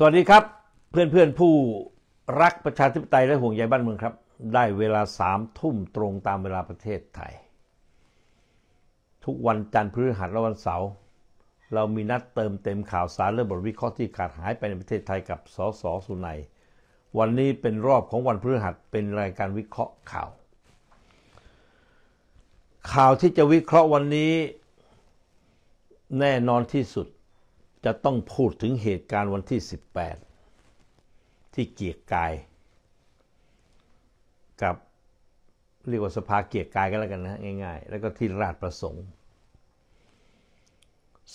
สวัสดีครับ เพื่อนเพื่อนผู้รักประชาธิปไตยและห่วงใยบ้านเมืองครับ ได้เวลาสามทุ่มตรงตามเวลาประเทศไทย ทุกวันจันทร์พฤหัสและวันเสาร์เรามีนัดเติมเต็มข่าวสารเรื่องบทวิเคราะห์ที่ขาดหายไปในประเทศไทยกับสสสุนัยวันนี้เป็นรอบของวันพฤหัสเป็นรายการวิเคราะห์ข่าว ข่าวที่จะวิเคราะห์วันนี้แน่นอนที่สุดจะต้องพูดถึงเหตุการณ์วันที่ 18 ที่เกียกกาย กับ เรียกว่าสภาเกียกกายก็แล้วกันนะ ง่ายๆ แล้วก็ที่ราชประสงค์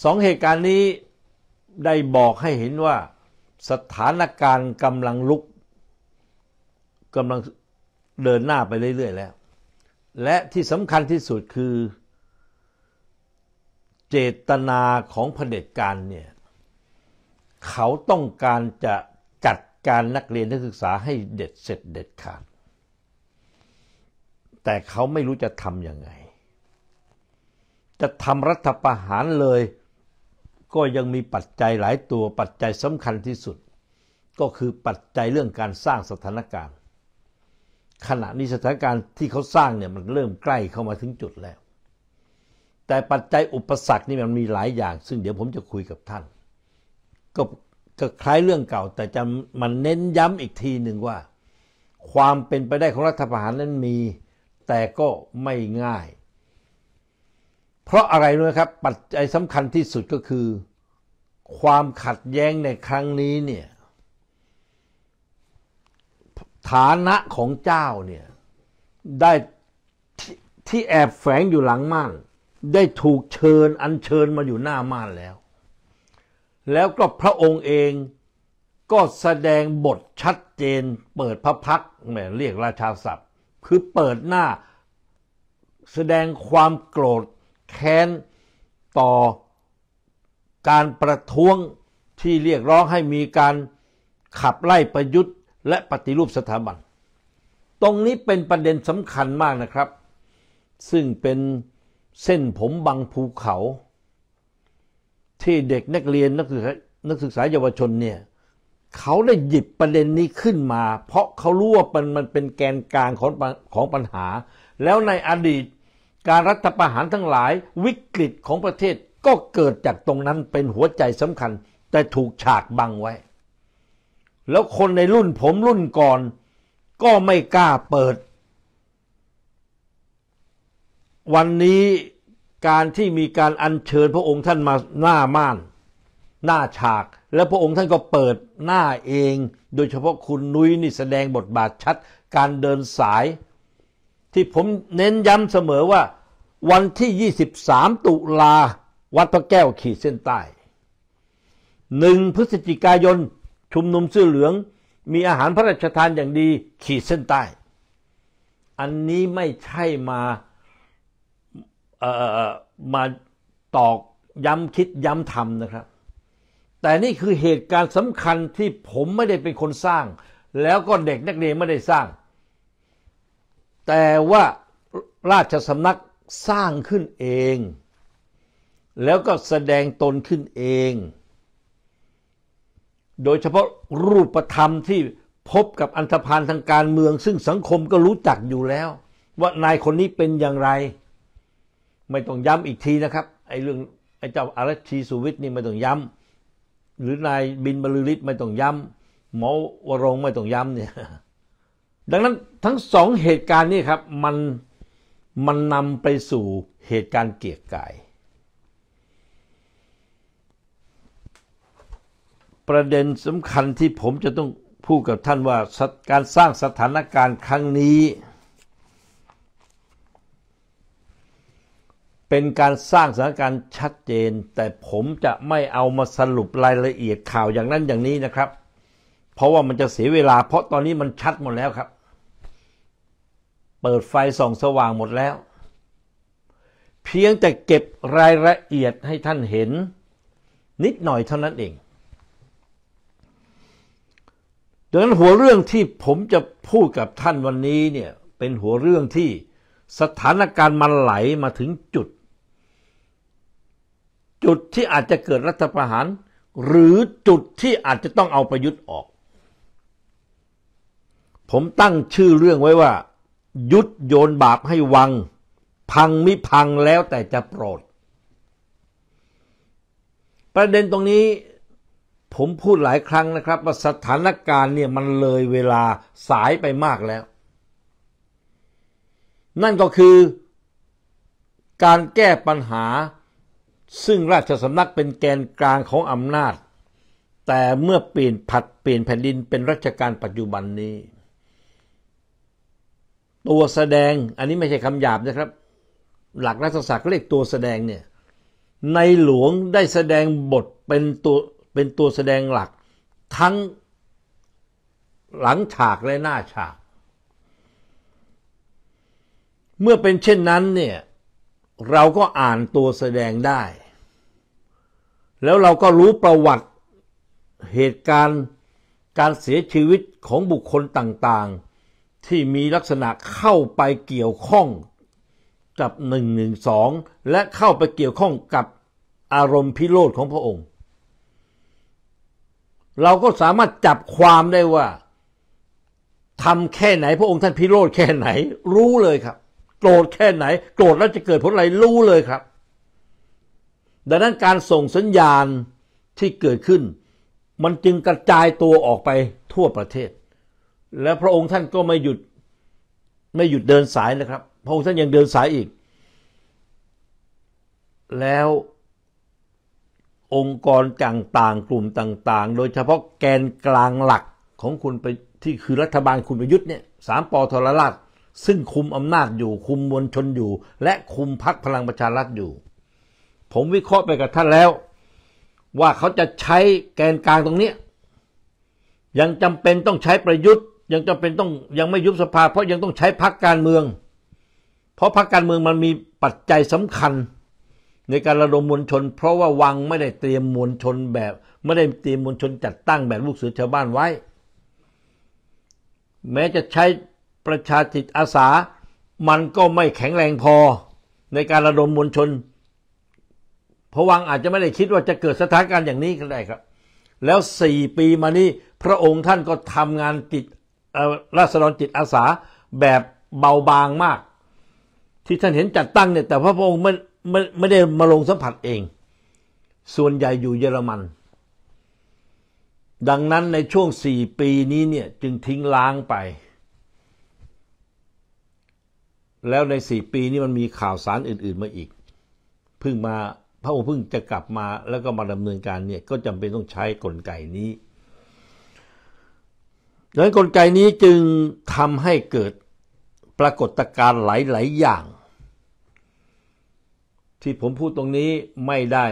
สองเหตุการณ์นี้ได้บอกให้เห็นว่าสถานการณ์กำลังลุกกำลังเดินหน้าไปเรื่อยๆแล้ว และที่สำคัญที่สุดคือเจตนาของเผด็จการเนี่ยเขาต้องการจะจัดการนักเรียนนักศึกษาให้เด็ดเสร็จเด็ดขาด แต่เขาไม่รู้จะทำยังไง จะทำรัฐประหารเลย ก็ยังมีปัจจัยหลายตัว ปัจจัยสำคัญที่สุด ก็คือปัจจัยเรื่องการสร้างสถานการณ์ ขณะนี้สถานการณ์ที่เขาสร้างเนี่ยมันเริ่มใกล้เข้ามาถึงจุดแล้ว แต่ปัจจัยอุปสรรคนี่มันมีหลายอย่าง ซึ่งเดี๋ยวผมจะคุยกับท่านก็ก็คล้ายเรื่องเก่า แต่จะมันเน้นย้ำอีกทีหนึ่งว่า ความเป็นไปได้ของรัฐประหารนั้นมี แต่ก็ไม่ง่าย เพราะอะไรรู้ครับ ปัจจัยสำคัญที่สุดก็คือ ความขัดแย้งในครั้งนี้เนี่ย ฐานะของเจ้าเนี่ยได้ที่แอบแฝงอยู่หลังม่าน ได้ถูกเชิญอัญเชิญมาอยู่หน้าม่านแล้วแล้วก็พระองค์เองก็แสดงบทชัดเจน เปิดพระพักแหมเรียกราชาศัพท์ คือเปิดหน้าแสดงความโกรธแค้นต่อการประท้วงที่เรียกร้องให้มีการขับไล่ประยุทธ์และปฏิรูปสถาบัน ตรงนี้เป็นประเด็นสำคัญมากนะครับ ซึ่งเป็นเส้นผมบังภูเขาที่เด็กนักเรียน นักศึกษานักศึกษาเยาวชนเนี่ยเขาได้หยิบประเด็นนี้ขึ้นมา เพราะเขารู้ว่า มันมันเป็นแกนกลางของของปัญหา แล้วในอดีตการรัฐประหารทั้งหลายวิกฤตของประเทศก็เกิดจากตรงนั้นเป็นหัวใจสำคัญ แต่ถูกฉากบังไว้ แล้วคนในรุ่นผมรุ่นก่อน ก็ไม่กล้าเปิด วันนี้การที่มีการอัญเชิญพระองค์ท่านมาหน้าม่าน หน้าฉาก และพระองค์ท่านก็เปิดหน้าเอง โดยเฉพาะคุณนุ้ยนี่แสดงบทบาทชัดการเดินสาย ที่ผมเน้นย้ำเสมอว่า วันที่ 23 ตุลาวัดพระแก้วขีดเส้นใต้หนึ่งพฤศจิกายน ชุมนุมเสื้อเหลือง มีอาหารพระราชทานอย่างดีขีดเส้นใต้ อันนี้ไม่ใช่มามาตอกย้ำคิดย้ำทำนะครับ แต่นี่คือเหตุการณ์สำคัญที่ผมไม่ได้เป็นคนสร้าง แล้วก็เด็กนักเรียนไม่ได้สร้าง แต่ว่าราชสำนักสร้างขึ้นเอง แล้วก็แสดงตนขึ้นเอง โดยเฉพาะรูปธรรมที่พบกับอันธพาลทางการเมือง ซึ่งสังคมก็รู้จักอยู่แล้ว ว่านายคนนี้เป็นอย่างไรไม่ต้องย้ำอีกทีนะครับไอ้เรื่องไอ้เจ้าอารัชีสุวิทย์นี่ไม่ต้องย้ำ หรือนายบินบรลิตไม่ต้องย้ำหมอวรงไม่ต้องย้ำเนี่ยดังนั้นทั้งสองเหตุการณ์นี่ครับมันมันนำไปสู่เหตุการณ์เกียกกายประเด็นสำคัญที่ผมจะต้องพูดกับท่านว่าการสร้างสถานการณ์ครั้งนี้เป็นการสร้างสถานการณ์ชัดเจน แต่ผมจะไม่เอามาสรุปรายละเอียดข่าวอย่างนั้นอย่างนี้นะครับ เพราะว่ามันจะเสียเวลาเพราะตอนนี้มันชัดหมดแล้วครับ เปิดไฟส่องสว่างหมดแล้ว เพียงแต่เก็บรายละเอียดให้ท่านเห็นนิดหน่อยเท่านั้นเองดังนั้นหัวเรื่องที่ผมจะพูดกับท่านวันนี้เนี่ยเป็นหัวเรื่องที่สถานการณ์มันไหลมาถึงจุดจุดที่อาจจะเกิดรัฐประหาร หรือจุดที่อาจจะต้องเอาประยุทธ์ออก ผมตั้งชื่อเรื่องไว้ว่า ยุดโยนบาปให้วัง พังมิพังแล้วแต่จะโปรด ประเด็นตรงนี้ผมพูดหลายครั้งนะครับ ว่าสถานการณ์เนี่ยมันเลยเวลาสายไปมากแล้ว นั่นก็คือการแก้ปัญหาซึ่งราชสำนักเป็นแกนกลางของอำนาจ แต่เมื่อเปลี่ยนผัดเปลี่ยนแผ่นดินเป็นรัชกาลปัจจุบันนี้ ตัวแสดงอันนี้ไม่ใช่คำหยาบนะครับ หลักรัฐศาสตร์เรียกตัวแสดงเนี่ย ในหลวงได้แสดงบทเป็นตัวเป็นตัวแสดงหลักทั้งหลังฉากและหน้าฉาก เมื่อเป็นเช่นนั้นเนี่ยเราก็อ่านตัวแสดงได้แล้วเราก็รู้ประวัติเหตุการณ์การเสียชีวิตของบุคคลต่าง ๆ ที่มีลักษณะเข้าไปเกี่ยวข้องกับ1องและเข้าไปเกี่ยวข้องกับอารมณ์พิโรธของพระองค์ เราก็สามารถจับความได้ว่าทำแค่ไหนพระองค์ท่านพิโรธแค่ไหน รู้เลยครับโกรธแค่ไหนโกรธแล้วจะเกิดผลอะไรรู้เลยครับดังนั้นการส่งสัญญาณที่เกิดขึ้น มันจึงกระจายตัวออกไปทั่วประเทศ และพระองค์ท่านก็ไม่หยุดไม่หยุดเดินสายนะครับ พระองค์ท่านยังเดินสายอีก แล้วองค์กรต่างๆกลุ่มต่างๆ โดยเฉพาะแกนกลางหลักของคุณไปที่คือรัฐบาลคุณประยุทธ์เนี่ยสามปอทรราชซึ่งคุมอำนาจอยู่คุมมวลชนอยู่ และคุมพักพลังประชารัฐอยู่ผมวิเคราะห์ไปกับท่านแล้วว่าเขาจะใช้แกนกลางตรงนี้ยังจำเป็นต้องใช้ประยุทธ์ ยังจำเป็นต้องยังไม่ยุบสภา เพราะยังต้องใช้พักการเมือง เพราะพักการเมืองมันมีปัจจัยสำคัญ ในการระดมมวลชน เพราะว่าวังไม่ได้เตรียมมวลชนแบบ ไม่ได้เตรียมมวลชนจัดตั้งแบบลูกเสือชาวบ้านไว้ แม้จะใช้ประชาจิตอาสา มันก็ไม่แข็งแรงพอ ในการระดมมวลชนพระวังอาจจะไม่ได้คิดว่าจะเกิดสถานการณ์อย่างนี้ก็ได้ครับ แล้วสี่ปีมานี้ พระองค์ท่านก็ทำงานจิตราษฎรจิตอาสาแบบเบาบางมาก ที่ท่านเห็นจัดตั้งเนี่ยแต่พระองค์ไม่ไม่ไม่ได้มาลงสัมผัสเอง ส่วนใหญ่อยู่เยอรมัน ดังนั้นในช่วงสี่ปีนี้เนี่ย จึงทิ้งล้างไป แล้วในสี่ปีนี้มันมีข่าวสารอื่น ๆมาอีกเพิ่งมาพระองค์เพิ่งจะกลับมาแล้วก็มาดำเนินการเนี่ย ก็จำเป็นต้องใช้กลไกนี้ ดังนั้นกลไกนี้จึงทำให้เกิดปรากฏการณ์หลายๆอย่าง ที่ผมพูดตรงนี้ไม่ได้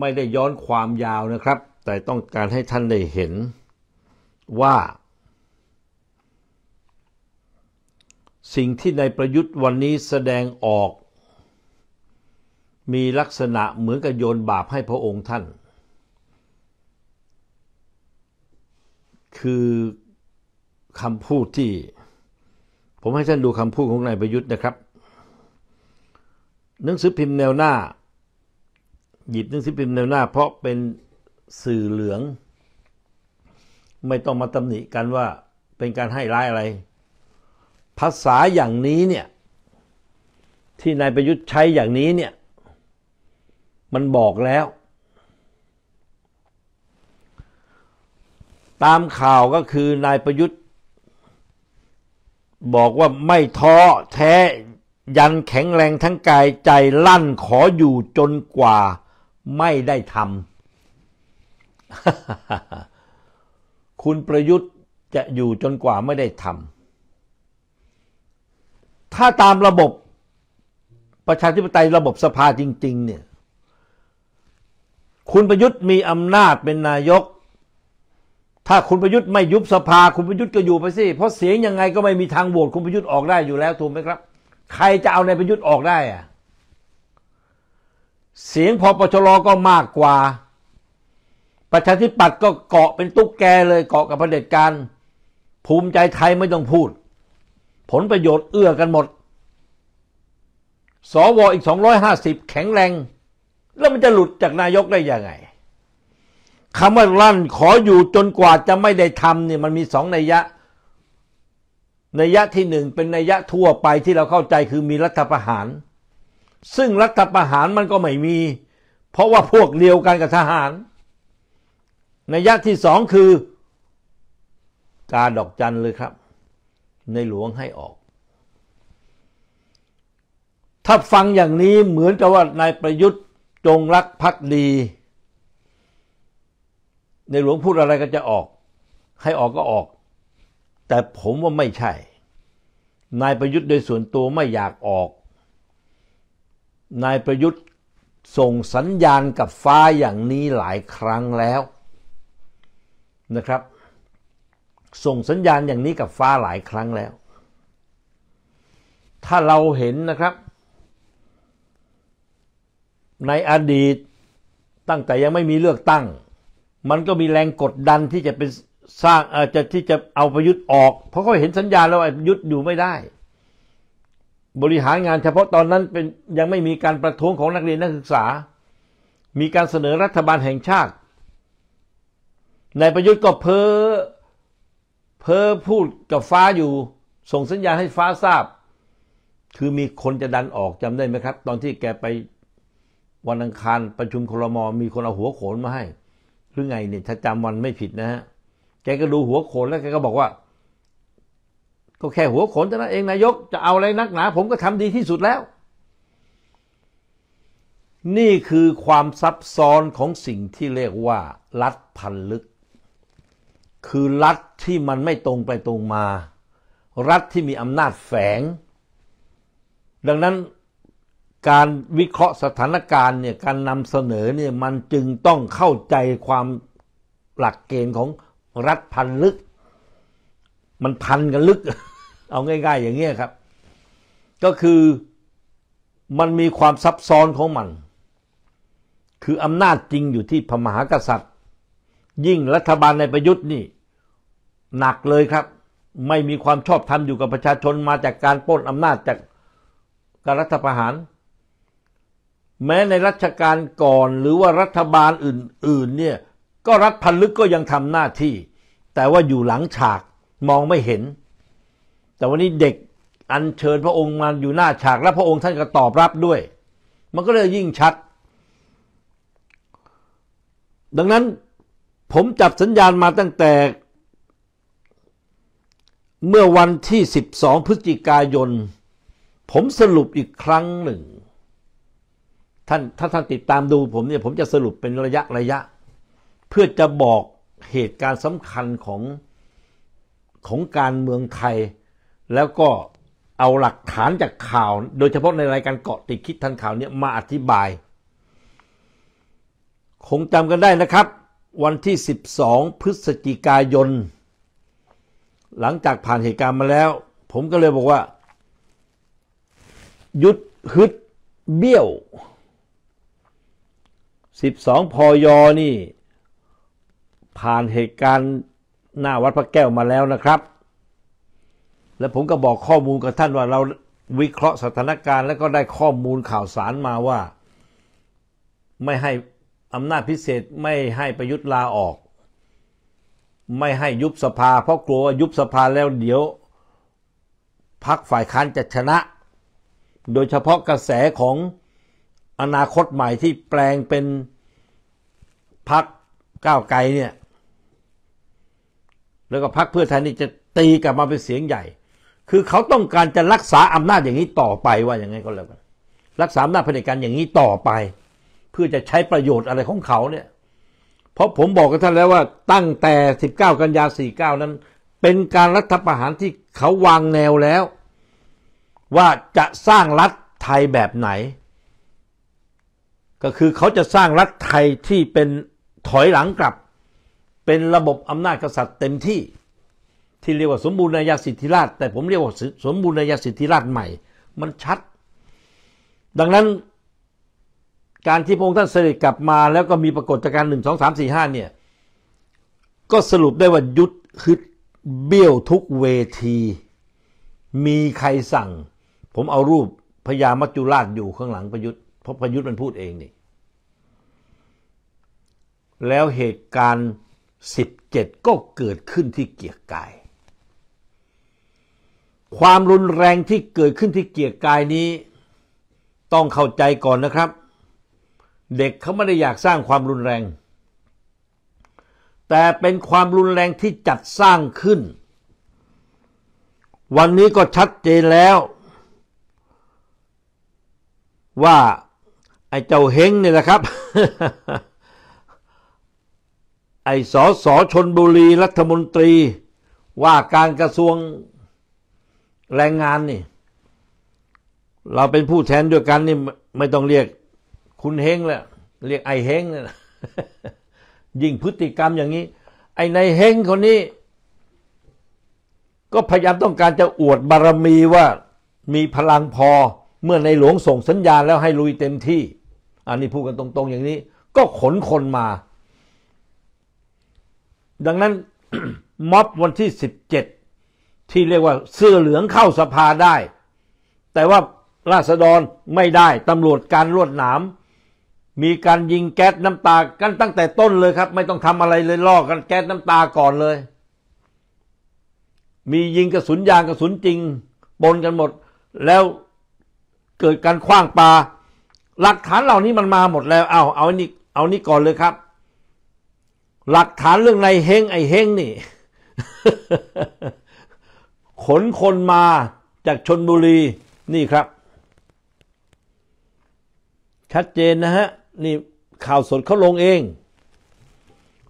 ไม่ได้ย้อนความยาวนะครับ แต่ต้องการให้ท่านได้เห็นว่า สิ่งที่นายประยุทธ์วันนี้แสดงออกมีลักษณะเหมือนกับโยนบาปให้พระองค์ท่าน คือคำพูดที่ ผมให้ท่านดูคำพูดของนายประยุทธ์นะครับ หนังสือพิมพ์แนวหน้าหยิบหนังสือพิมพ์แนวหน้า เพราะเป็นสื่อเหลือง ไม่ต้องมาตำหนิกันว่าเป็นการให้ร้ายอะไร ภาษาอย่างนี้เนี่ย ที่นายประยุทธ์ใช้อย่างนี้เนี่ยมันบอกแล้ว ตามข่าวก็คือนายประยุทธ์ บอกว่าไม่ท้อแท้ยันแข็งแรงทั้งกายใจลั่นขออยู่จนกว่าไม่ได้ทำคุณประยุทธ์จะอยู่จนกว่าไม่ได้ทำถ้าตามระบบประชาธิปไตยระบบสภาจริงๆเนี่ยคุณประยุทธ์มีอำนาจเป็นนายก ถ้าคุณประยุทธ์ไม่ยุบสภา คุณประยุทธ์ก็อยู่ไปสิเพราะเสียงยังไงก็ไม่มีทางโหวตคุณประยุทธ์ออกได้อยู่แล้วถูกไหมครับ ใครจะเอาในประยุทธ์ออกได้อะ เสียงพอปชรก็มากกว่า ประชาธิปัตย์ก็เกาะเป็นตุ๊กแกเลยเกาะกับเด็จการ ภูมิใจไทยไม่ต้องพูด ผลประโยชน์เอื้อกันหมด สวอีก 250แข็งแรงแล้วมันจะหลุดจากนายกได้ยังไงคำว่าลั่นขออยู่จนกว่าจะไม่ได้ทำเนี่ยมันมีสองนัยยะนัยยะที่หนึ่ง เป็นนัยยะทั่วไปที่เราเข้าใจคือมีรัฐประหาร ซึ่งรัฐประหารมันก็ไม่มี เพราะว่าพวกเดียวกันกับทหาร นัยยะที่สองคือการดอกจันเลยครับ ในหลวงให้ออก ถ้าฟังอย่างนี้เหมือนกับว่านายประยุทธ์จงรักภักดีในหลวงพูดอะไรก็จะออกให้ออกก็ออก แต่ผมว่าไม่ใช่ นายประยุทธ์โดยส่วนตัวไม่อยากออก นายประยุทธ์ส่งสัญญาณกับฟ้าอย่างนี้หลายครั้งแล้วนะครับ ส่งสัญญาณอย่างนี้กับฟ้าหลายครั้งแล้ว ถ้าเราเห็นนะครับในอดีตตั้งแต่ยังไม่มีเลือกตั้ง มันก็มีแรงกดดันที่จะเป็นสร้างอาจจะที่จะเอาประยุทธ์ออก เพราะเขาเห็นสัญญาแล้วประยุทธ์อยู่ไม่ได้ บริหารงานเฉพาะตอนนั้นเป็นยังไม่มีการประท้วงของนักเรียนนักศึกษา มีการเสนอรัฐบาลแห่งชาตินายประยุทธ์ก็เพ้อเพ้อพูดกับฟ้าอยู่ ส่งสัญญาณให้ฟ้าทราบ คือมีคนจะดันออกจำได้ไหมครับ ตอนที่แกไปวันอังคาร ประชุมครม มีคนเอาหัวโขนมาให้ หรือไงเนี่ยถ้าจำวันไม่ผิดนะฮะ แกก็ดูหัวโขนแล้ว แกก็บอกว่า ก็แค่หัวโขนเท่านั้น เองนายกจะเอาอะไรนักหนา ผมก็ทำดีที่สุดแล้ว นี่คือความซับซ้อนของสิ่งที่เรียกว่า รัฐพันลึก คือรัฐที่มันไม่ตรงไปตรงมา รัฐที่มีอำนาจแฝง ดังนั้นการวิเคราะห์สถานการณ์เนี่ยการนำเสนอเนี่ยมันจึงต้องเข้าใจความหลักเกณฑ์ของรัฐพันลึก มันพันกันลึก เอาง่าย ๆ อย่างเงี้ยครับ ก็คือมันมีความซับซ้อนของมัน คืออำนาจจริงอยู่ที่พระมหากษัตริย์ ยิ่งรัฐบาลในประยุทธ์นี่ หนักเลยครับ ไม่มีความชอบธรรมอยู่กับประชาชนมาจากการปล้นอำนาจจากการรัฐประหารแม้ในรัชกาลก่อนหรือว่ารัฐบาลอื่นๆเนี่ยก็รัฐพันลึกก็ยังทำหน้าที่ แต่ว่าอยู่หลังฉากมองไม่เห็น แต่วันนี้เด็กอัญเชิญพระองค์มาอยู่หน้าฉากและพระองค์ท่านก็ตอบรับด้วย มันก็เลยยิ่งชัด ดังนั้นผมจับสัญญาณมาตั้งแต่ เมื่อวันที่ 12 พฤศจิกายน ผมสรุปอีกครั้งหนึ่งท่านถ้าท่านติดตามดูผมเนี่ย ผมจะสรุปเป็นระยะ ระยะ เพื่อจะบอกเหตุการณ์สำคัญของของการเมืองไทย แล้วก็เอาหลักฐานจากข่าว โดยเฉพาะในรายการเกาะติดคิดทันข่าวเนี่ยมาอธิบายคงจำกันได้นะครับ วันที่ 12 พฤศจิกายน หลังจากผ่านเหตุการณ์มาแล้ว ผมก็เลยบอกว่า ยุดฮึดเบี้ยว12พอยอนี่ผ่านเหตุการณ์หน้าวัดพระแก้วมาแล้วนะครับ และผมก็บอกข้อมูลกับท่านว่าเราวิเคราะห์สถานการณ์ แล้วก็ได้ข้อมูลข่าวสารมาว่า ไม่ให้อำนาจพิเศษไม่ให้ประยุทธ์ลาออก ไม่ให้ยุบสภา เพราะกลัวว่ายุบสภาแล้วเดี๋ยว พักฝ่ายค้านจะชนะ โดยเฉพาะกระแสของอนาคตใหม่ที่แปลงเป็นพักก้าวไกลเนี่ยแล้วก็พักเพื่อไทยนี่จะตีกลับมาเป็นเสียงใหญ่ คือเขาต้องการจะรักษาอำนาจอย่างนี้ต่อไปว่าอย่างไงก็แล้วกันรักษาอำนาจเผด็จการอย่างนี้ต่อไป เพื่อจะใช้ประโยชน์อะไรของเขาเนี่ยเพราะผมบอกกับท่านแล้วว่า ตั้งแต่19กันยา49นั้น เป็นการรัฐประหารที่เขาวางแนวแล้ว ว่าจะสร้างรัฐไทยแบบไหนก็คือเขาจะสร้างรัฐไทยที่เป็นถอยหลังกลับ เป็นระบบอำนาจกษัตริย์เต็มที่ ที่เรียกว่าสมบูรณาญาสิทธิราชแต่ผมเรียกว่าสมบูรณาญาสิทธิราชใหม่ มันชัด ดังนั้นการที่พระองค์ท่านเสด็จกลับมาแล้วก็มีปรากฏการณ์หนึ่งสองสามสี่ห้าเนี่ยก็สรุปได้ว่ายุดคือเบี้ยวทุกเวที มีใครสั่ง ผมเอารูปพญามัจจุราชอยู่ข้างหลังประยุทธ์ราะพยุทธ์มันพูดเองนี่ แล้วเหตุการณ์ 17 ก็เกิดขึ้นที่เกียรกาย ความรุนแรงที่เกิดขึ้นที่เกียรกายนี้ ต้องเข้าใจก่อนนะครับ เด็กเขาไม่ได้อยากสร้างความรุนแรง แต่เป็นความรุนแรงที่จัดสร้างขึ้น วันนี้ก็ชัดเจนแล้วว่าไอ้เจ้าเฮงเนี่ยนะครับ ไอ้สอสอชนบุรีรัฐมนตรีว่าการกระทรวงแรงงานนี่ เราเป็นผู้แทนด้วยกันนี่ไม่ต้องเรียกคุณเฮงแล้วเรียกไอ้เฮงเนี่ยยิ่งพฤติกรรมอย่างนี้ ไอ้ในเฮงคนนี้ ก็พยายามต้องการจะอวดบารมีว่า มีพลังพอเมื่อในหลวงส่งสัญญาณแล้วให้ลุยเต็มที่อันนี้พูดกันตรงๆอย่างนี้ ก็ขนคนมา ดังนั้นม็อบวันที่สิบเจ็ดที่เรียกว่าเสื้อเหลืองเข้าสภาได้ แต่ว่าราษฎรไม่ได้ตำรวจการรวดหนามมีการยิงแก๊สน้ำตากันตั้งแต่ต้นเลยครับ ไม่ต้องทำอะไรเลยล่อกันแก๊สน้ำตาก่อนเลย มียิงกระสุนยางกระสุนจริงปนกันหมดแล้วเกิดการคว้างปลาหลักฐานเหล่านี้มันมาหมดแล้ว เอาเอานี่เอานี่ก่อนเลยครับ หลักฐานเรื่องในเฮงไอเฮงนี่ ขนคนมาจากชนบุรี นี่ครับ ชัดเจนนะฮะ นี่ข่าวสดเขาลงเอง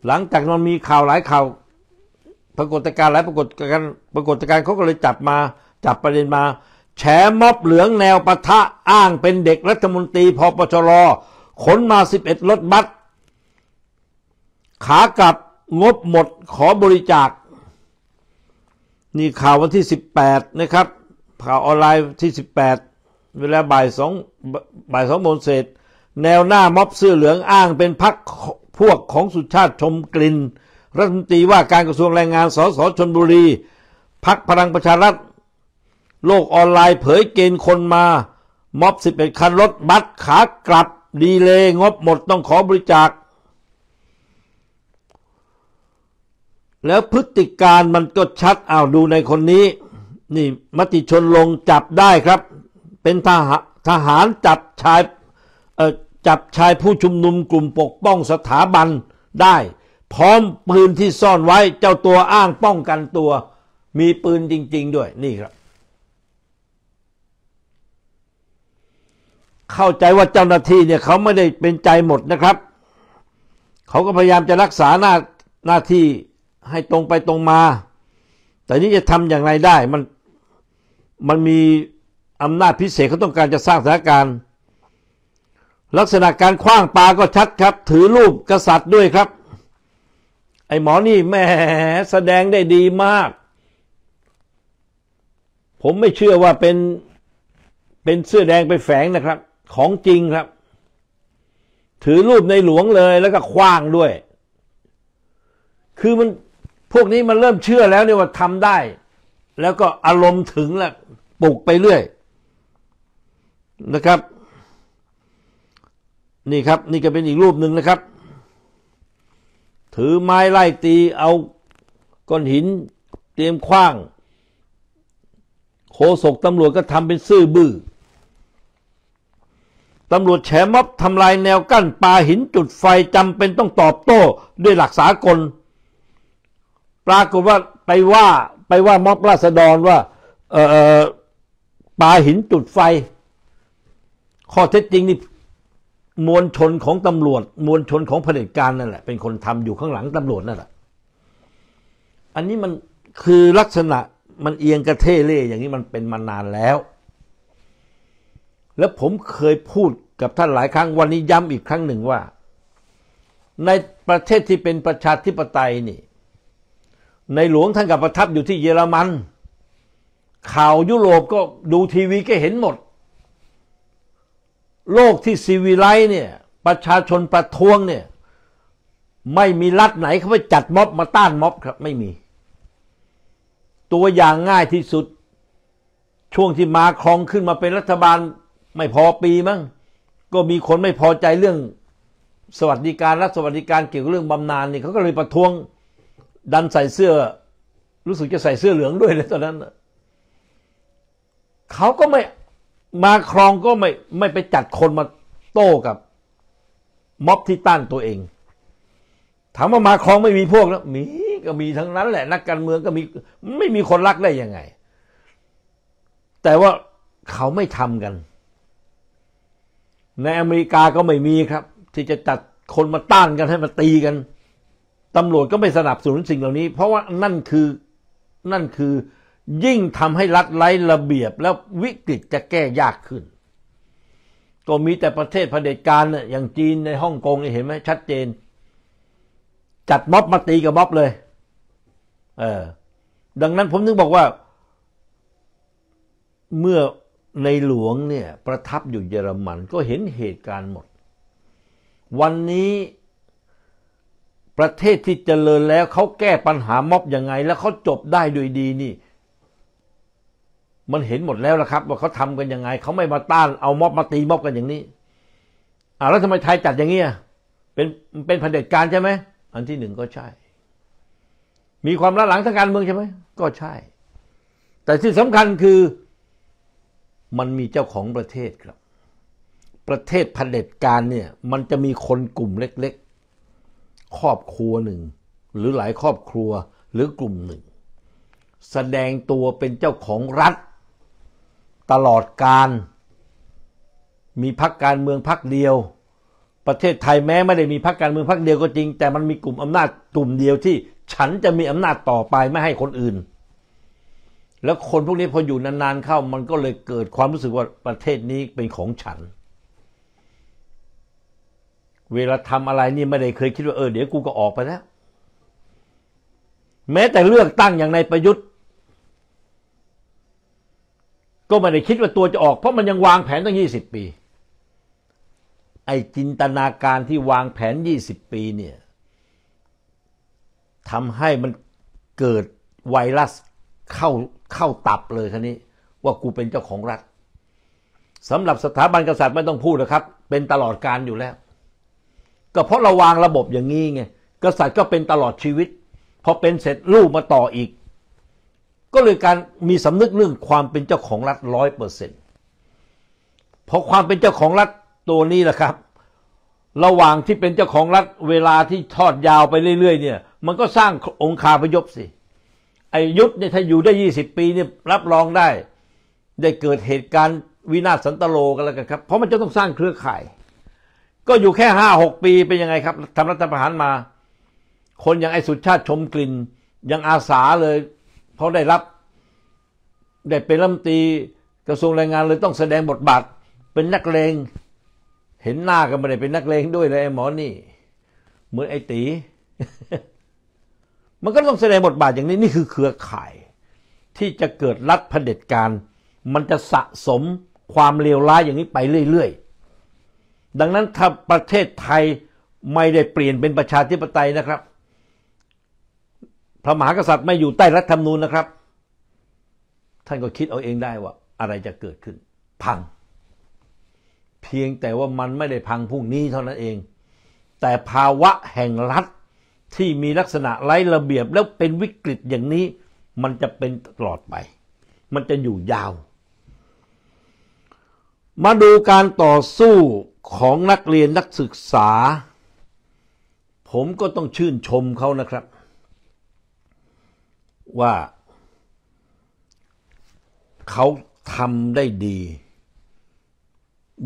หลังจากมันมีข่าวหลายข่าว ปรากฏการณ์หลายปรากฏการณ์ปรากฏการณ์เขาก็เลยจับมาจับประเด็นมาแฉม็อบเหลืองแนวปะทะอ้างเป็นเด็กรัฐมนตรีพอปชรขนมา 11รถบัสขากลับงบหมดขอบริจาคนี่ข่าววันที่ 18 นะครับข่าวออนไลน์ที่ 18เวลาบ่ายสองบ่ายสองโมงเศษ แนวหน้าม็อบเสื้อเหลืองอ้างเป็นพักพวกของสุชาติชมกลิ่นรัฐมนตรีว่าการกระทรวงแรงงานสสชนบุรี พักพลังประชารัฐโลกออนไลน์เผยเกณฑ์คนมา ม็อบ 11 คันรถบัสขากลับ ดีเลยงบหมดต้องขอบริจาค แล้วพฤติการมันก็ชัดอ้าวดูในคนนี้นี่มติชนลงจับได้ครับ เป็นทหารทหารจับชายจับชายผู้ชุมนุมกลุ่มปกป้องสถาบันได้ พร้อมปืนที่ซ่อนไว้เจ้าตัวอ้างป้องกันตัว มีปืนจริง ๆ ด้วยนี่ครับเข้าใจว่าเจ้าหน้าที่เนี่ยเขาไม่ได้เป็นใจหมดนะครับ เขาก็พยายามจะรักษาหน้าหน้าที่ให้ตรงไปตรงมา แต่นี้จะทำอย่างไรได้มันมันมีอำนาจพิเศษเขาต้องการจะสร้างสถานการณ์ ลักษณะการคว้างปา ก็ชัดครับ ถือรูปกษัตริย์ด้วยครับ ไอ้หมอนี่แม่แสดงได้ดีมาก ผมไม่เชื่อว่าเป็น เป็นเสื้อแดงไปแฝงนะครับของจริงครับ ถือรูปในหลวงเลย แล้วก็คว้างด้วย คือมันพวกนี้มันเริ่มเชื่อแล้วเนี่ยว่าทำได้ แล้วก็อารมณ์ถึงแล้วปลุกไปเรื่อยนะครับ นี่ครับ นี่ก็เป็นอีกรูปหนึ่งนะครับ ถือไม้ไล่ตี เอาก้อนหินเตรียมคว้างโคศกตำรวจก็ทำเป็นซื่อบือ้อตำรวจแฉม็อบทำลายแนวกั้นปาหินจุดไฟจำเป็นต้องตอบโต้ด้วยหลักสากลปรากฏว่าไปว่าไปว่าม็อบราษฎรว่าเออปาหินจุดไฟข้อเท็จจริงนี่มวลชนของตำรวจ มวลชนของเผด็จการนั่นแหละเป็นคนทำอยู่ข้างหลังตำรวจนั่นแหละอันนี้มันคือลักษณะมันเอียงกระเทเล่อย่างนี้มันเป็นมานานแล้วและผมเคยพูดกับท่านหลายครั้งวันนี้ย้ำอีกครั้งหนึ่งว่า ในประเทศที่เป็นประชาธิปไตยนี่ ในหลวงท่านกับประทับอยู่ที่เยอรมัน ข่าวยุโรปก็ดูทีวีก็เห็นหมด โลกที่ซีวิไลเนี่ยประชาชนประท้วงเนี่ยไม่มีรัฐไหนเขาไปจัดม็อบมาต้านม็อบครับไม่มี ตัวอย่างง่ายที่สุด ช่วงที่มาครองขึ้นมาเป็นรัฐบาลไม่พอปีมั้งก็มีคนไม่พอใจเรื่อง สวัสดิการรัฐสวัสดิการเกี่ยวกับเรื่องบำนาญนี่เขาก็เลยประท้วงดันใส่เสื้อ รู้สึกจะใส่เสื้อเหลืองด้วยเลยตอนนั้นเขาก็ไม่มาครองก็ไม่ไม่ไปจัดคนมาโต้กับ ม็อบที่ต้านตัวเองถามว่ามาครองไม่มีพวกแล้ว มีก็มีทั้งนั้น แหละ นักการเมืองก็มีไม่มีคนรักได้ยังไง แต่ว่าเขาไม่ทำกันในอเมริกาก็ไม่มีครับ ที่จะจัดคนมาต้านกันให้มาตีกัน ตำรวจก็ไม่สนับสนุนสิ่งเหล่านี้ เพราะว่านั่นคือนั่นคือยิ่งทำให้รัฐไร้ระเบียบ แล้ววิกฤตจะแก้ยากขึ้น ก็มีแต่ประเทศเผด็จการน่อย่างจีนในฮ่องกงเห็นไหม ชัดเจน จัดม็อบมาตีกับม็อบเลยเออดังนั้นผมถึงบอกว่าเมื่อในหลวงเนี่ย ประทับอยู่เยอรมัน ก็เห็นเหตุการณ์หมด วันนี้ประเทศที่เจริญแล้ว เขาแก้ปัญหาม็อบยังไง แล้วเขาจบได้ด้วยดีนี่ มันเห็นหมดแล้วละครับ ว่าเขาทำกันยังไง เขาไม่มาต้านเอาม็อบมาตีม็อบกันอย่างนี้อ่าแล้วทำไมไทยจัดอย่างนี้เป็นเป็นเด็จการใช่ไหมอันที่หนึ่งก็ใช่ มีความล้าหลังทางการเมืองใช่ไหมก็ใช่ แต่ที่สำคัญคือมันมีเจ้าของประเทศครับ ประเทศเผด็จการเนี่ยมันจะมีคนกลุ่มเล็ก ๆ ครอบครัวหนึ่ง หรือหลายครอบครัวหรือกลุ่มหนึ่ง แสดงตัวเป็นเจ้าของรัฐ ตลอดการมีพักการเมืองพักเดียว ประเทศไทยแม้ไม่ได้มีพักการเมืองพักเดียวก็จริง แต่มันมีกลุ่มอำนาจกลุ่มเดียวที่ฉันจะมีอำนาจต่อไปไม่ให้คนอื่นแล้วคนพวกนี้พออยู่นานๆ เข้ามันก็เลยเกิดความรู้สึกว่าประเทศนี้เป็นของฉัน เวลาทำอะไรนี่ไม่ได้เคยคิดว่าเออเดี๋ยวกูก็ออกไปแล้วแม้แต่เลือกตั้งอย่างในประยุทธ์ ก็ไม่ได้คิดว่าตัวจะออกเพราะมันยังวางแผนตั้งยี่สิบปี ไอจินตนาการที่วางแผนยี่สิบปีเนี่ยทำให้มันเกิดไวรัสเข้าเข้าตับเลยคันนี้ว่ากูเป็นเจ้าของรัฐสำหรับสถาบันกษัตริย์ไม่ต้องพูดนะครับ เป็นตลอดการอยู่แล้ว ก็เพราะเราวางระบบอย่างนี้ไงกษัตริย์ก็เป็นตลอดชีวิตพอเป็นเสร็จลูกมาต่ออีก ก็เลยการมีสำนึกเรื่องความเป็นเจ้าของรัฐร้อยเปอร์เซ็นต์พอความเป็นเจ้าของรัฐตัวนี้แหละครับ ระหว่างที่เป็นเจ้าของรัฐเวลาที่ทอดยาวไปเรื่อยๆเนี่ย มันก็สร้างองค์คาพยพสิไอ้ยุทธเนี่ยถ้าอยู่ได้ยี่สิบปีเนี่ยรับรองได้ ได้เกิดเหตุการณ์วินาศสันตโลกันแล้วกันครับ เพราะมันจะต้องสร้างเครือข่าย ก็อยู่แค่ห้าหกปี เป็นยังไงครับทำรัฐประหารมา คนอย่างไอ้สุชาติชมกลิ่นยังอาสาเลยเราได้รับ ได้เป็นรัฐมนตรีกระทรวงแรงงานเลยต้องแสดงบทบาทเป็นนักเลงเห็นหน้ากันไม่ได้เป็นนักเลงด้วยเลยไอ้หมอนี่เหมือนไอ้ตีมันก็ต้องแสดงบทบาทอย่างนี้นี่คือเครือข่ายที่จะเกิดรัฐเผด็จการ มันจะสะสมความเลวร้ายอย่างนี้ไปเรื่อยๆดังนั้นถ้าประเทศไทยไม่ได้เปลี่ยนเป็นประชาธิปไตยนะครับ พระมหากษัตริย์ไม่อยู่ใต้รัฐธรรมนูญนะครับ ท่านก็คิดเอาเองได้ว่า อะไรจะเกิดขึ้น พัง เพียงแต่ว่ามันไม่ได้พังพรุ่งนี้เท่านั้นเอง แต่ภาวะแห่งรัฐที่มีลักษณะไร้ระเบียบแล้วเป็นวิกฤตอย่างนี้ มันจะเป็นตลอดไป มันจะอยู่ยาว มาดูการต่อสู้ของนักเรียนนักศึกษา ผมก็ต้องชื่นชมเขานะครับ ว่าเขาทำได้ดี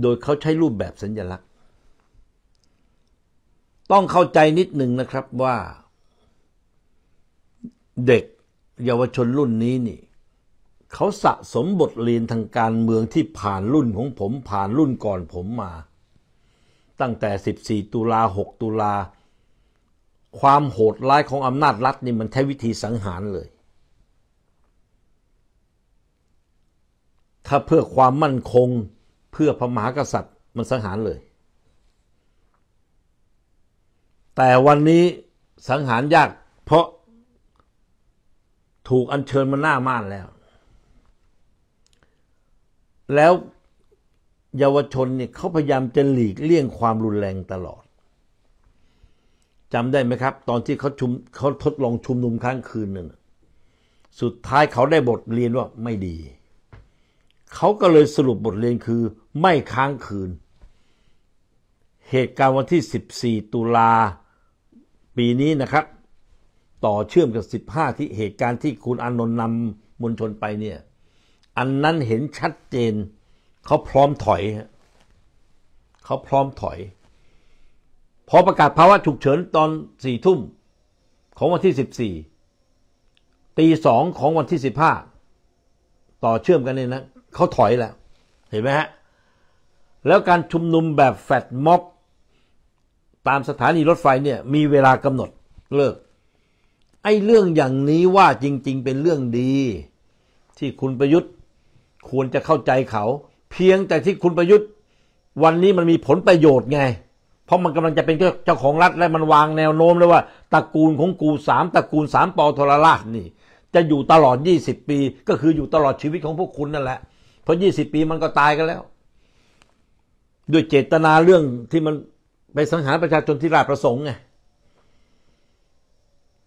โดยเขาใช้รูปแบบสัญญลักษณต้องเข้าใจนิดหนึ่งนะครับว่าเด็กเยาวชนรุ่นนี้นี่เขาสะสมบทเรียนทางการเมืองที่ผ่านรุ่นของผม ผ่านรุ่นก่อนผมมา ตั้งแต่ 14ตุลา6ตุลา ความโหดร้ายของอำนาจรัฐนี่มันใช้วิธีสังหารเลย ถ้าเพื่อความมั่นคงเพื่อพระมหากษัตริย์มันสังหารเลยแต่วันนี้สังหารยากเพราะถูกอัญเชิญมาหน้าม่านแล้ว แล้วเยาวชนเนี่ยเขาพยายามจะหลีกเลี่ยงความรุนแรงตลอดจำได้ไหมครับ ตอนที่เขาชุมเขาทดลองชุมนุมครั้งคืนหนึ่งสุดท้ายเขาได้บทเรียนว่าไม่ดี เขาก็เลยสรุปบทเรียนคือไม่ค้างคืน เหตุการณ์วันที่ 14ตุลาปีนี้นะครับ ต่อเชื่อมกับ15ที่เหตุการณ์ที่คุณอานนท์นำมวลชนไปเนี่ยอันนั้นเห็นชัดเจนเขาพร้อมถอยเขาพร้อมถอย พอประกาศภาวะฉุกเฉินตอนสี่ทุ่มของวันที่สิบสี่ตีสองของวันที่สิบห้าต่อเชื่อมกันเนี่ยนะ เขาถอยแล้ว เห็นไหมฮะแล้วการชุมนุมแบบแฟดม็อกตามสถานีรถไฟเนี่ยมีเวลากำหนดเลิก ไอ้เรื่องอย่างนี้ว่าจริง ๆ เป็นเรื่องดี ที่คุณประยุทธ์ ควรจะเข้าใจเขา เพียงแต่ที่คุณประยุทธ์ วันนี้มันมีผลประโยชน์ไง เพราะมันกำลังจะเป็นเจ้าของรัฐ และมันวางแนวโน้มเลยว่าตระกูลของกูสามตระกูลสามปอทรราชนี่ จะอยู่ตลอดยี่สิบปี ก็คืออยู่ตลอดชีวิตของพวกคุณนั่นแหละ เพราะยี่สิบปี มันก็ตายกันแล้ว ด้วยเจตนาเรื่องที่มันไปสังหารประชาชนที่ราประสงค์ไง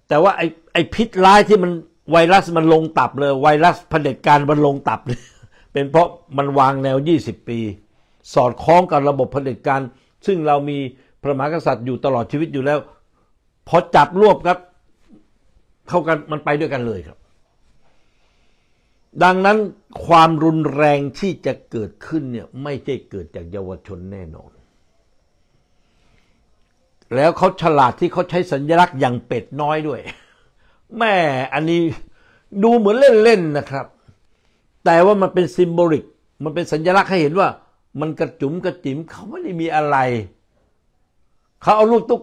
แต่ว่าไอ้ไอ้พิษร้ายที่มันไวรัสมันลงตับเลย ไวรัสเผด็จการมันลงตับเลยเป็นเพราะมันวางแนว 20 ปี สอดคล้องกับระบบเผด็จการ ซึ่งเรามีพระมหากษัตริย์อยู่ตลอดชีวิตอยู่แล้ว พอจับรวบครับ เข้ากันมันไปด้วยกันเลยครับ ดังนั้นความรุนแรงที่จะเกิดขึ้นเนี่ยไม่ใช่เกิดจากเยาวชนแน่นอนแล้วเขาฉลาดที่เขาใช้สัญลักษณ์อย่างเป็ดน้อยด้วยแม่อันนี้ดูเหมือนเล่นๆนะครับ แต่ว่ามันเป็นซิมโบลิก มันเป็นสัญลักษณ์ให้เห็นว่า มันกระจุมกระจิม เขาไม่ได้มีอะไรเขาเอาลูกตุ๊ก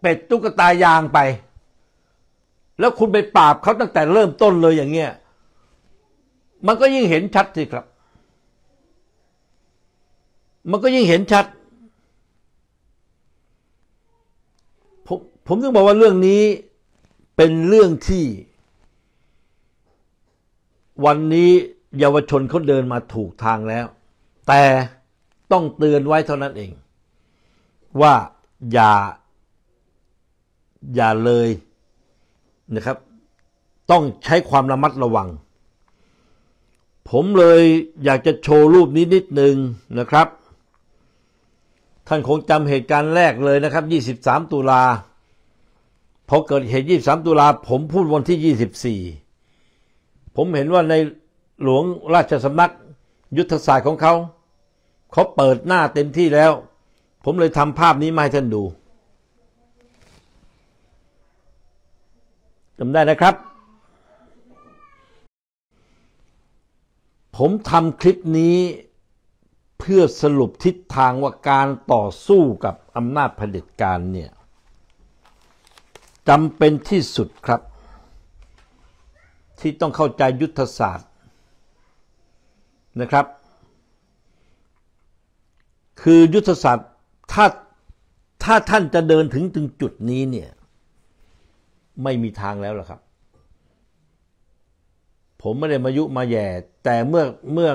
เป็ดตุ๊กตายางไป แล้วคุณไปปราบเขาตั้งแต่เริ่มต้นเลยอย่างเงี้ย มันก็ยิ่งเห็นชัดสิครับ มันก็ยิ่งเห็นชัดผมต้องบอกว่าเรื่องนี้เป็นเรื่องที่วันนี้เยาวชนเขาเดินมาถูกทางแล้ว แต่ต้องเตือนไว้เท่านั้นเอง ว่าอย่าอย่าเลยนะครับ ต้องใช้ความระมัดระวัง ผมเลยอยากจะโชว์รูปนี้นิดหนึ่งนะครับ ท่านคงจำเหตุการณ์แรกเลยนะครับ 23 ตุลาพอเกิดเหตุยี่สามตุลาผมพูดวันที่ยี่สิบสี่ผมเห็นว่าในหลวงราชสำนักยุทธศาสตร์ของเขาเขาเปิดหน้าเต็มที่แล้ว ผมเลยทำภาพนี้มาให้ท่านดูจำได้นะครับ ผมทำคลิปนี้เพื่อสรุปทิศทางว่าการต่อสู้กับอำนาจเผด็จการเนี่ยจำเป็นที่สุดครับที่ต้องเข้าใจยุทธศาสตร์นะครับ คือยุทธศาสตร์ถ้า ถ้าท่านจะเดินถึงถึงจุดนี้เนี่ย ไม่มีทางแล้วล่ะครับ ผมไม่ได้มายุมาแย่ แต่เมื่อเมื่อ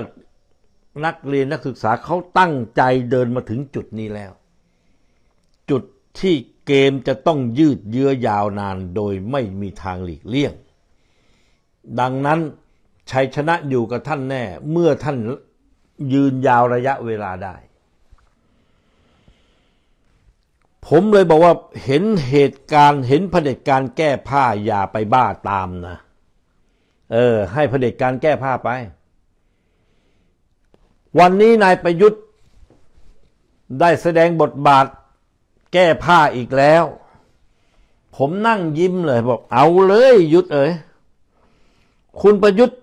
นักเรียนนักศึกษาเขาตั้งใจเดินมาถึงจุดนี้แล้ว จุดที่เกมจะต้องยืดเยื้อยาวนานโดยไม่มีทางหลีกเลี่ยง ดังนั้นชัยชนะอยู่กับท่านแน่เมื่อท่านยืนยาวระยะเวลาได้ ผมเลยบอกว่าเห็นเหตุการณ์เห็นเผด็จการแก้ผ้าอย่าไปบ้าตามนะ เออ ให้เผด็จการแก้ผ้าไป วันนี้นายประยุทธ์ได้แสดงบทบาทแก้ผ้าอีกแล้ว ผมนั่งยิ้มเลยบอกเอาเลย ยุทธเอ๋ยคุณประยุทธ์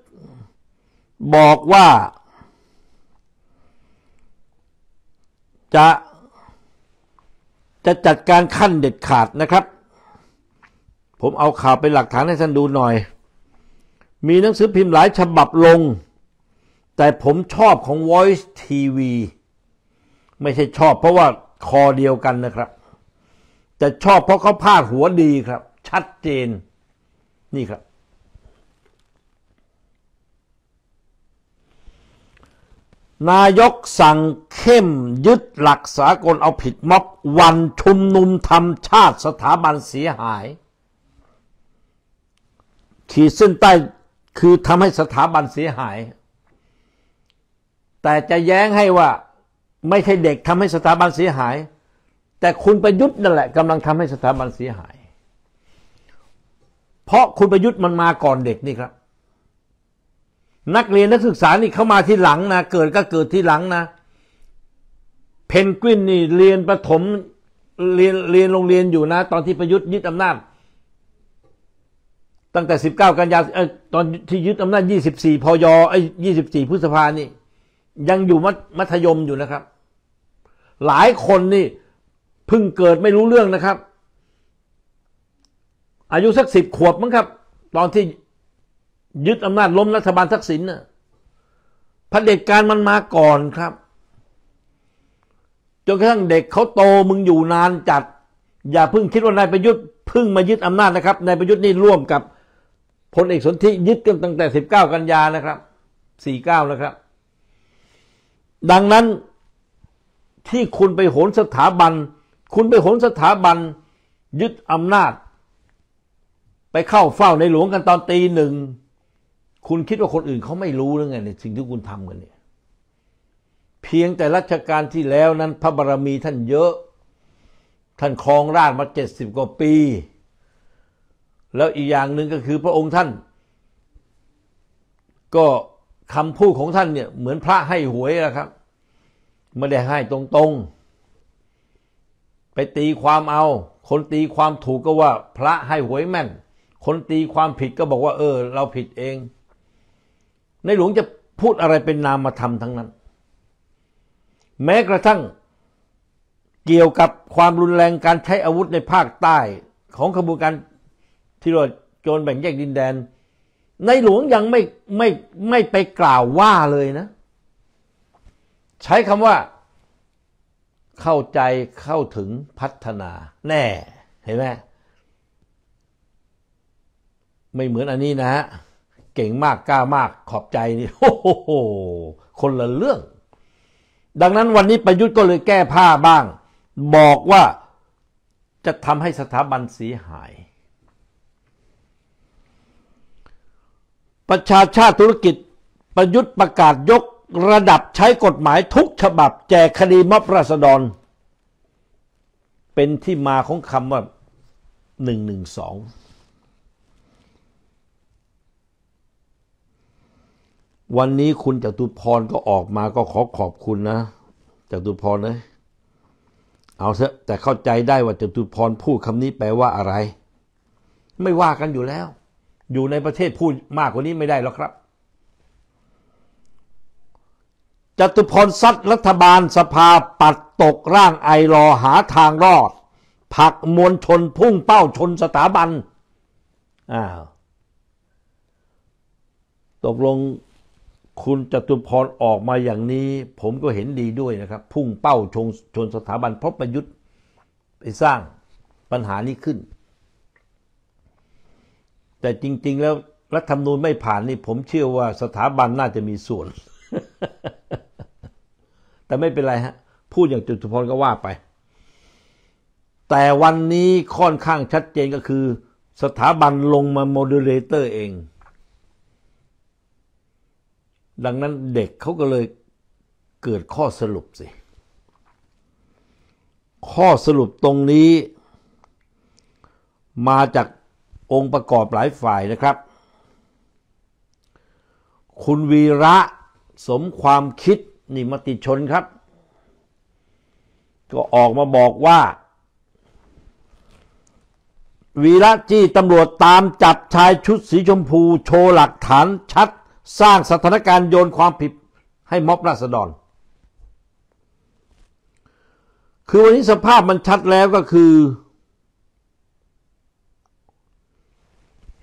บอกว่า จะจะจัดการขั้นเด็ดขาดนะครับ ผมเอาข่าวเป็นหลักฐานให้ท่านดูหน่อย มีหนังสือพิมพ์หลายฉบับลง แต่ผมชอบของ Voice TV ไม่ใช่ชอบเพราะว่าคอเดียวกันนะครับแต่ชอบเพราะเขาพาดหัวดีครับ ชัดเจน นี่ครับ นายกสั่งเข้มยึดหลักสากลเอาผิดม็อบวันชุมนุมทำชาติสถาบันเสียหายขีดเส้นใต้คือทำให้สถาบันเสียหาย แต่จะแย้งให้ว่า ไม่ใช่เด็กทำให้สถาบันเสียหายแต่คุณประยุทธ์นั่นแหละกำลังทำให้สถาบันเสียหาย เพราะคุณประยุทธ์มันมาก่อนเด็กนี่ครับ นักเรียนนักศึกษานี่เข้ามาที่หลังนะเกิดก็เกิดที่หลังนะเพนกวินนี่เรียนประถมเรียนเรียนโรงเรียนอยู่นะ ตอนที่ประยุทธ์ยึดอำนาจตั้งแต่สิบเก้ากันยาตอนที่ยึดอำนาจยี่สสิบี่พยไอ้ี่พฤษภานี่ ยังอยู่มัธยมอยู่นะครับ หลายคนนี่พึ่งเกิดไม่รู้เรื่องนะครับ อายุสักสิบขวบมั้งครับ ตอนที่ยึดอำนาจล้มรัฐบาลทักษิณน่ะพระเด็จการมันมาก่อนครับจนกระทั่งเด็กเขาโตมึงอยู่นานจัดอย่าพึ่งคิดว่านายประยุทธ์พึ่งมายึดอำนาจนะครับนายประยุทธ์นี่ร่วมกับพลเอกสนธิยึดกันตั้งแต่19 กันยานะครับ 49 นะครับ ดังนั้นที่คุณไปโหนสถาบันคุณไปขนสถาบันยึดอำนาจ ไปเข้าเฝ้าในหลวงกันตอนตีหนึ่ง คุณคิดว่าคนอื่นเขาไม่รู้หรือไงเนี่ยสิ่งที่คุณทำกันเนี่ย เพียงแต่รัชกาลที่แล้วนั้นพระบารมีท่านเยอะ ท่านครองราชมาเจ็ดสิบกว่าปี แล้วอีกอย่างหนึ่งก็คือพระองค์ท่าน ก็คำพูดของท่านเนี่ย เหมือนพระให้หวยนะครับไม่ได้ให้ตรง ๆไปตีความเอา คนตีความถูกก็ว่าพระให้หวยแม่น คนตีความผิดก็บอกว่า เออ เราผิดเอง ในหลวงจะพูดอะไรเป็นนามธรรมาททั้งนั้น แม้กระทั่งเกี่ยวกับความรุนแรงการใช้อาวุธในภาคใต้ ของขบวนการที่เราโจรแบ่งแยกดินแดน ในหลวงยังไม่ไม่ไม่ไปกล่าวว่าเลยนะ ใช้คำว่าเข้าใจเข้าถึงพัฒนาแน่เห็นไหมไม่เหมือนอันนี้นะฮะเก่งมากกล้ามากขอบใจนี่โอ้โหคนละเรื่อง ดังนั้นวันนี้ประยุทธ์ก็เลยแก้ผ้าบ้าง บอกว่าจะทำให้สถาบันเสียหาย ประชาชาติธุรกิจประยุทธ์ประกาศยกระดับใช้กฎหมายทุกฉบับแจกคดีมอบราษฎรเป็นที่มาของคำว่าหนึ่งหนึ่งสองวันนี้คุณจตุพรก็ออกมาก็ขอขอบคุณนะจตุพรนะ เอาเถอะแต่เข้าใจได้ว่าจตุพรพูดคำนี้แปลว่าอะไร ไม่ว่ากันอยู่แล้ว อยู่ในประเทศพูดมากกว่านี้ไม่ได้แล้วครับจตุพรซัดรัฐบาล สภาปัดตกร่างไอรอหาทางรอด ผักมวลชนพุ่งเป้าชนสถาบันอ้าวตกลงคุณจตุพรออกมาอย่างนี้ ผมก็เห็นดีด้วยนะครับ พุ่งเป้าชนชนสถาบันเพราะประยุทธ์ ไปสร้างปัญหานี้ขึ้น แต่จริง ๆแล้วรัฐธรรมนูญไม่ผ่านนี่ผมเชื่อว่าสถาบันน่าจะมีส่วนแต่ไม่เป็นไรฮะพูดอย่างจตุพรก็ว่าไป แต่วันนี้ค่อนข้างชัดเจนก็คือ สถาบันลงมาโมเดเลเตอร์เอง ดังนั้นเด็กเขาก็เลยเกิดข้อสรุปสิ ข้อสรุปตรงนี้ มาจากองค์ประกอบหลายฝ่ายนะครับ คุณวีระสมความคิดนี่มติชนครับ ก็ออกมาบอกว่า วีระจี้ตำรวจตามจับชายชุด สีชมพู โชว์หลักฐานชัด สร้างสถานการณ์โยน ความผิดให้ ม็อบราษฎร คือวันนี้สภาพมันชัดแล้วก็คือ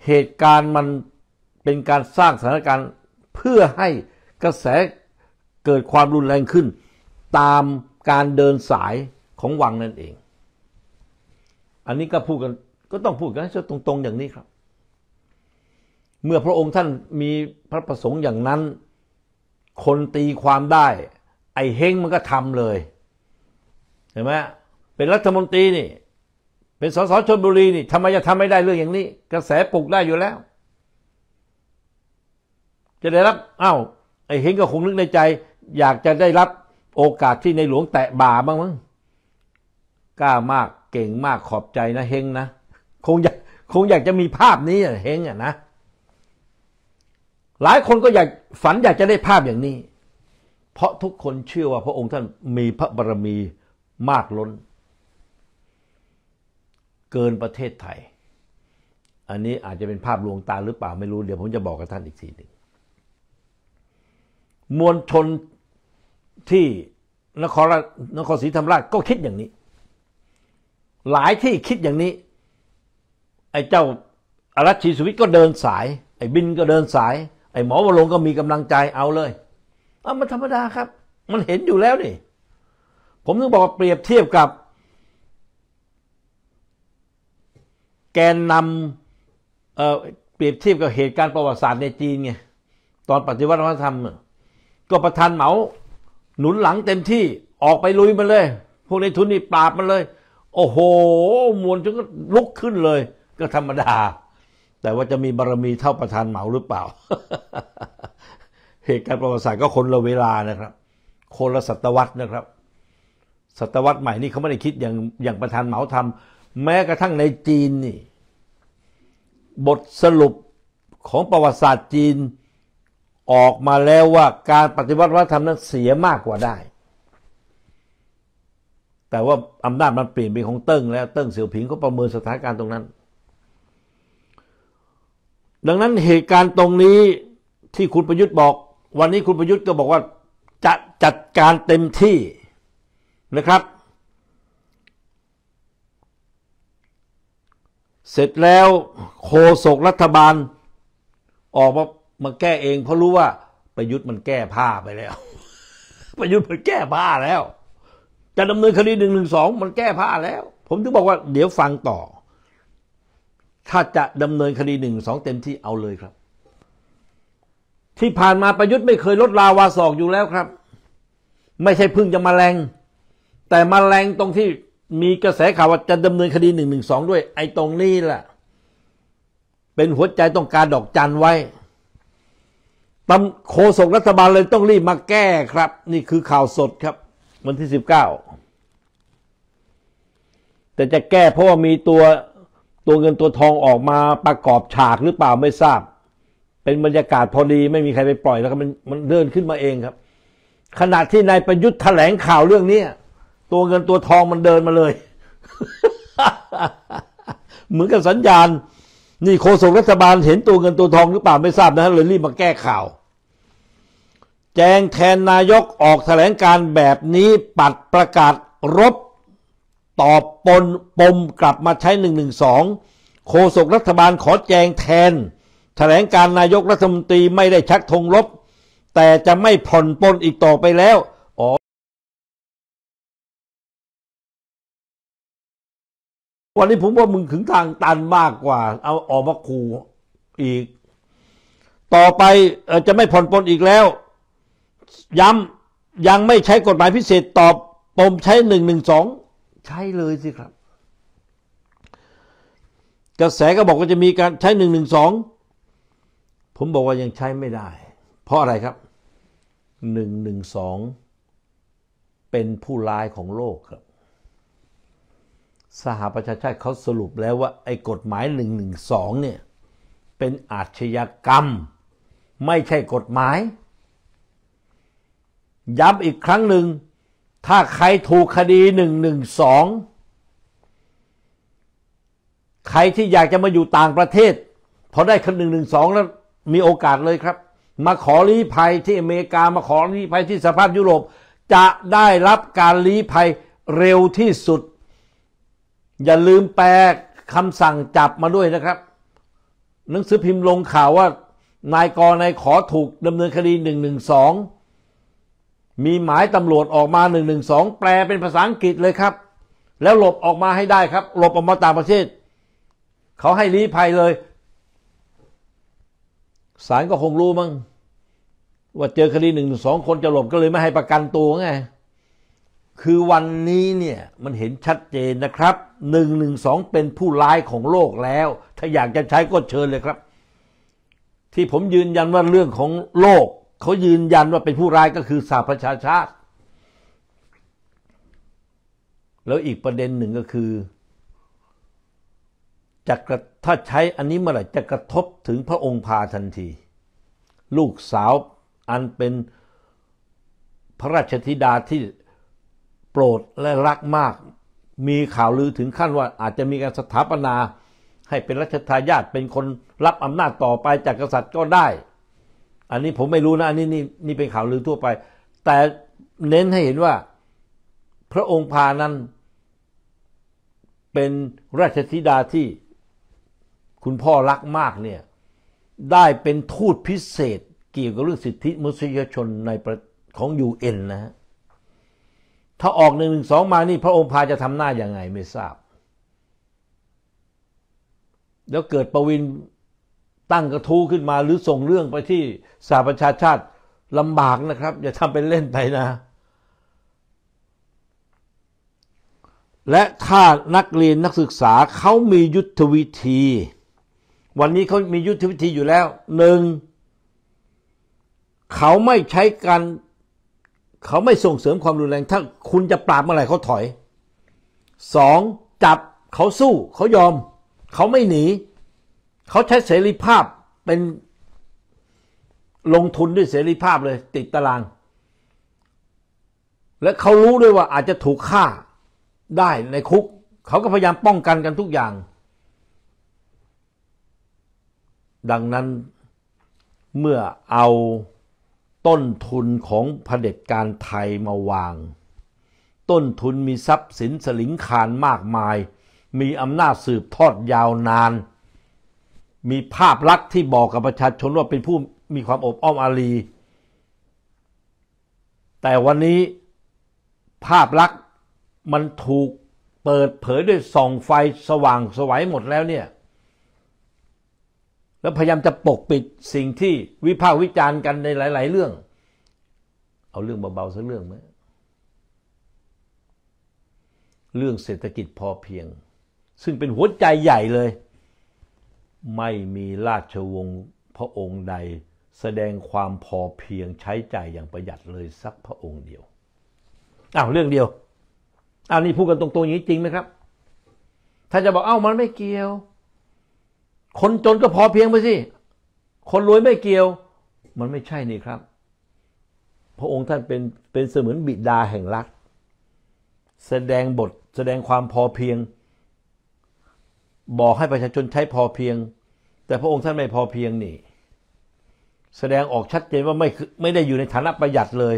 เหตุการณ์มันเป็นการสร้างสถานการณ์เพื่อให้กระแสเกิดความรุนแรงขึ้น ตามการเดินสายของวังนั่น เอง อันนี้ก็พูดกันก็ต้องพูดกันให้ตรงๆอย่างนี้ครับ เมื่อพระองค์ท่านมีพระประสงค์อย่างนั้น คนตีความได้ ไอ้เฮงมันก็ทำเลย เห็นไหมเป็นรัฐมนตรีนี่ เป็นสสชนบุรีนี่ทำไม จะทำไม่ได้เรื่องอย่างนี้ กระแสปลุกได้อยู่แล้ว จะได้รับอา้าวไอ้เฮงก็คงนึกในใจอยากจะได้รับโอกาสที่ในหลวงแตะบ่าบ้างมั้งกล้ามากเก่งมากขอบใจนะเฮงนะคงอยากคงอยากจะมีภาพนี้เฮงอ่ะนะหลายคนก็อยากฝันอยากจะได้ภาพอย่างนี้ เพราะทุกคนเชื่อว่า พระองค์ท่านมีพระบารมีมากล้น เกินประเทศไทย อันนี้อาจจะเป็นภาพลวงตาหรือเปล่า ไม่รู้ เดี๋ยวผมจะบอกกับท่านอีกทีหนึ่งมวลชนที่ นครนครศรีธรรมราชก็คิดอย่างนี้ หลายที่คิดอย่างนี้ ไอ้เจ้าอรัชชีสุวิทย์ก็เดินสาย ไอ้บินก็เดินสาย ไอ้หมอวรงก็มีกำลังใจเอาเลยเอามันธรรมดาครับ มันเห็นอยู่แล้วนี่ผมถึงบอกเปรียบเทียบกับแกนนำเเปรียบเทียบกับเหตุการณ์ประวัติศาสตร์ในจีนไงตอนปฏิวัติวัฒนธรรมก็ประธานเหมา หนุนหลังเต็มที่ออกไป ลุยมาเลย พวกในทุนนี่ปราบมาเลย โอ้โหมวลจนก็ลุกขึ้นเลย ก็ธรรมดา แต่ว่าจะมีบารมีเท่าประธานเหมาหรือเปล่า เหตุการณ์ประวัติศาสตร์ก็คนละเวลานะครับคนละศตวรรษนะครับ ศตวรรษใหม่นี่เขาไม่ได้คิดอย่างอย่างประธานเหมาทำ แม้กระทั่งในจีนนี่บทสรุปของประวัติศาสตร์จีนออกมาแล้วว่าการปฏิวัติวัฒนธรรมนั้นเสียมากกว่าได้ แต่ว่าอำนาจมันเปลี่ยนเป็นของเติ้ง แล้วเติ้งเสี่ยวผิงก็ประเมินสถานการณ์ตรงนั้น ดังนั้นเหตุการณ์ตรงนี้ที่คุณประยุทธ์บอก วันนี้คุณประยุทธ์ก็บอกว่าจะจัดการเต็มที่นะครับ เสร็จแล้วโคศกรัฐบาลออกมามาแก้เอง เพราะรู้ว่าประยุทธ์มันแก้ผ้าไปแล้ว ประยุทธ์มันแก้ผ้าแล้ว จะดำเนินคดีหนึ่งหนึ่งสองมันแก้ผ้าแล้ว ผมถึงบอกว่า เดี๋ยวฟังต่อ ถ้าจะดำเนินคดีหนึ่งสองเต็มที่เอาเลยครับ ที่ผ่านมาประยุทธ์ไม่เคยลดลาวาศอกอยู่แล้วครับ ไม่ใช่พึ่งจะมาแรงแต่มาแรงตรงที่มีกระแสข่าวว่าจะดำเนินคดีหนึ่งหนึ่งสองด้วย ไอ้ตรงนี้แหละเป็นหัวใจต้องการดอกจันไว้ตำโคศกรัฐบาลเลยต้องรีบมาแก้ครับ นี่คือข่าวสดครับ วันที่สิบเก้าแต่จะแก้เพราะว่ามีตัวตัวเงินตัวทองออกมาประกอบฉากหรือเปล่าไม่ทราบ เป็นบรรยากาศพอดีไม่มีใครไปปล่อยแล้ว มันมันเดินขึ้นมาเองครับขณะที่นายประยุทธ์แถลงข่าวเรื่องนี้ตัวเงินตัวทองมันเดินมาเลย เหมือนกับสัญญาณนี่โฆษกรัฐบาลเห็นตัวเงินตัวทองหรือเปล่าไม่ทราบนะเลยรีบมาแก้ข่าวแจงแทนนายกออกแถลงการแบบนี้ปัดประกาศรบตอบปนปมกลับมาใช้หนึ่งหนึ่งสองโฆษกรัฐบาลขอแจงแทน แถลงการนายกรัฐมนตรีไม่ได้ชักธงรบแต่จะไม่ผ่อนปนอีกต่อไปแล้วอ๋อวันนี้ผมว่ามึงถึงทางตันมากกว่า เอาออกมาขู่อีก ต่อไปจะไม่ผ่อนปนอีกแล้วย้ำ ยังไม่ใช้กฎหมายพิเศษตอบปมใช้หนึ่งหนึ่งสองใช้เลยสิครับกระแสก็บอกว่าจะมีการใช้หนึ่งหนึ่งสองผมบอกว่ายังใช้ไม่ได้ เพราะอะไรครับหนึ่งหนึ่งสองเป็นผู้ร้ายของโลกครับ สหประชาชาติเขาสรุปแล้วว่าไอ้กฎหมายหนึ่งหนึ่งสองเนี่ย เป็นอาชญากรรม ไม่ใช่กฎหมายย้ำอีกครั้งหนึ่ง ถ้าใครถูกคดีหนึ่งหนึ่งสองใครที่อยากจะมาอยู่ต่างประเทศพอได้คดีหนึ่งหนึ่งสองแล้วมีโอกาสเลยครับ มาขอลี้ภัยที่อเมริกามาขอลี้ภัยที่สภาพยุโรป จะได้รับการลี้ภัยเร็วที่สุด อย่าลืมแปลคำสั่งจับมาด้วยนะครับ หนังสือพิมพ์ลงข่าวว่า นายกนายขอถูกดำเนินคดีหนึ่งหนึ่งสองมีหมายตำรวจออกมา 112 แปลเป็นภาษาอังกฤษเลยครับ แล้วหลบออกมาให้ได้ครับ หลบออกมาต่างประเทศ เขาให้รีภัยเลย ศาลก็คงรู้มั้งว่าเจอคดีหนึ่งสองคนจะหลบก็เลยไม่ให้ประกันตัวไง คือวันนี้เนี่ยมันเห็นชัดเจนนะครับหนึ่งหนึ่งสองเป็นผู้ร้ายของโลกแล้ว ถ้าอยากจะใช้ก็เชิญเลยครับ ที่ผมยืนยันว่าเรื่องของโลกเขายืนยันว่าเป็นผู้ร้ายก็คือสหประชาชาติ แล้วอีกประเด็นหนึ่งก็คือจะกระถ้าใช้อันนี้เมื่อไหร่จะกระทบถึงพระองค์พาทันที ลูกสาวอันเป็นพระราชธิดาที่โปรดและรักมาก มีข่าวลือถึงขั้นว่าอาจจะมีการสถาปนาให้เป็นรัชทายาทเป็นคนรับอำนาจต่อไปจากกษัตริย์ก็ได้อันนี้ผมไม่รู้นะอันนี้นี่นี่เป็นข่าวลือทั่วไป แต่เน้นให้เห็นว่าพระองค์พานั้น เป็นราชธิดาที่ คุณพ่อรักมากเนี่ย ได้เป็นทูตพิเศษ เกี่ยวกับเรื่องสิทธิมนุษยชนในของยูเอ็นนะฮะถ้าออกหนึ่งหนึ่งสองมานี่พระองค์พาจะทำหน้าอย่างไง ไม่ทราบ แล้วเกิดประวินตั้งกระทู้ขึ้นมาหรือส่งเรื่องไปที่สหประชาชาติลำบากนะครับ อย่าทำเป็นเล่นไปนะ และถ้านักเรียนนักศึกษาเขามียุทธวิธี วันนี้เขามียุทธวิธีอยู่แล้วหนึ่งเขาไม่ใช้การเขาไม่ส่งเสริมความรุนแรง ถ้าคุณจะปราบเมื่อไหร่เขาถอยสองจับเขาสู้ เขายอม เขาไม่หนีเขาใช้เสรีภาพเป็นลงทุนด้วยเสรีภาพเลยติดตาราง และเขารู้ด้วยว่าอาจจะถูกฆ่าได้ในคุก เขาก็พยายามป้องกันกันทุกอย่าง ดังนั้นเมื่อเอาต้นทุนของเผด็จการไทยมาวาง ต้นทุนมีทรัพย์สินสลิงคารมากมาย มีอำนาจสืบทอดยาวนานมีภาพลักษณ์ที่บอกกับประชาชนว่าเป็นผู้มีความอบอ้อมอารี แต่วันนี้ภาพลักษณ์มันถูกเปิดเผยด้วยส่องไฟสว่างสวัยหมดแล้วเนี่ย แล้วพยายามจะปกปิดสิ่งที่วิพากษ์วิจารณ์กันในหลาย ๆ เรื่อง เอาเรื่องเบา ๆสักเรื่องไหม เรื่องเศรษฐกิจพอเพียง ซึ่งเป็นหัวใจใหญ่เลยไม่มีราชวงศ์พระองค์ใด แสดงความพอเพียงใช้ใจ่ายอย่างประหยัดเลยสักพระองค์เดียว อ้าว เรื่องเดียว อ้าวนี่พูดกันตรงๆอย่างนี้จริงไหมครับ ถ้าจะบอกเอ้ามันไม่เกี่ยว คนจนก็พอเพียงไปสิ คนรวยไม่เกี่ยว มันไม่ใช่นี่ครับ พระองค์ท่านเป็นเป็นเสมือนบิดาแห่งรัฐแสดงบทแสดงความพอเพียง บอกให้ประชาชนใช้พอเพียงแต่พระองค์ท่านไม่พอเพียงนี่ แสดงออกชัดเจนว่าไม่ไม่ได้อยู่ในฐานะประหยัดเลย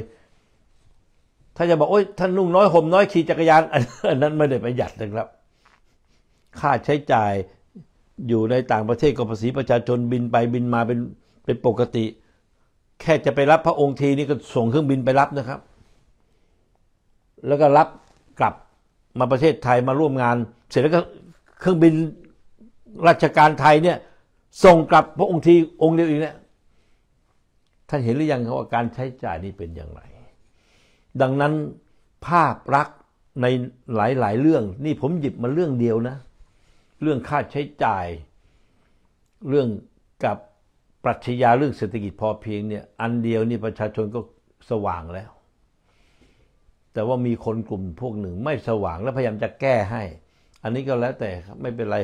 ถ้าจะบอกโอ้ยท่านนุ่งน้อยห่มน้อยขี่จักรยานอันนั้นไม่ได้ประหยัดนะครับค่าใช้จ่ายอยู่ในต่างประเทศก็ภาษีประชาชนบินไปบินมาเป็นเป็นปกติ แค่จะไปรับพระองค์ทีนี่ก็ส่งเครื่องบินไปรับนะครับ แล้วก็รับกลับมาประเทศไทยมาร่วมงาน เสร็จแล้วก็เครื่องบินราชการไทยเนี่ยส่งกลับพระองค์ทีองค์เดียวอีกเนี่ย ท่านเห็นหรือยังรว่าการใช้จ่ายนี่เป็นอย่างไร ดังนั้นภาพรักนหลในหลายๆ เรื่อง นี่ผมหยิบมาเรื่องเดียวนะ เรื่องค่าใช้จ่าย เรื่องกับปรัชญาเรื่องเศรษฐกิจพอเพียงเนี่ย อันเดียวนี่ประชาชนก็สว่างแล้ว แต่ว่ามีคนกลุ่มพวกหนึ่ง ไม่สว่างแล้วพยายามจะแก้ให้ อันนี้ก็แล้วแต่ครับไม่เป็นไร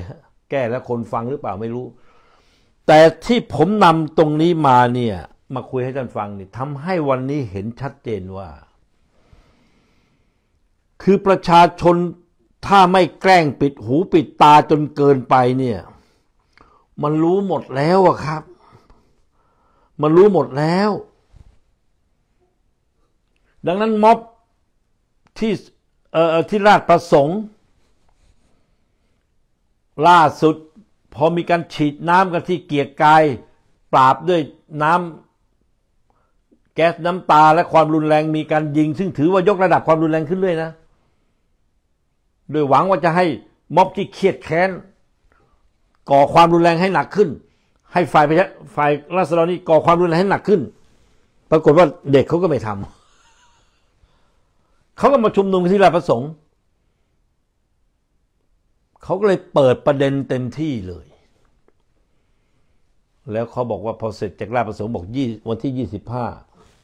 แก้แล้วคนฟังหรือเปล่าไม่รู้แต่ที่ผมนำตรงนี้มาเนี่ยมาคุยให้ท่านฟังนี่ทำให้วันนี้เห็นชัดเจนว่า คือประชาชนถ้าไม่แกล้งปิดหูปิดตาจนเกินไปเนี่ยมันรู้หมดแล้วอะครับ มันรู้หมดแล้ว ดังนั้นม็อบที่เอ่อที่ราชประสงค์ล่าสุดพอมีการฉีดน้ำกันที่เกียกกายปราบด้วยน้ำแก๊สน้ำตาและความรุนแรงมีการยิง ซึ่งถือว่ายกระดับความรุนแรงขึ้นเรื่อยนะ โดยหวังว่าจะให้ม็อบที่เครียดแค้นก่อความรุนแรงให้หนักขึ้น ให้ฝ่ายฝ่ายรัศดรนี่ก่อความรุนแรงให้หนักขึ้น ปรากฏว่าเด็กเขาก็ไม่ทำเขาก็มาชุมนุมที่ราชประสงค์เขาก็เลยเปิดประเด็นเต็มที่เลย แล้วเขาบอกว่าพอเสร็จจากราชประสงค์บอกวันที่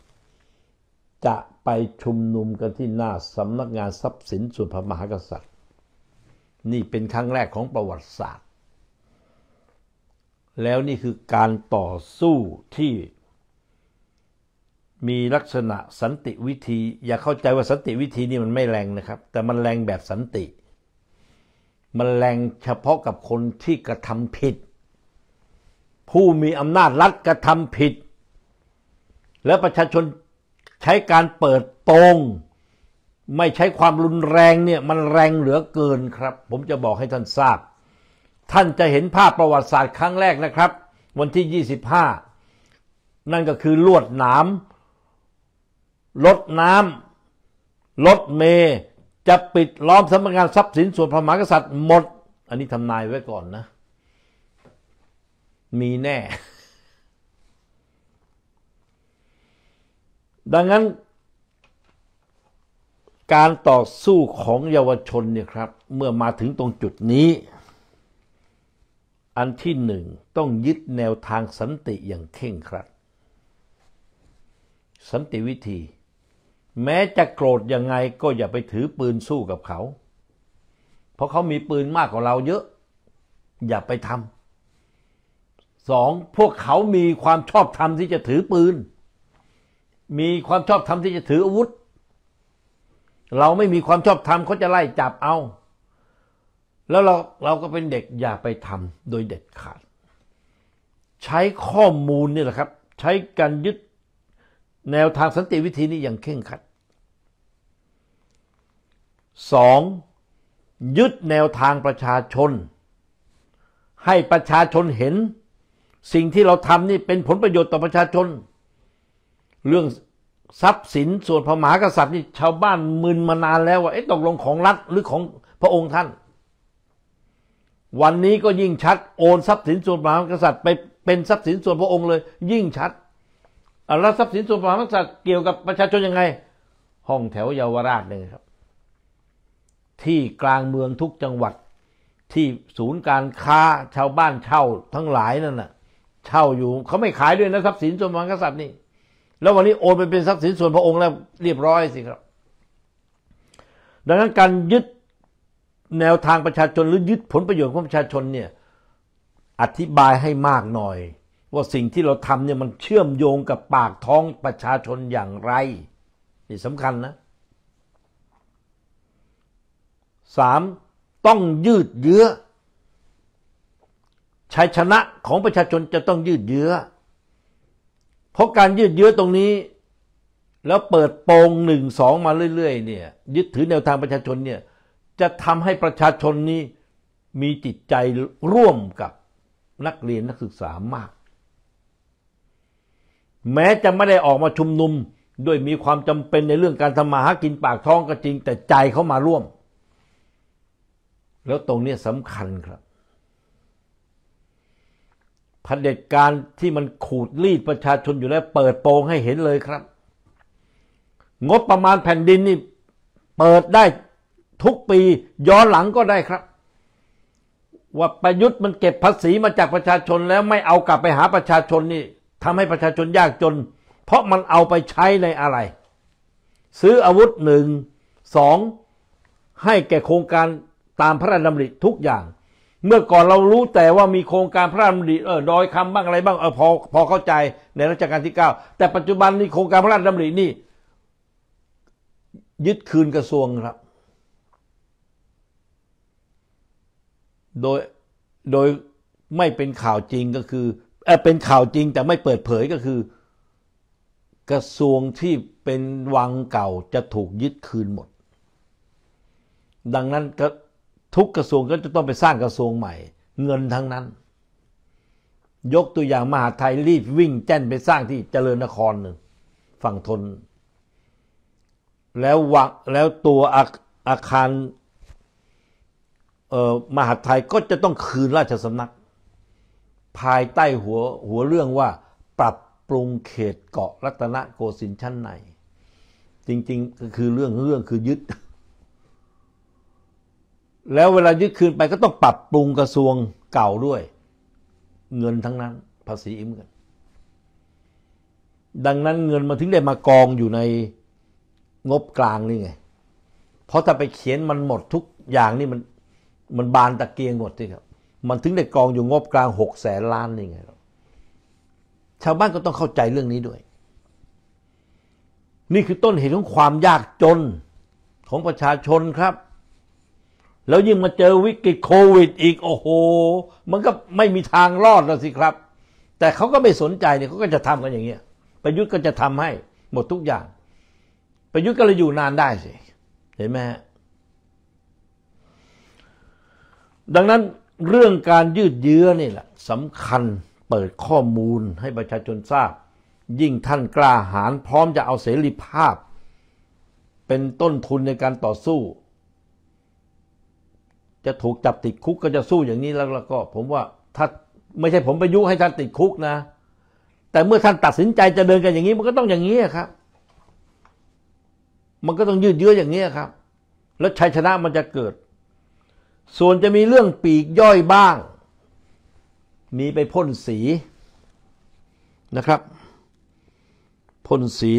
25 จะไปชุมนุมกันที่หน้าสำนักงานทรัพย์สินส่วนพระมหากษัตริย์ นี่เป็นครั้งแรกของประวัติศาสตร์ แล้วนี่คือการต่อสู้ที่มีลักษณะสันติวิธี อย่าเข้าใจว่าสันติวิธีนี่มันไม่แรงนะครับ แต่มันแรงแบบสันติมันแรงเฉพาะกับคนที่กระทำผิด ผู้มีอำนาจรัฐกระทำผิด และประชาชนใช้การเปิดตรง ไม่ใช้ความรุนแรงเนี่ยมันแรงเหลือเกินครับ ผมจะบอกให้ท่านทราบ ท่านจะเห็นภาพประวัติศาสตร์ครั้งแรกนะครับ วันที่ 25 นั่นก็คือลวดหนามลดน้ำลดเมจะปิดล้อมสำนักงานทรัพย์สินส่วนพระมหากษัตริย์หมด อันนี้ทำนายไว้ก่อนนะ มีแน่ ดังนั้นการต่อสู้ของเยาวชนเนี่ยครับ เมื่อมาถึงตรงจุดนี้ อันที่หนึ่งต้องยึดแนวทางสันติอย่างเข่งครัดสันติวิธีแม้จะโกรธยังไง ก็อย่าไปถือปืนสู้กับเขา เพราะเขามีปืนมากกว่าเราเยอะ อย่าไปทำสองพวกเขามีความชอบธรรมที่จะถือปืน มีความชอบธรรมที่จะถืออาวุธ เราไม่มีความชอบธรรมเขาจะไล่จับเอา แล้วเราเราก็เป็นเด็กอย่าไปทำโดยเด็ดขาด ใช้ข้อมูลนี่แหละครับ ใช้การยึดแนวทางสันติวิธีนี้อย่างเข่งขัด 2. ยึดแนวทางประชาชน ให้ประชาชนเห็น สิ่งที่เราทำนี่เป็นผลประโยชน์ต่อประชาชน เรื่องทรัพย์สินส่วนพระมหากษัตริย์นี่ชาวบ้านมึนมานานแล้วว่าไอ้ตกลงของรัฐหรือของพระองค์ท่าน วันนี้ก็ยิ่งชัด โอนทรัพย์สินส่วนพระมหากษัตริย์ ไปเป็นทรัพย์สินส่วนพระองค์เลย ยิ่งชัดแล้วทรัพย์สินส่วนพระมหากษัตริย์เกี่ยวกับประชาชนยังไงห้องแถวเยาวราชเลยครับ ที่กลางเมืองทุกจังหวัด ที่ศูนย์การค้าชาวบ้านเช่าทั้งหลายนั่นน่ะ เช่าอยู่เขาไม่ขายด้วยนะทรัพย์สินส่วนพระมหากษัตริย์นี่แล้ววันนี้โอนไปเป็นทรัพย์สินส่วนพระองค์แล้ว เรียบร้อยสิครับ ดังนั้นการยึดแนวทางประชาชนหรือยึดผลประโยชน์ของประชาชนเนี่ย อธิบายให้มากหน่อยว่าสิ่งที่เราทำเนี่ยมันเชื่อมโยงกับปากท้องประชาชนอย่างไรนี่สำคัญนะสามต้องยืดเยื้อ ชัยชนะของประชาชนจะต้องยืดเยื้อเพราะการยืดเยื้อตรงนี้ แล้วเปิดโปงหนึ่งสองมาเรื่อยๆเนี่ยยึดถือแนวทางประชาชนเนี่ยจะทำให้ประชาชนนี้มีจิตใจร่วมกับนักเรียนนักศึกษามากแม้จะไม่ได้ออกมาชุมนุมด้วยมีความจำเป็นในเรื่องการทำมาหากินปากท้องก็จริง แต่ใจเขามาร่วม แล้วตรงนี้สำคัญครับเด็จการที่มันขูดรีดประชาชนอยู่แล้ว เปิดโปงให้เห็นเลยครับ งบประมาณแผ่นดินนี่เปิดได้ทุกปี ย้อนหลังก็ได้ครับ ว่าประยุทธ์มันเก็บภาษีมาจากประชาชนแล้วไม่เอากลับไปหาประชาชนนี่ทำให้ประชาชนยากจน เพราะมันเอาไปใช้ในอะไร ซื้ออาวุธหนึ่งสองให้แก่โครงการตามพระราชดำริทุกอย่าง เมื่อก่อนเรารู้แต่ว่ามีโครงการพระราชดำริเออดอยคำบ้างอะไรบ้างเออพอพอเข้าใจในรัชกาลที่เก้าแต่ปัจจุบันนี้โครงการพระราชดำรินี่ยึดคืนกระทรวงครับโดยโดยไม่เป็นข่าวจริงก็คือเป็นข่าวจริงแต่ไม่เปิดเผยก็คือกระทรวงที่เป็นวังเก่าจะถูกยึดคืนหมด ดังนั้นทุกกระทรวงก็จะต้องไปสร้างกระทรวงใหม่ เงินทั้งนั้น ยกตัวอย่างมหาไทยรีบวิ่งแจ้นไปสร้างที่เจริญนครหนึ่งฝั่งทน แล้ววังแล้วตัวอาอาคารมหาไทยก็จะต้องคืนราชสำนักภายใต้หัวหัวเรื่องว่าปรับปรุงเขตเกาะรัตนโกสินทร์ชั้นในจริงๆ ก็คือเรื่องเรื่องคือยึด แล้วเวลายึดคืนไปก็ต้องปรับปรุงกระทรวงเก่าด้วย เงินทั้งนั้น ภาษีเงินดังนั้นเงินมาถึงได้มากองอยู่ในงบกลางนี่ไง เพราะถ้าไปเขียนมันหมดทุกอย่างนี่มันมันบานตะเกียงหมดที่ครับมันถึงได้กองอยู่งบกลางหกแสนล้านนี่ไงครับชาวบ้านก็ต้องเข้าใจเรื่องนี้ด้วย นี่คือต้นเหตุของความยากจนของประชาชนครับ แล้วยิ่งมาเจอวิกฤตโควิดอีกโอ้โห มันก็ไม่มีทางรอดแล้วสิครับ แต่เขาก็ไม่สนใจเนี่ยเขาก็จะทำกันอย่างเงี้ยประยุทธ์ก็จะทำให้ หมดทุกอย่าง ประยุทธ์ก็เลยอยู่นานได้สิเห็นไหมฮะดังนั้นเรื่องการยืดเยื้อนี่แหละสำคัญเปิดข้อมูลให้ประชาชนทราบ ยิ่งท่านกล้าหาญพร้อมจะเอาเสรีภาพ เป็นต้นทุนในการต่อสู้ จะถูกจับติดคุกก็จะสู้อย่างนี้แล้วแล้วก็ ผมว่าถ้าไม่ใช่ผมไปยุให้ท่านติดคุกนะ แต่เมื่อท่านตัดสินใจจะเดินกันอย่างนี้มันก็ต้องอย่างนี้ครับ มันก็ต้องยืดเยื้ออย่างนี้ครับ แล้วชัยชนะมันจะเกิดส่วนจะมีเรื่องปีกย่อยบ้าง มีไปพ่นสีนะครับ พ่นสี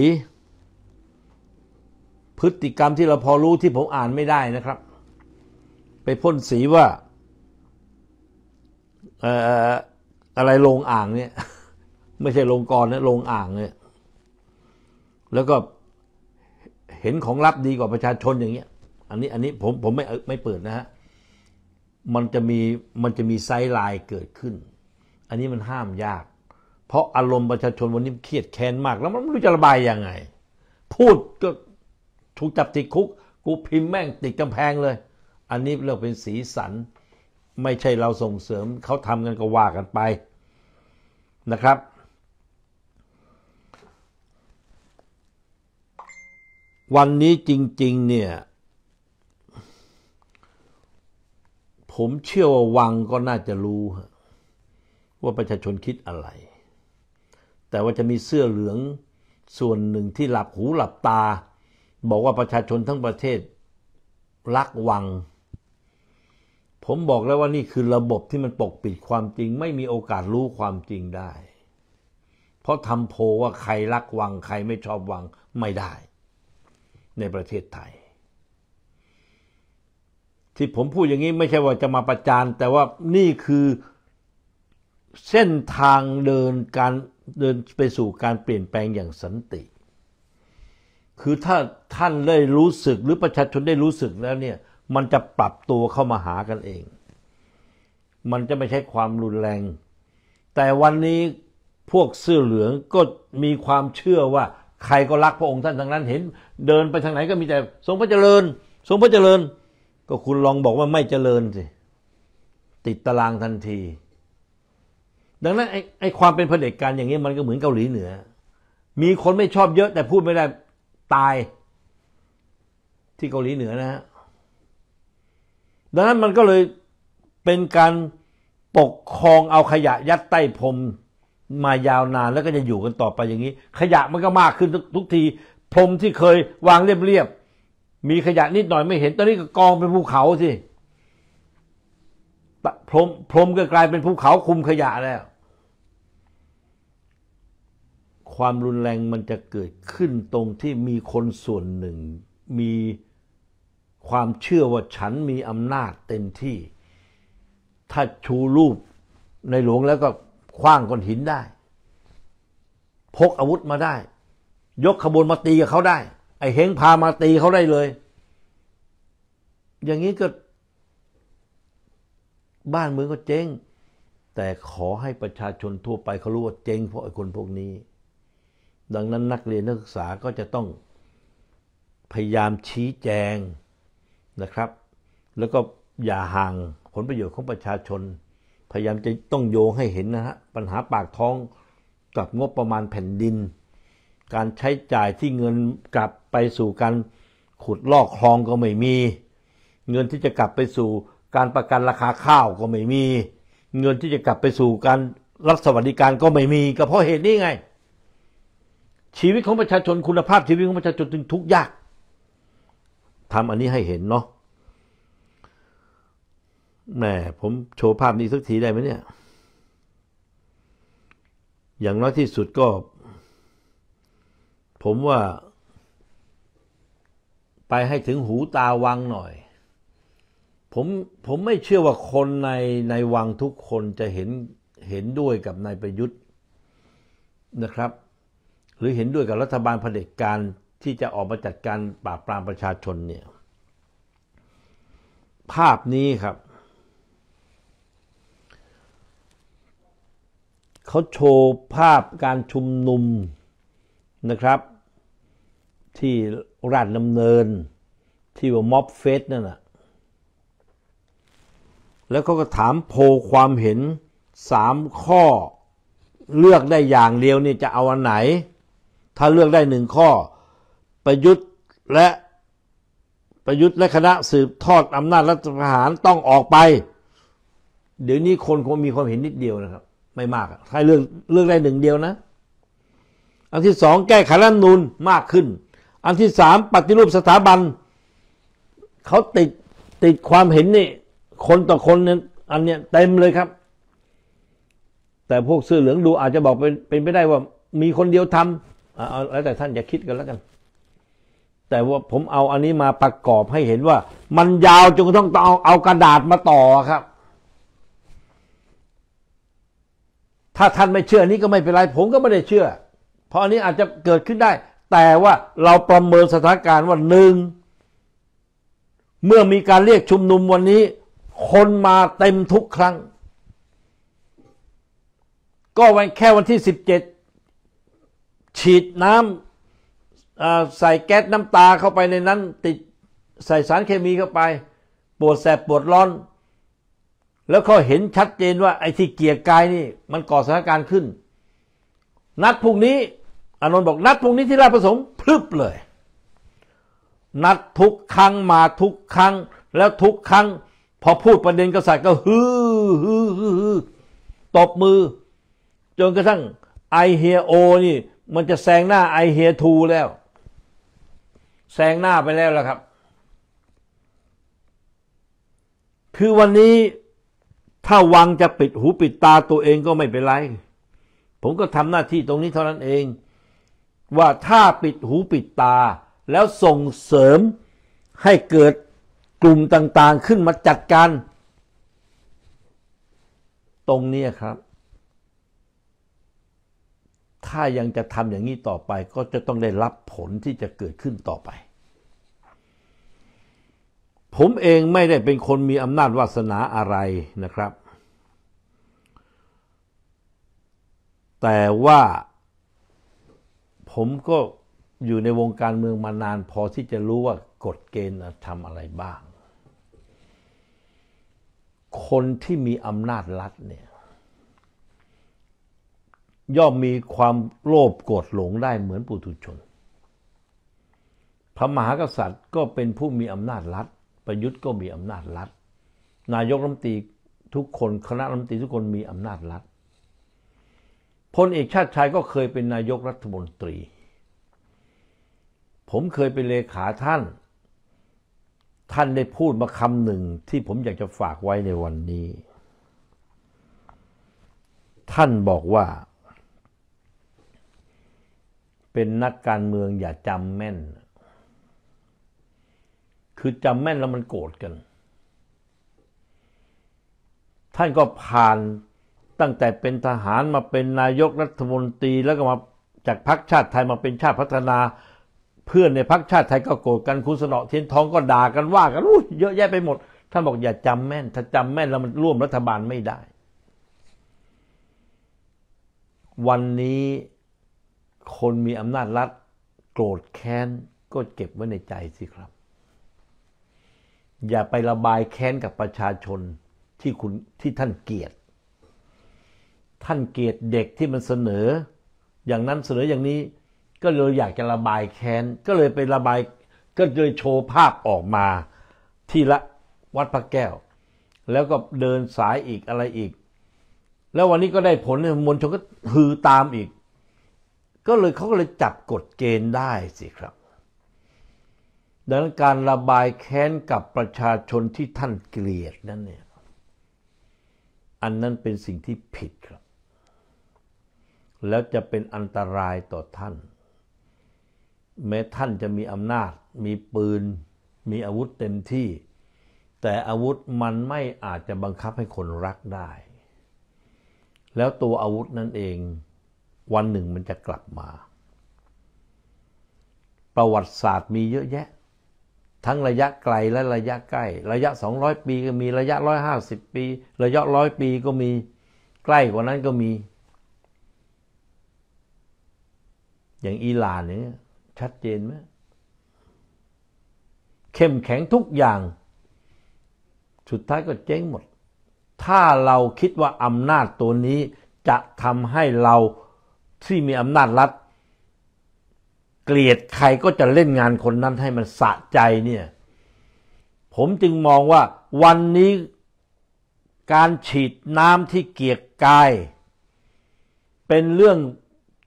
พฤติกรรมที่เราพอรู้ที่ผมอ่านไม่ได้นะครับ ไปพ่นสีว่าอะไรลงอ่างเนี่ย ไม่ใช่ลงกรนะลงอ่างเนี่ยแล้วก็เห็นของลับดีกว่าประชาชนอย่างเงี้ย อันนี้อันนี้ผมผมไม่ไม่เปิดนะฮะมันจะมีมันจะมีไซไลน์เกิดขึ้น อันนี้มันห้ามยาก เพราะอารมณ์ประชาชนวันนี้เครียดแค้นมากแล้วมันไม่รู้จะระบายยังไง พูดก็ถูกจับติดคุก กูพิมพ์แม่งติดกำแพงเลย อันนี้เราเป็นสีสัน ไม่ใช่เราส่งเสริม เขาทำกันก็ว่ากันไปนะครับ วันนี้จริง ๆ เนี่ยผมเชื่อว่าวังก็น่าจะรู้ว่าประชาชนคิดอะไร แต่ว่าจะมีเสื้อเหลือง ส่วนหนึ่งที่หลับหูหลับตา บอกว่าประชาชนทั้งประเทศรักวัง ผมบอกแล้วว่านี่คือระบบที่มันปกปิดความจริง ไม่มีโอกาสรู้ความจริงได้ เพราะทำโพว่าใครรักวังใครไม่ชอบวังไม่ได้ ในประเทศไทยที่ผมพูดอย่างนี้ไม่ใช่ว่าจะมาประจานแต่ว่านี่คือเส้นทางเดินการเดินไปสู่การเปลี่ยนแปลงอย่างสันติ คือถ้าท่านได้รู้สึกหรือประชาชนได้รู้สึกแล้วเนี่ยมันจะปรับตัวเข้ามาหากันเอง มันจะไม่ใช่ความรุนแรง แต่วันนี้พวกเสื้อเหลืองก็มีความเชื่อว่า ใครก็รักพระองค์ท่านทั้งนั้นเห็น เดินไปทางไหนก็มีแต่ทรงพระเจริญทรงพระเจริญก็คุณลองบอกว่าไม่เจริญสิติดตารางทันที ดังนั้นไอ้ไอความเป็นเผด็จการอย่างนี้ มันก็เหมือนเกาหลีเหนือมีคนไม่ชอบเยอะ แต่พูดไม่ได้ตายที่เกาหลีเหนือนะฮะดังนั้นมันก็เลยเป็นการปกครองเอาขยะยัดใต้พรมมายาวนานแล้วก็จะอยู่กันต่อไปอย่างนี้ ขยะมันก็มากขึ้นทุกทกทีพรมที่เคยวางเรียบมีขยะนิดหน่อยไม่เห็นตอนนี้ก็กองเป็นภูเขาสิพรมพรมก็กลายเป็นภูเขาคุมขยะแล้ว ความรุนแรงมันจะเกิดขึ้นตรงที่มีคนส่วนหนึ่ง มีความเชื่อว่าฉันมีอำนาจเต็มที่ ถ้าชูรูปในหลวงแล้วก็คว้างก้อนหินได้ พกอาวุธมาได้ ยกขบวนมาตีกับเขาได้ไอ้เฮงพามาตีเขาได้เลย อย่างนี้ก็ บ้านเมืองก็เจ๊ง แต่ขอให้ประชาชนทั่วไปเขารู้ว่าเจ๊งเพราะไอ้คนพวกนี้ ดังนั้นนักเรียนนักศึกษาก็จะต้องพยายามชี้แจงนะครับ แล้วก็อย่าห่าง ผลประโยชน์ของประชาชน พยายามจะต้องโยงให้เห็นนะฮะปัญหาปากท้อง กับงบประมาณแผ่นดินการใช้จ่ายที่เงินกลับไปสู่การ ขุดลอกคลองก็ไม่มี เงินที่จะกลับไปสู่การประกันราคาข้าวก็ไม่มี เงินที่จะกลับไปสู่การรับสวัสดิการก็ไม่มี ก็เพราะเหตุนี้ไง ชีวิตของประชาชนคุณภาพชีวิตของประชาชนถึงทุกยากทำอันนี้ให้เห็นเนาะแหมผมโชว์ภาพนี้สักทีได้ไหมเนี่ยอย่างน้อยที่สุดก็ผมว่าไปให้ถึงหูตาวังหน่อย ผมผมไม่เชื่อว่าคนในในวังทุกคนจะเห็นเห็นด้วยกับนายประยุทธ์นะครับ หรือเห็นด้วยกับรัฐบาลเผด็จการที่จะออกมาจัดการปราบปรามประชาชนเนี่ย ภาพนี้ครับเขาโชว์ภาพการชุมนุมนะครับที่ราฐดำเนิน ที่ว่าม็อบเฟสนั่นและแล้วก็ถามโพความเห็นสามข้อ เลือกได้อย่างเดียวนี่จะเอาอันไหน ถ้าเลือกได้หนึ่งข้อ ประยุทธ์และประยุทธ์และคณะสืบทอดอำนาจรัฐประหารต้องออกไป เดี๋ยวนี้คนคงมีความเห็นนิดเดียวนะครับ ไม่มากถ้าเลือกเลือกได้หนึ่งเดียวนะอันที่สองแก้ไขรัฐนูนมากขึ้นอันที่สามปฏิรูปสถาบัน เขาติด ติดความเห็นนี่ คนต่อคนเนี่ยอันเนี้ยเต็มเลยครับ แต่พวกเสื้อเหลืองดู อาจจะบอกเป็นเป็นไปได้ว่ามีคนเดียวทำเอาแล้วแต่ท่านจะคิดกันแล้วกัน แต่ว่าผมเอาอันนี้มาประกอบให้เห็นว่า มันยาวจนต้องต้องเอาเอากระดาษมาต่อครับ ถ้าท่านไม่เชื่อนี้ก็ไม่เป็นไร ผมก็ไม่ได้เชื่อ เพราะอันนี้อาจจะเกิดขึ้นได้แต่ว่าเราประเมินสถานการณ์ว่าหนึ่ง เมื่อมีการเรียกชุมนุมวันนี้ คนมาเต็มทุกครั้ง ก็วันแค่วันที่ 17 ฉีดน้ำใส่แก๊สน้ำตาเข้าไปในนั้น ติดใส่สารเคมีเข้าไป ปวดแสบปวดร้อน แล้วเขาเห็นชัดเจนว่า ไอ้ที่เกียร์กายนี่ มันก่อสถานการณ์ขึ้น นัดพรุ่งนี้อานนท์บอกนัดพรุ่งนี้ที่ราชประสงค์พึบเลย นัดทุกครั้งมาทุกครั้งแล้วทุกครั้ง พอพูดประเด็นกษัตริย์ก็ฮือฮือฮือตบมือ จนกระทั่งไอเฮียโอนี่ มันจะแซงหน้าไอเฮียทูแล้วแซงหน้าไปแล้วล่ะครับ คือวันนี้ถ้าวังจะปิดหูปิดตาตัวเองก็ไม่เป็นไร ผมก็ทำหน้าที่ตรงนี้เท่านั้นเองว่าถ้าปิดหูปิดตาแล้วส่งเสริมให้เกิดกลุ่มต่างๆ ขึ้นมาจัดการตรงนี้ครับ ถ้ายังจะทำอย่างนี้ต่อไป ก็จะต้องได้รับผลที่จะเกิดขึ้นต่อไป ผมเองไม่ได้เป็นคนมีอำนาจวาสนาอะไรนะครับ แต่ว่าผมก็อยู่ในวงการเมืองมานานพอที่จะรู้ว่ากฎเกณฑ์ทำอะไรบ้าง คนที่มีอำนาจรัฐเนี่ยย่อมมีความโลภโกรธหลงได้เหมือนปุถุชน พระมหากษัตริย์ก็เป็นผู้มีอำนาจรัฐประยุทธ์ก็มีอำนาจรัฐนายกรัฐมนตรีทุกคนคณะรัฐมนตรีทุกคนมีอำนาจรัฐพลเอกชาติชายก็เคยเป็นนายกรัฐมนตรี ผมเคยเป็นเลขาท่าน ท่านได้พูดมาคำหนึ่งที่ผมอยากจะฝากไว้ในวันนี้ ท่านบอกว่าเป็นนักการเมืองอย่าจำแม่น คือจำแม่นแล้วมันโกรธกัน ท่านก็ผ่านตั้งแต่เป็นทหารมาเป็นนายก รัฐมนตรีแล้วก็มาจากพรรคชาติไทยมาเป็นชาติพัฒนา เพื่อนในพรรคชาติไทยก็โกรธกันคุณสนอเทียนทองก็ด่ากันว่ากันอู้เยอะแยะไปหมดท่านบอก อย่าจำแม่น ถ้าจำแม่นแล้วมันร่วมรัฐบาลไม่ได้ วันนี้คนมีอำนาจรัฐ โกรธแค้น ก็เก็บไว้ในใจสิครับ อย่าไประบายแค้นกับประชาชนที่คุณที่ท่านเกลียดท่านเกียดเด็กที่มันเสนอ อย่างนั้นเสนออย่างนี้ ก็เลยอยากจะระบายแค้น ก็เลยไประบายก็เลยโชว์ภาพออกมา ที่ละวัดพระแก้ว แล้วก็เดินสายอีกอะไรอีก แล้ววันนี้ก็ได้ผลมวลชนก็ฮือตามอีก ก็เลยเขาก็เลยจับกฎเกณฑ์ได้สิครับ ดังนั้นการระบายแค้นกับประชาชนที่ท่านเกลียดนั้นเนี่ยอันนั้นเป็นสิ่งที่ผิดครับแล้วจะเป็นอันตรายต่อท่าน แม้ท่านจะมี อำนาจ มีปืน มีอาวุธเต็ม ที่ แต่อาวุธมันไม่อาจจะบังคับให้คนรักได้ แล้วตัวอาวุธนั่นเอง วันหนึ่งมันจะกลับมา ประวัติศาสตร์มีเยอะแยะ ทั้งระยะไกลและระยะใกล้ ระยะ 200 ปีก็มีระยะ 150 ปี ระยะร้อยปีก็มีใกล้กว่านั้นก็มีอย่างอิหร่านเนี่ยชัดเจนไหมเข้มแข็งทุกอย่าง สุดท้ายก็เจ๊งหมด ถ้าเราคิดว่าอำนาจตัวนี้จะทำให้เราที่มีอำนาจรัฐเกลียดใครก็จะเล่นงานคนนั้นให้มันสะใจเนี่ย ผมจึงมองว่าวันนี้การฉีดน้ำที่เกียกกาย เป็นเรื่อง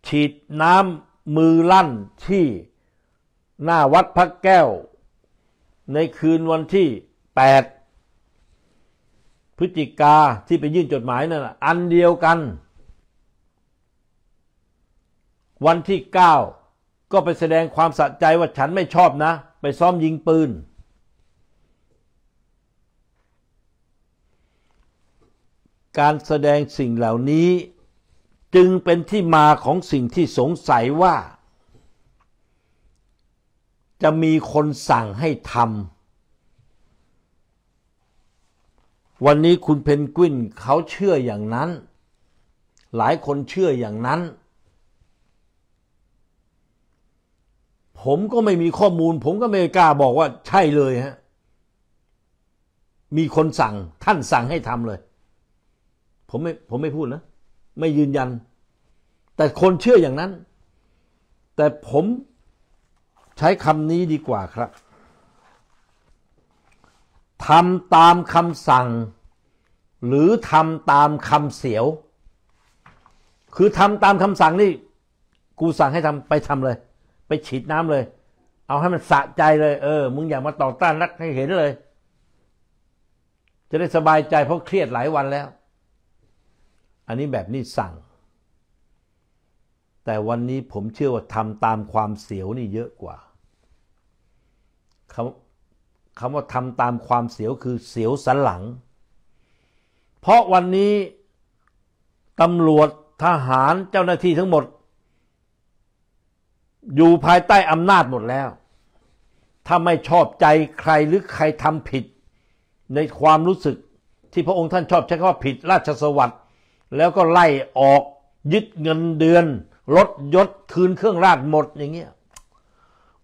ฉีดน้ำมือลั่นที่หน้าวัดพระแก้ว ในคืนวันที่ 8 พฤศจิกาที่ไปยื่นจดหมายนั่นอันเดียวกัน วันที่ 9 ก็ไปแสดงความสะใจว่าฉันไม่ชอบนะ ไปซ้อมยิงปืน การแสดงสิ่งเหล่านี้จึงเป็นที่มาของสิ่งที่สงสัยว่า จะมีคนสั่งให้ทำวันนี้คุณเพนกวินเขาเชื่ออย่างนั้น หลายคนเชื่ออย่างนั้น ผมก็ไม่มีข้อมูล ผมก็ไม่กล้าบอกว่าใช่เลยฮะมีคนสั่งท่านสั่งให้ทำเลยผมไม่ผมไม่พูดนะไม่ยืนยัน แต่คนเชื่ออย่างนั้น แต่ผมใช้คำนี้ดีกว่าครับทำตามคำสั่ง หรือทำตามคำเสียว คือทำตามคำสั่งนี่กูสั่งให้ทำไปทำเลย ไปฉีดน้ำเลย เอาให้มันสะใจ เลยเออมึงอย่ามาต่อต้านรักให้เห็นเลย จะได้สบายใจเพราะเครียดหลายวันแล้วอันนี้แบบนี้สั่ง แต่วันนี้ผมเชื่อว่าทำตามความเสียวนี่เยอะกว่าคำคำว่าทำตามความเสียวคือเสียวสันหลัง เพราะวันนี้ตำรวจทหารเจ้าหน้าที่ทั้งหมด อยู่ภายใต้อำนาจหมดแล้ว ถ้าไม่ชอบใจใครหรือใครทำผิดในความรู้สึกที่พระองค์ท่านชอบใช้คำว่าผิดราชสวัสดิแล้วก็ไล่ออกยึดเงินเดือนลดยศคืนเครื่องราชหมดอย่างเงี้ย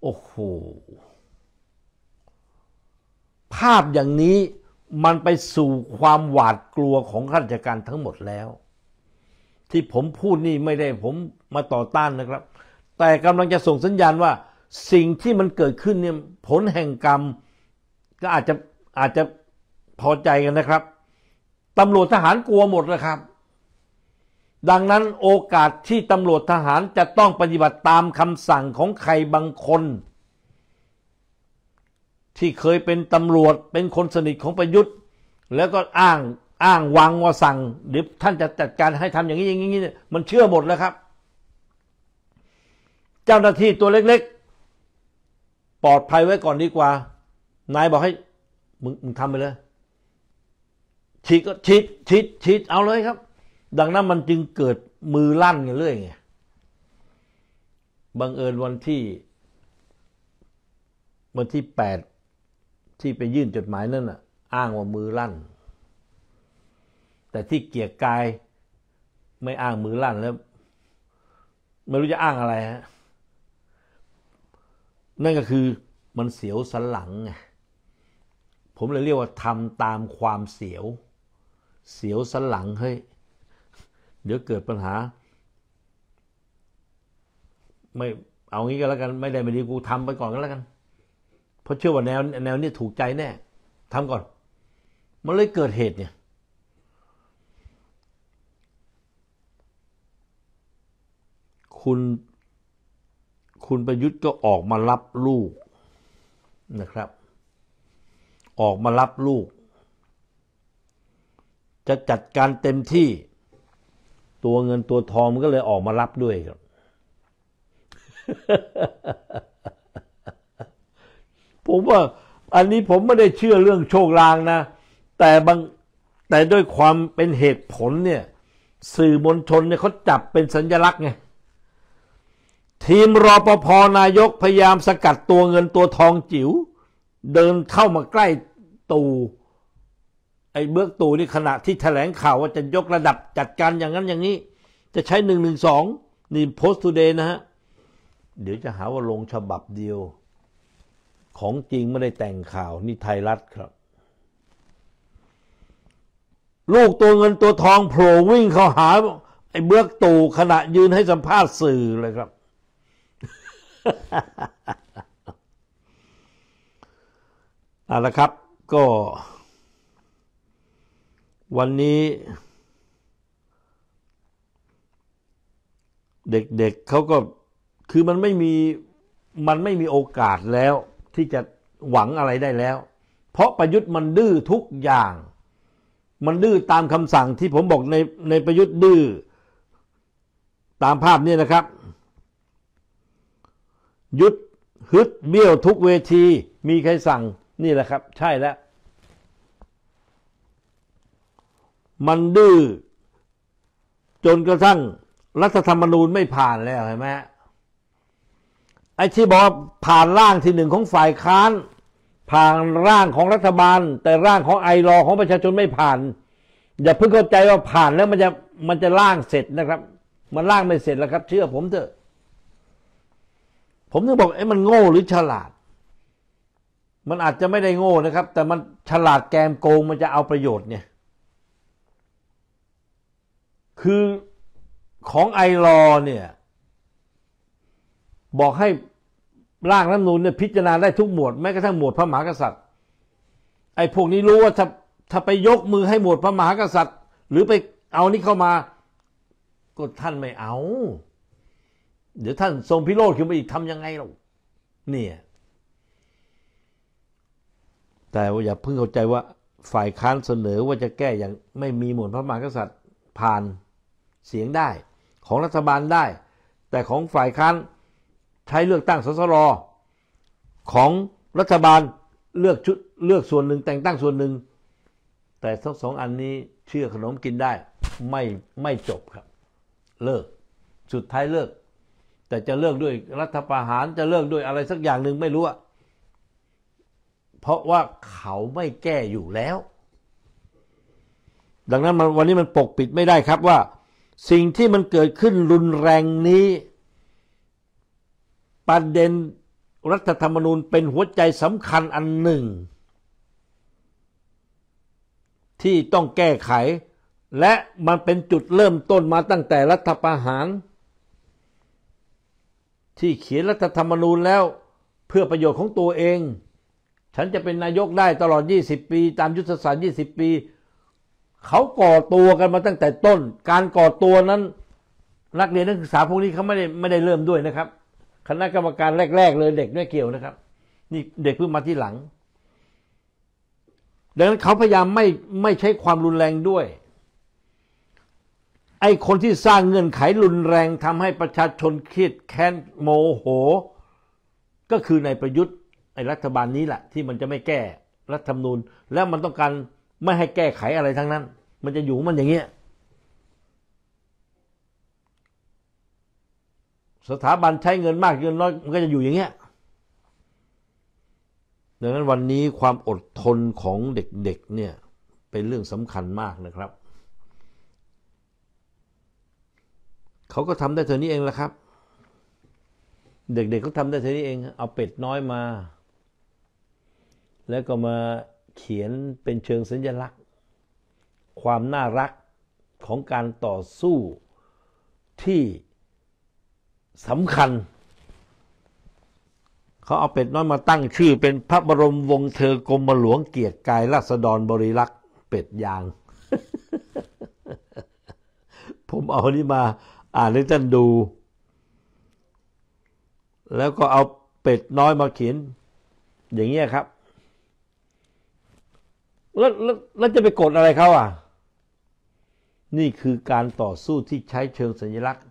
โอ้โหภาพอย่างนี้มันไปสู่ความหวาดกลัวของข้าราชการทั้งหมดแล้ว ที่ผมพูดนี่ไม่ได้ผมมาต่อต้านนะครับ แต่กำลังจะส่งสัญญาณว่า สิ่งที่มันเกิดขึ้นเนี่ยผลแห่งกรรม ก็อาจจะอาจจะพอใจกันนะครับตำรวจทหารกลัวหมดนะครับดังนั้นโอกาสที่ตำรวจทหารจะต้องปฏิบัติตามคำสั่งของใครบางคน ที่เคยเป็นตำรวจเป็นคนสนิทของประยุทธ์ แล้วก็อ้างอ้างวังว่าสั่งเดี๋ยวท่านจะจัดการให้ทำอย่างนี้อย่างนี้มันเชื่อหมดแล้วครับ เจ้าหน้าที่ตัวเล็กๆ ปลอดภัยไว้ก่อนดีกว่า นายบอกให้ มึงมึงทำไปเลยฉีดก็ฉีดฉีดฉีดเอาเลยครับดังนั้นมันจึงเกิดมือลั่นเรื่อยไง บังเอิญวันที่วันที่แปดที่ไปยื่นจดหมายนั่นอ่ะอ้างว่ามือลั่น แต่ที่เกียกกายไม่อ้างมือลั่นแล้วไม่รู้จะอ้างอะไรฮะ นั่นก็คือมันเสียวสันหลังไง ผมเลยเรียกว่าทำตามความเสียว เสียวสันหลังเฮ้ยเดี๋ยวเกิดปัญหา ไม่เอางี้ก็แล้วกัน ไม่ได้ไม่ดีกูทำไปก่อนก็แล้วกัน เพราะเชื่อว่าแนวแนวนี้ถูกใจแน่ทำก่อนมันเลยเกิดเหตุเนี่ย คุณคุณประยุทธ์ก็ออกมารับลูกนะครับ ออกมารับลูก จะจัดการเต็มที่ตัวเงินตัวทองมันก็เลยออกมารับด้วยครับผมว่าอันนี้ผมไม่ได้เชื่อเรื่องโชคลางนะ แต่บาง แต่ด้วยความเป็นเหตุผลเนี่ย สื่อมวลชนเนี่ยเขาจับเป็นสัญลักษณ์ไง ทีมรอปภนายกพยายามสกัดตัวเงินตัวทองจิ๋วเดินเข้ามาใกล้ตูไอ้เบื้องตูนี่ขณะที่แถลงข่าวว่าจะยกระดับจัดการอย่างนั้นอย่างนี้ จะใช้หนึ่งหนึ่งสองนี่โพสต์ทูเดย์นะฮะ เดี๋ยวจะหาว่าลงฉบับเดียว ของจริงไม่ได้แต่งข่าว นี่ไทยรัฐครับลูกตัวเงินตัวทองโผล่วิ่งเข้าหา ไอ้เบื้องตูขณะยืนให้สัมภาษณ์สื่อเลยครับเอาละครับก็วันนี้ เด็กๆเเขาก็คือมันไม่มีมันไม่มีโอกาสแล้ว ที่จะหวังอะไรได้แล้ว เพราะประยุทธ์มันดื้อทุกอย่าง มันดื้อตามคำสั่งที่ผมบอกในในประยุทธ์ดื้อตามภาพนี้นะครับ ยุดฮึดเบี้ยวทุกเวทีมีใครสั่งนี่แหละครับ ใช่แล้วมันดื้อจนกระทั่ง รัฐธรรมนูญไม่ผ่านแล้วเห็นไหมไอ้ที่บอกผ่านร่างที่หนึ่งของฝ่ายค้าน ผ่านร่างของรัฐบาล แต่ร่างของไอรอ ของประชาชนไม่ผ่าน อย่าเพิ่งเข้าใจว่าผ่านแล้วมันจะมันจะร่างเสร็จนะครับ มันร่างไม่เสร็จแล้วครับ เชื่อผมเถอะ ผมถึงบอกไอ้มันโง่หรือฉลาด มันอาจจะไม่ได้โง่นะครับ แต่มันฉลาดแกมโกง มันจะเอาประโยชน์เนี่ยคือของไอรอเนี่ย บอกให้ร่างรัฐมนูลเนี่ยพิจารณาได้ทุกหมวดแม้กระทั่งหมวดพระมหากษัตริย์ ไอ้พวกนี้รู้ว่าถ้าถ้าไปยกมือให้หมวดพระมหากษัตริย์ หรือไปเอานี่เข้ามาก็ท่านไม่เอา เดี๋ยวท่านทรงพิโรธขึ้นมาอีกทำยังไงเราเนี่ย แต่ว่าอย่าเพิ่งเข้าใจว่าฝ่ายค้านเสนอว่าจะแก้อย่างไม่มีหมวดพระมหากษัตริย์ผ่านเสียงได้ของรัฐบาลได้ แต่ของฝ่ายค้านใช้เลือกตั้งสสรของรัฐบาลเลือกชุดเลือกส่วนหนึ่งแต่งตั้งส่วนหนึ่ง แต่ทั้งสองอันนี้เชื่อขนมกินได้ไม่ไม่จบครับ เลิก สุดท้ายเลิกแต่จะเลิกด้วยรัฐประหารจะเลิกด้วยอะไรสักอย่างหนึ่งไม่รู้อะเพราะว่าเขาไม่แก้อยู่แล้ว ดังนั้นวันนี้มันปกปิดไม่ได้ครับว่าสิ่งที่มันเกิดขึ้นรุนแรงนี้ประเด็นรัฐธรรมนูญเป็นหัวใจสำคัญอันหนึ่ง ที่ต้องแก้ไขและมันเป็นจุดเริ่มต้นมาตั้งแต่รัฐประหาร ที่เขียนรัฐธรรมนูญแล้วเพื่อประโยชน์ของตัวเอง ฉันจะเป็นนายกได้ตลอด 20 ปี ตามยุทธศาสตร์20 ปีเขาก่อตัวกันมาตั้งแต่ต้น การก่อตัวนั้น นักเรียนนักศึกษาพวกนี้เขาไม่ได้ไม่ได้เริ่มด้วยนะครับคณะกรรมการแรก ๆ เลยเด็กไม่เกี่ยวนะครับ นี่เด็กเพิ่งมาที่หลัง ดังนั้นเขาพยายามไม่ไม่ใช้ความรุนแรงด้วย ไอ้คนที่สร้างเงื่อนไขรุนแรงทำให้ประชาชนเครียดแค้นโมโห ก็คือนายประยุทธ์ไอ้รัฐบาลนี้แหละ ที่มันจะไม่แก้รัฐธรรมนูญแล้วมันต้องการไม่ให้แก้ไขอะไรทั้งนั้น มันจะอยู่มันอย่างเงี้ย สถาบันใช้เงินมากเงินน้อยมันก็จะอยู่อย่างเงี้ย ดังนั้นวันนี้ความอดทนของเด็กๆเนี่ย เป็นเรื่องสำคัญมากนะครับ เขาก็ทำได้เท่านี้เองละครับ เด็กๆเขาทำได้เท่านี้เอง เอาเป็ดน้อยมา แล้วก็มาเขียนเป็นเชิงสัญลักษณ์ ความน่ารักของการต่อสู้ที่สำคัญ เขาเอาเป็ดน้อยมาตั้ง ชื่อเป็นพระบรมวงศ์เธอกรมหลวงเกียรติกายรัษฎรบริรักษ์เป็ดยาง ผมเอานี่มาอ่านให้ท่านดู แล้วก็เอาเป็ดน้อยมาเขียน อย่างนี้ครับแล้วแล้วจะไปกดอะไรเขาอ่ะ นี่คือการต่อสู้ที่ใช้เชิงสัญลักษณ์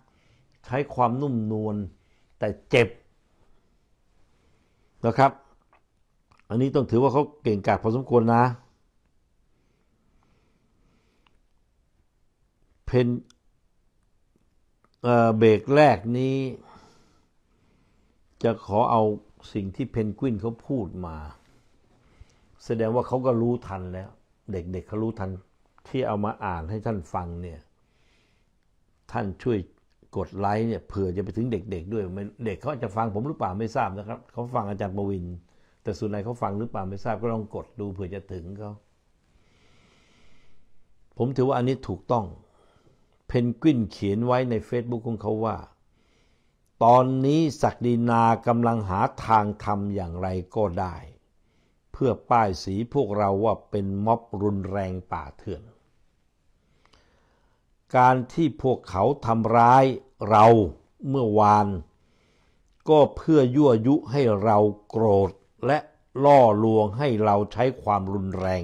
ใช้ความนุ่มนวลแต่เจ็บนะครับ อันนี้ต้องถือว่าเขาเก่งกาจพอสมควรนะ เพนเเบรกแรกนี้ จะขอเอาสิ่งที่เพนกวินเขาพูดมาแสดงว่าเขาก็รู้ทันแล้ว เด็กๆเเขารู้ทันที่เอามาอ่านให้ท่านฟังเนี่ยท่านช่วยกดไลค์เนี่ยเผื่อจะไปถึงเด็ก ๆ ด้วยเด็กเขาจะฟังผมหรือเปล่าไม่ทราบนะครับเขาฟังอาจารย์ประวิน แต่ส่วนไหนเขาฟังหรือเปล่าไม่ทราบ ก็ลองกดดูเผื่อจะถึงเขาผมถือว่าอันนี้ถูกต้องเพนกวินเขียนไว้ใน Facebook ของเขาว่า ตอนนี้ศักดินากำลังหาทางทำอย่างไรก็ได้พื่อป้ายสีพวกเราว่าเป็นม็อบรุนแรงป่าเถื่อน การที่พวกเขาทำร้ายเราเมื่อวาน ก็เพื่อยั่วยุให้เราโกรธและล่อลวงให้เราใช้ความรุนแรง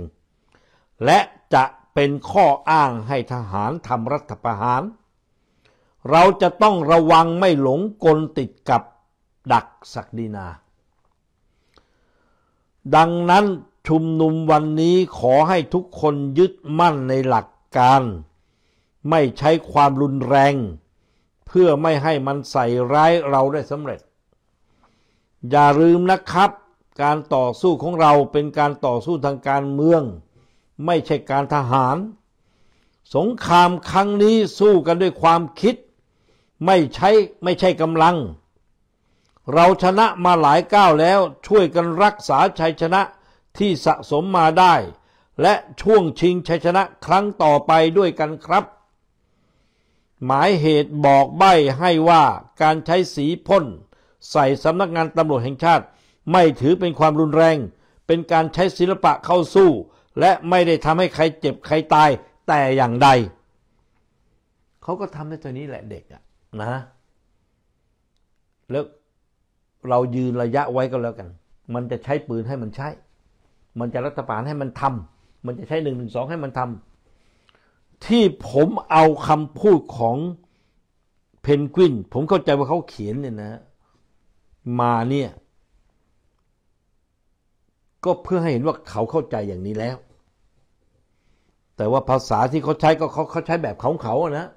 และจะเป็นข้ออ้างให้ทหารทำรัฐประหาร เราจะต้องระวังไม่หลงกลติดกับดักศักดินาดังนั้นชุมนุมวันนี้ขอให้ทุกคนยึดมั่นในหลักการ ไม่ใช้ความรุนแรง เพื่อไม่ให้มันใส่ร้ายเราได้สำเร็จ อย่าลืมนะครับ การต่อสู้ของเราเป็นการต่อสู้ทางการเมือง ไม่ใช่การทหาร สงครามครั้งนี้สู้กันด้วยความคิด ไม่ใช้ไม่ใช่กำลังเราชนะมาหลายก้าวแล้ว ช่วยกันรักษาชัยชนะที่สะสมมาได้ และช่วงชิงชัยชนะครั้งต่อไปด้วยกันครับ หมายเหตุบอกใบ้ให้ว่าการใช้สีพ่น ใส่สำนักงานตำรวจแห่งชาติ ไม่ถือเป็นความรุนแรง เป็นการใช้ศิลปะเข้าสู้ และไม่ได้ทำให้ใครเจ็บใครตายแต่อย่างใด เขาก็ทำในตัวนี้แหละเด็กอะนะแล้วเรายืนระยะไว้ก็แล้วกัน มันจะใช้ปืนให้มันใช้ มันจะรัฐบาลให้มันทำ มันจะใช้หนึ่งหนึ่งสองให้มันทำ ที่ผมเอาคำพูดของเพนกวิน ผมเข้าใจว่าเขาเขียนเนี่ยนะ มาเนี่ย ก็เพื่อให้เห็นว่าเขาเข้าใจอย่างนี้แล้ว แต่ว่าภาษาที่เขาใช้ก็เขาเขาใช้แบบของเขาอะนะ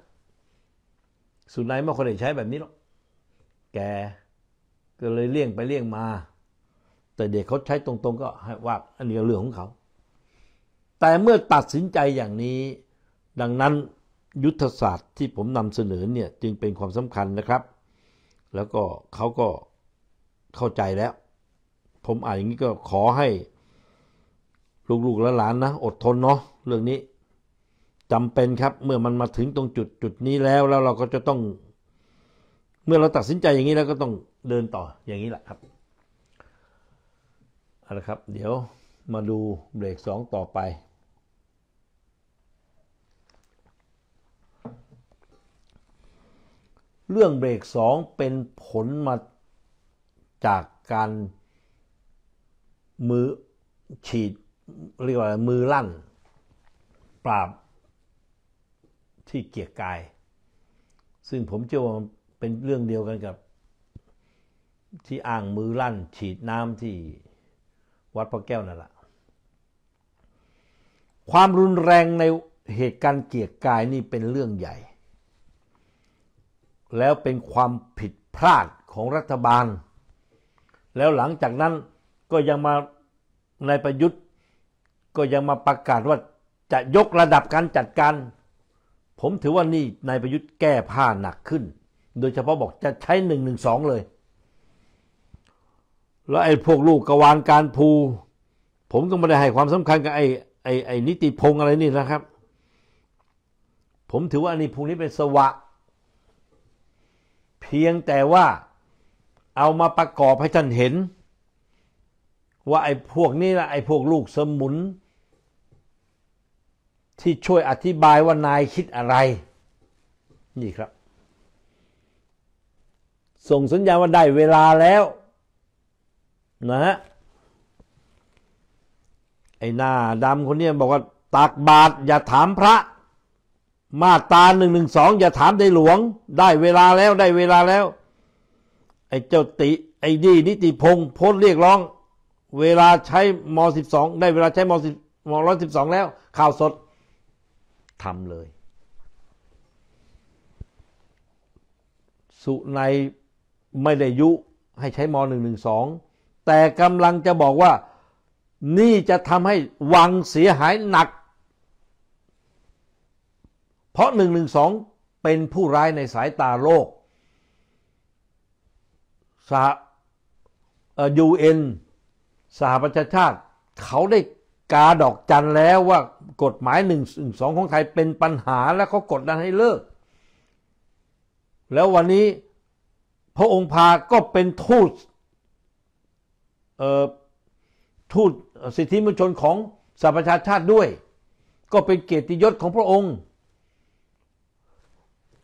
สุนัยไม่คยไหนใช้แบบนี้หรอกแกก็เลยเลี่ยงไปเลี่ยงมา แต่เด็กเขาใช้ตรง ๆ ก็ให้ว่า อันนี้เรื่องของเขา แต่เมื่อตัดสินใจอย่างนี้ ดังนั้น ยุทธศาสตร์ที่ผมนำเสนอเนี่ย จึงเป็นความสำคัญนะครับ แล้วก็เขาก็เข้าใจแล้ว ผมอ่านอย่างนี้ก็ขอให้ ลูกๆและหลานนะอดทนเนาะเรื่องนี้จำเป็นครับ เมื่อมันมาถึงตรงจุดจุดนี้แล้วแล้วเราก็จะต้อง เมื่อเราตัดสินใจอย่างนี้แล้วก็ต้องเดินต่ออย่างนี้แหละครับ เอาละครับ เดี๋ยวมาดูเบรกสองต่อไป เรื่องเบรกสองเป็นผลมาจากการมือฉีด เรียกว่ามือลั่นปราบที่เกียกกาย ซึ่งผมเชื่อว่าเป็นเรื่องเดียวกันกับที่อ่างมือลั่น ฉีดน้ำที่วัดพระแก้วนั่นแหละความรุนแรงในเหตุการณ์เกียรกายนี่เป็นเรื่องใหญ่ แล้วเป็นความผิดพลาดของรัฐบาล แล้วหลังจากนั้นก็ยังมานายประยุทธ์ ก็ยังมาประกาศว่าจะยกระดับการจัดการผมถือว่านี่นายประยุทธ์แก้ผ้าหนักขึ้น โดยเฉพาะบอกจะใช้หนึ่งหนึ่งสองเลยแล้วไอ้พวกลูกกวานการภู ผมก็ไม่ได้ให้ความสำคัญ กับไอ้ไอ้ไอ้นิติพงอะไรนี่ นะครับ ผมถือว่าอันนี้พวกนี้เป็นสวะ เพียงแต่ว่าเอามาประกอบให้ท่านเห็น ว่าไอ้พวกนี้ละไอ้พวกลูก สมุน ที่ช่วยอธิบายว่านายคิดอะไร นี่ครับ ส่งสัญญาณว่า ได้ เวลาแล้วนะฮะไอ้หน้าดำคนนี้บอกว่าตักบาตรอย่าถามพระมาตาหนึ่งหนึ่งสองอย่าถามในหลวง ได้เวลาแล้วได้เวลาแล้ว ไอ้เจ้าติไอ้ดีนิติพงศ์โพสเรียกร้อง เวลาใช้มอสิบสองได้เวลาใช้มอสิบมร้อยสิบสองแล้ว ข่าวสดทำเลย สุในไม่ได้ยุ ให้ใช้มอหนึ่งหนึ่งสองแต่กำลังจะบอกว่านี่จะทำให้วังเสียหายหนัก เพราะ1องเป็นผู้ร้ายในสายตาโลกสหยูเอ็นสหประชาชาติ เขาได้กาดอกจันแล้วว่ากฎหมาย1นึของไทยเป็นปัญหาและเขากดดันให้เลิก แล้ววันนี้พระองค์พาก็เป็นทูตทูตสิทธิมนุษยชนของสหประชาชาติด้วย ก็เป็นเกียรติยศของพระองค์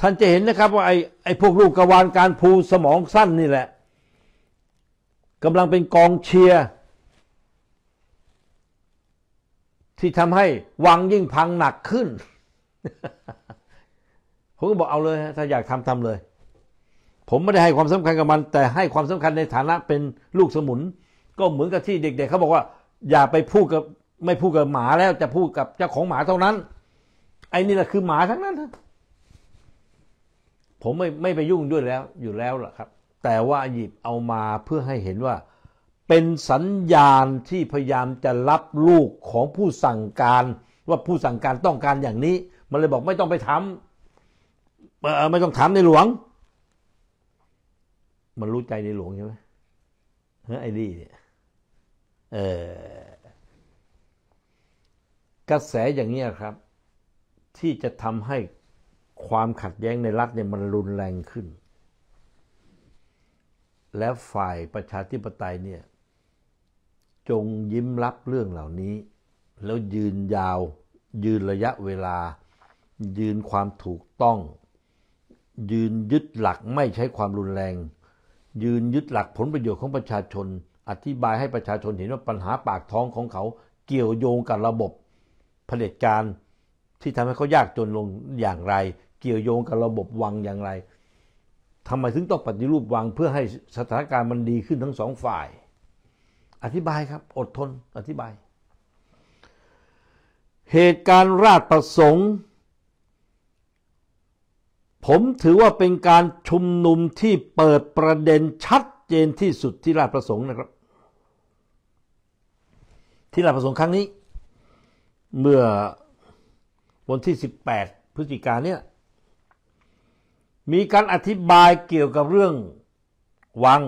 ท่านจะเห็นนะครับว่า ไอ้ไอพวกลูกกวานการภูสมองสั้นนี่แหละกำลังเป็นกองเชียร์ที่ทำให้ วังยิ่งพังหนักขึ้น ผมก็บอกเอาเลย ถ้าอยากทำทำเลย ผมไม่ได้ให้ความสำคัญกับมัน แต่ให้ความสำคัญในฐานะเป็นลูกสมุนก็เหมือนกับที่เด็กๆเขาบอกว่าอย่าไปพูดกับ ไม่พูดกับหมาแล้วจะพูดกับเจ้าของหมาเท่านั้นไอ้นี่แหละคือหมาทั้งนั้น ผมไม่ไม่ไปยุ่งด้วยแล้ว อยู่แล้วล่ะครับ แต่ว่าหยิบเอามาเพื่อให้เห็นว่า เป็นสัญญาณที่พยายามจะรับลูกของผู้สั่งการ ว่าผู้สั่งการต้องการอย่างนี้ มันเลยบอกไม่ต้องไปทำไม่ต้องถามในหลวง มันรู้ใจในหลวงใช่ไหมเฮ้ไอ้ดีเนี่ยกระแสอย่างนี้ครับ ที่จะทำให้ความขัดแย้งในรัฐเนี่ยมันรุนแรงขึ้น และฝ่ายประชาธิปไตยเนี่ย จงยิ้มรับเรื่องเหล่านี้ แล้วยืนยาว ยืนระยะเวลา ยืนความถูกต้อง ยืนยึดหลักไม่ใช้ความรุนแรง ยืนยึดหลักผลประโยชน์ของประชาชนอธิบายให้ประชาชนเห็นว่าปัญหาปากท้องของเขา เกี่ยวโยงกับระบบเผด็จการที่ทำให้เขายากจนลงอย่างไร เกี่ยวโยงกับระบบวังอย่างไร ทำไมถึงต้องปฏิรูปวัง เพื่อให้สถานการณ์มันดีขึ้นทั้งสองฝ่าย อธิบายครับ อดทนอธิบาย เหตุการณ์ราชประสงค์ ผมถือว่าเป็นการชุมนุมที่เปิดประเด็นชัดเจนที่สุดที่ราชประสงค์นะครับที่ลากประสงค์ครั้งนี้ เมื่อวันที่18พฤศจิกาเนี่ยมีการอธิบายเกี่ยวกับเรื่องวัง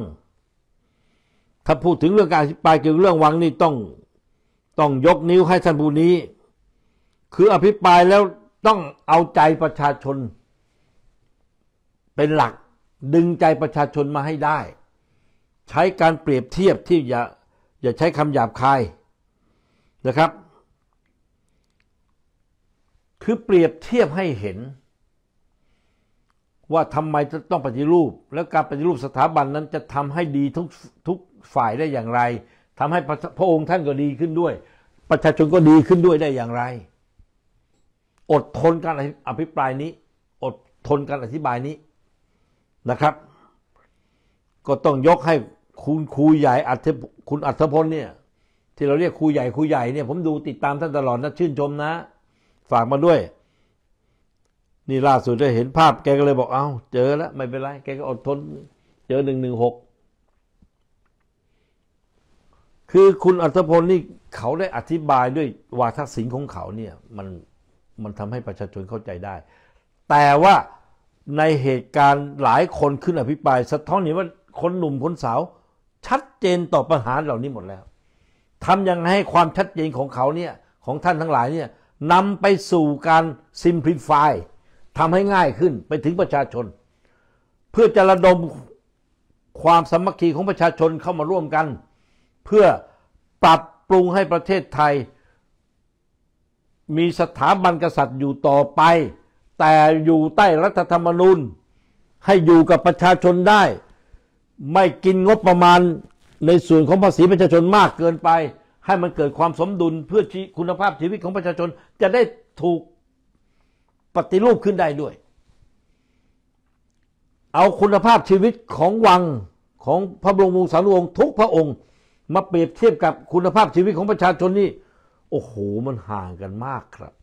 ถ้าพูดถึงเรื่องการอธิบายเกี่ยวกับเรื่องวังนี่ต้อง ต้องยกนิ้วให้ท่านผู้นี้ คืออภิปรายแล้วต้องเอาใจประชาชน เป็นหลักดึงใจประชาชนมาให้ได้ใช้การเปรียบเทียบที่อย่าอย่าใช้คำหยาบคายนะครับ คือเปรียบเทียบให้เห็นว่าทำไมจะต้องปฏิรูป และการปฏิรูปสถาบันนั้นจะทำให้ดีทุกทุกฝ่ายได้อย่างไรทำให้พระพระองค์ท่านก็ดีขึ้นด้วย ประชาชนก็ดีขึ้นด้วยได้อย่างไร อดทนการอภิปรายนี้ อดทนการอธิบายนี้นะครับ ก็ต้องยกให้คุณครูใหญ่อัธคุณอัธพลเนี่ยที่เราเรียกครูใหญ่ครูใหญ่เนี่ยผมดูติดตามท่านตลอดนะชื่นชมนะ ฝากมาด้วย นี่ล่าสุดได้เห็นภาพแกก็เลยบอกเอา้า เจอแล้วไม่เป็นไรแกก็อดทน เจอหนึ่งหนึ่งหกคือคุณอัธพลนี่เขาได้อธิบายด้วยวาทศิลป์ของเขาเนี่ย มันมันทำให้ประชาชนเข้าใจได้ แต่ว่าในเหตุการณ์หลายคนขึ้นอภิปราย สะท้อนเห็นว่าคนหนุ่มคนสาว ชัดเจนต่อปัญหาเหล่านี้หมดแล้วทำยังไงให้ความชัดเจนของเขาเนี่ย ของท่านทั้งหลายเนี่ยนำไปสู่การซิมพลิฟายทำให้ง่ายขึ้นไปถึงประชาชน เพื่อจะระดมความสมัครีของประชาชนเข้ามาร่วมกัน เพื่อปรับปรุงให้ประเทศไทย มีสถาบันกษัตริย์อยู่ต่อไป แต่อยู่ใต้รัฐธรรมนูญให้อยู่กับประชาชนได้ ไม่กินงบประมาณในส่วนของภาษีประชาชนมากเกินไป ให้มันเกิดความสมดุลเพื่อคุณภาพชีวิตของประชาชนจะได้ถูกปฏิรูปขึ้นได้ด้วย เอาคุณภาพชีวิตของวังของพระบรมวงศานุวงศ์ทุกพระองค์มาเปรียบเทียบกับคุณภาพชีวิตของประชาชนนี่โอ้โหมันห่างกันมากครับ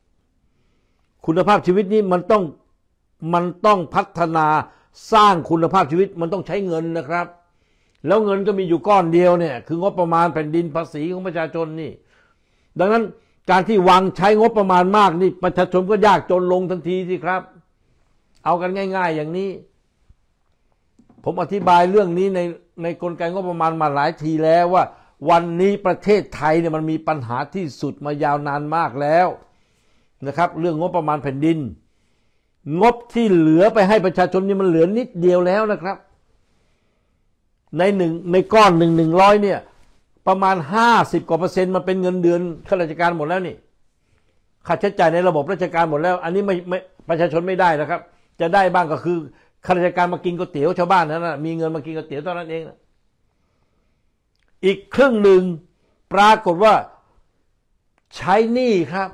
คุณภาพชีวิตนี้มันต้องมันต้องพัฒนาสร้างคุณภาพชีวิตมันต้องใช้เงินนะครับแล้วเงินก็มีอยู่ก้อนเดียวเนี่ย คืองบประมาณแผ่นดินภาษีของประชาชนนี่ดังนั้นการที่วางใช้งบประมาณมากนี่ประชาชนก็ยากจนลงทันทีสิครับ เอากันง่าย ๆ อย่างนี้ ผมอธิบายเรื่องนี้ในในกลไกงบประมาณมาหลายทีแล้วว่า วันนี้ประเทศไทยเนี่ยมันมีปัญหาที่สุดมายาวนานมากแล้วนะครับ เรื่องงบประมาณแผ่นดิน งบที่เหลือไปให้ประชาชนนี่มันเหลือนิดเดียวแล้วนะครับในหนึ่งในก้อนหนึ่งหนึ่งร้อยเนี่ยประมาณห้าสิบกว่าเปอร์เซ็นต์มันเป็นเงินเดือนข้าราชการหมดแล้วนี่ค่าใช้จ่ายในระบบราชการหมดแล้วอันนี้ไม่ไม่ประชาชนไม่ได้นะครับ จะได้บ้างก็คือข้าราชการมากินก๋วยเตี๋ยวชาวบ้านนั้นนะมีเงินมากินก๋วยเตี๋ยวเท่านั้นเองนะอีกครึ่งหนึ่งปรากฏว่าใช้หนี้ครับ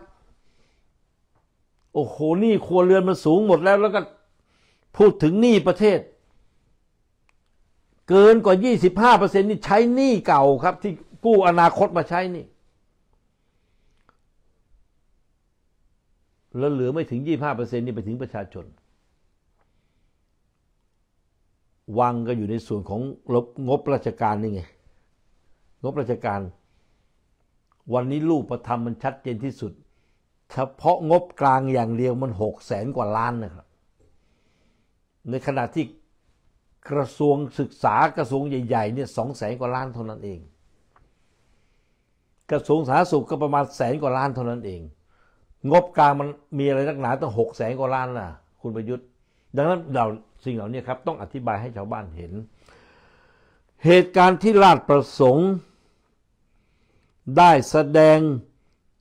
โอ้โหหนี้ครัวเรือนมันสูงหมดแล้ว แล้วก็พูดถึงหนี้ประเทศเกินกว่า 25%นี่ใช้หนี้เก่าครับ ที่กู้อนาคตมาใช้นี่แล้วเหลือไม่ถึง 25%นี่ไปถึงประชาชน วังก็อยู่ในส่วนของงบราชการนี่ไง งบราชการ วันนี้รูปธรรมมันชัดเจนที่สุดเฉพาะงบกลางอย่างเดียวมันหกแสนกว่าล้านนะครับ ในขณะที่กระทรวงศึกษากระทรวงใหญ่ๆเนี่ยสองแสนกว่าล้านเท่านั้นเอง กระทรวงสาธารณสุขก็ประมาณแสนกว่าล้านเท่านั้นเอง งบกลางมันมีอะไรนักหนาตั้งหกแสนกว่าล้านล่ะคุณประยุทธ์ ดังนั้นเราสิ่งเหล่านี้ครับ ต้องอธิบายให้ชาวบ้านเห็น เหตุการณ์ที่ราชประสงค์ได้แสดง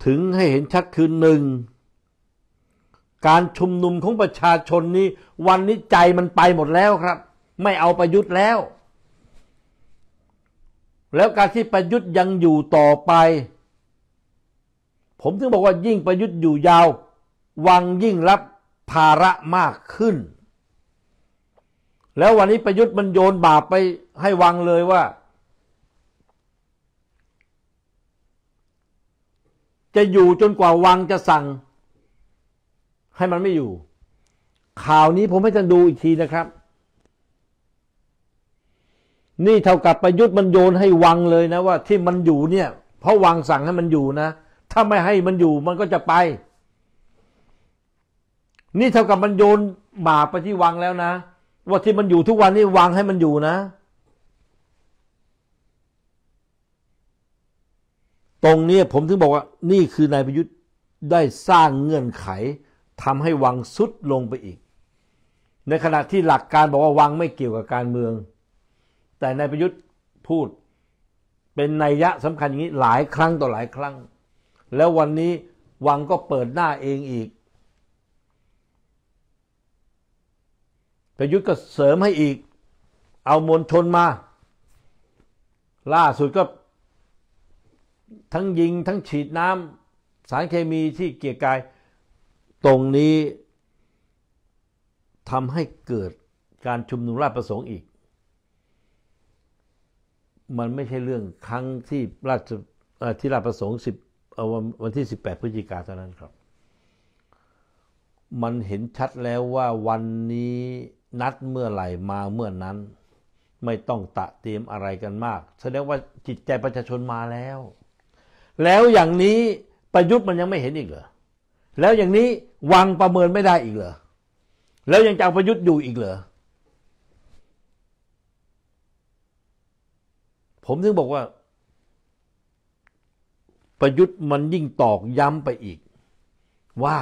ถึงให้เห็นชัดคือหนึ่ง การชุมนุมของประชาชนนี้ วันนี้ใจมันไปหมดแล้วครับไม่เอาประยุทธ์แล้ว แล้วการที่ประยุทธ์ยังอยู่ต่อไป ผมถึงบอกว่ายิ่งประยุทธ์อยู่ยาว วังยิ่งรับภาระมากขึ้น แล้ววันนี้ประยุทธ์มันโยนบาปไป ให้วังเลยว่า จะอยู่จนกว่าวังจะสั่ง ให้มันไม่อยู่ ข่าวนี้ผมให้ท่านดูอีกทีนะครับนี่เท่ากับประยุทธ์มันโยนให้วังเลยนะว่าที่มันอยู่เนี่ยเพราะวังสั่งให้มันอยู่นะ ถ้าไม่ให้มันอยู่มันก็จะไป นี่เท่ากับมันโยนบาปไปที่วังแล้วนะว่าที่มันอยู่ทุกวันนี่วังให้มันอยู่นะ ตรงนี้ผมถึงบอกว่านี่คือนายประยุทธ์ได้สร้างเงื่อนไขทำให้วังสุดลงไปอีก ในขณะที่หลักการบอกว่าวังไม่เกี่ยวกับการเมืองแต่นายประยุทธ์พูดเป็นนัยยะสำคัญอย่างนี้ หลายครั้งต่อหลายครั้ง แล้ววันนี้วังก็เปิดหน้าเองอีก ประยุทธ์ก็เสริมให้อีก เอามวลชนมา ล่าสุดก็ ทั้งยิงทั้งฉีดน้ำสารเคมีที่เกียรกาย ตรงนี้ทำให้เกิดการชุมนุมราชประสงค์อีกมันไม่ใช่เรื่องครั้งที่ราชที่ราชประสงค์สิบวันที่สิบแปดพฤศจิกาเท่านั้นครับ มันเห็นชัดแล้วว่าวันนี้นัดเมื่อไหร่มาเมื่อนั้น ไม่ต้องตะเตรียมอะไรกันมาก แสดงว่าจิตใจประชาชนมาแล้ว แล้วอย่างนี้ประยุทธ์มันยังไม่เห็นอีกเหรอแล้วอย่างนี้วังประเมินไม่ได้อีกเหรอแล้วยังจะเอาประยุทธ์อยู่อีกเหรอผมถึงบอกว่าประยุทธ์มันยิ่งตอกย้ำไปอีก ว่า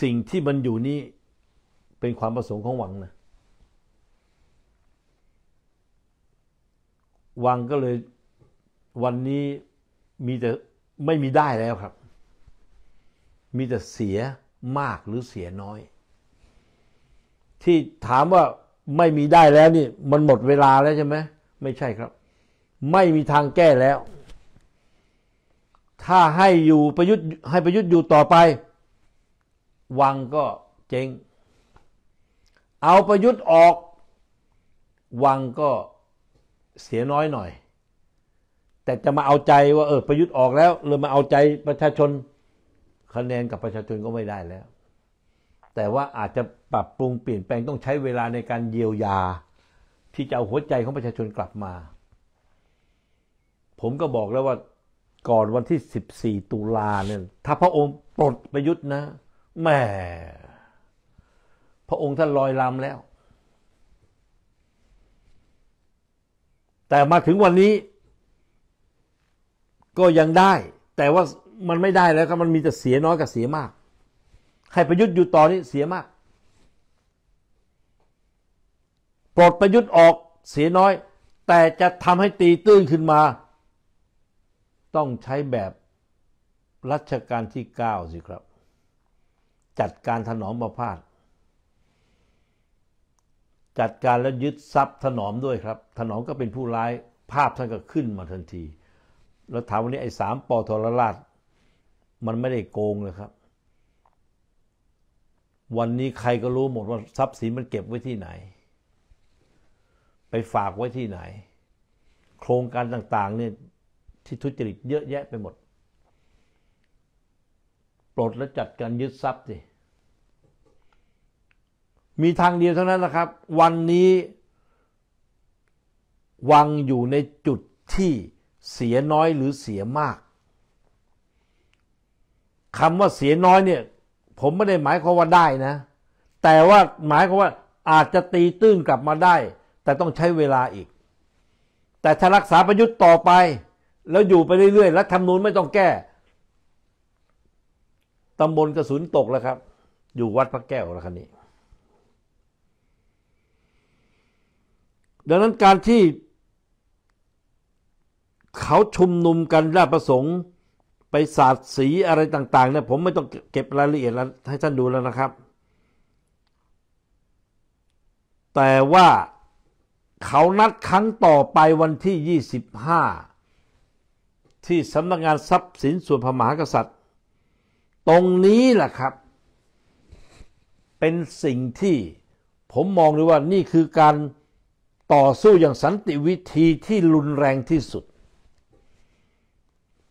สิ่งที่มันอยู่นี้เป็นความประสงค์ของหวังนะวังก็เลยวันนี้มีแต่ไม่มีได้แล้วครับ มีแต่เสียมากหรือเสียน้อย ที่ถามว่าไม่มีได้แล้วนี่มันหมดเวลาแล้วใช่ไหม ไม่ใช่ครับ ไม่มีทางแก้แล้ว ถ้าให้อยู่ประยุทธ์ให้ประยุทธ์อยู่ต่อไป วังก็เจ๊งเอาประยุทธ์ออกวังก็เสียน้อยหน่อย แต่จะมาเอาใจว่าเออประยุทธ์ออกแล้วเลยมาเอาใจประชาชน คะแนนกับประชาชนก็ไม่ได้แล้ว แต่ว่าอาจจะปรับปรุงเปลี่ยนแปลงต้องใช้เวลาในการเยียวยา ที่จะเอาหัวใจของประชาชนกลับมา ผมก็บอกแล้วว่าก่อนวันที่ 14 ตุลาเนี่ยถ้าพระองค์ปลดประยุทธ์นะแหมพระองค์ท่านลอยลำแล้ว แต่มาถึงวันนี้ ก็ยังได้ แต่ว่ามันไม่ได้แล้วครับมันมีแต่เสียน้อยกับเสียมากให้ประยุทธ์อยู่ต่อนนี้เสียมากปลดประยุทธ์ออกเสียน้อย แต่จะทำให้ตีตื้นขึ้นมา ต้องใช้แบบ รัชกาลที่ 9 สิครับ จัดการถนอมประพาสจัดการและยึดทรัพย์ถนอมด้วยครับ ถนอมก็เป็นผู้ร้ายภาพท่านก็ขึ้นมาทันที แล้วถามวันนี้ไอ้สามปอทรราชมันไม่ได้โกงเลยครับ วันนี้ใครก็รู้หมดว่าทรัพย์สินมันเก็บไว้ที่ไหนไปฝากไว้ที่ไหน โครงการต่างๆเนี่ยที่ทุจริตเยอะแยะไปหมดปลดและจัดการยึดทรัพย์สิ มีทางเดียวเท่านั้นนะครับ วันนี้ วังอยู่ในจุดที่เสียน้อยหรือเสียมาก คำว่าเสียน้อยเนี่ย ผมไม่ได้หมายความว่าได้นะ แต่ว่าหมายความว่าอาจจะตีตื้นกลับมาได้แต่ต้องใช้เวลาอีก แต่ถ้ารักษาประยุทธ์ต่อไป แล้วอยู่ไปเรื่อยๆรัฐธรรมนูญไม่ต้องแก้ ตำบลกระสุนตกแล้วครับ อยู่วัดพระแก้วแล้วคับนี้ ดังนั้นการที่ เขาชุมนุมกันราประสงค์ไปสาดสีอะไรต่างๆเนี่ยผมไม่ต้องเก็บรายละเอียดแล้วให้ท่านดูแล้วนะครับ แต่ว่าเขานัดครั้งต่อไปวันที่ 25 ที่สำนักงานทรัพย์สินส่วนพระมหากษัตริย์ ตรงนี้แหละครับ เป็นสิ่งที่ผมมองเลยว่านี่คือการต่อสู้อย่างสันติวิธีที่รุนแรงที่สุด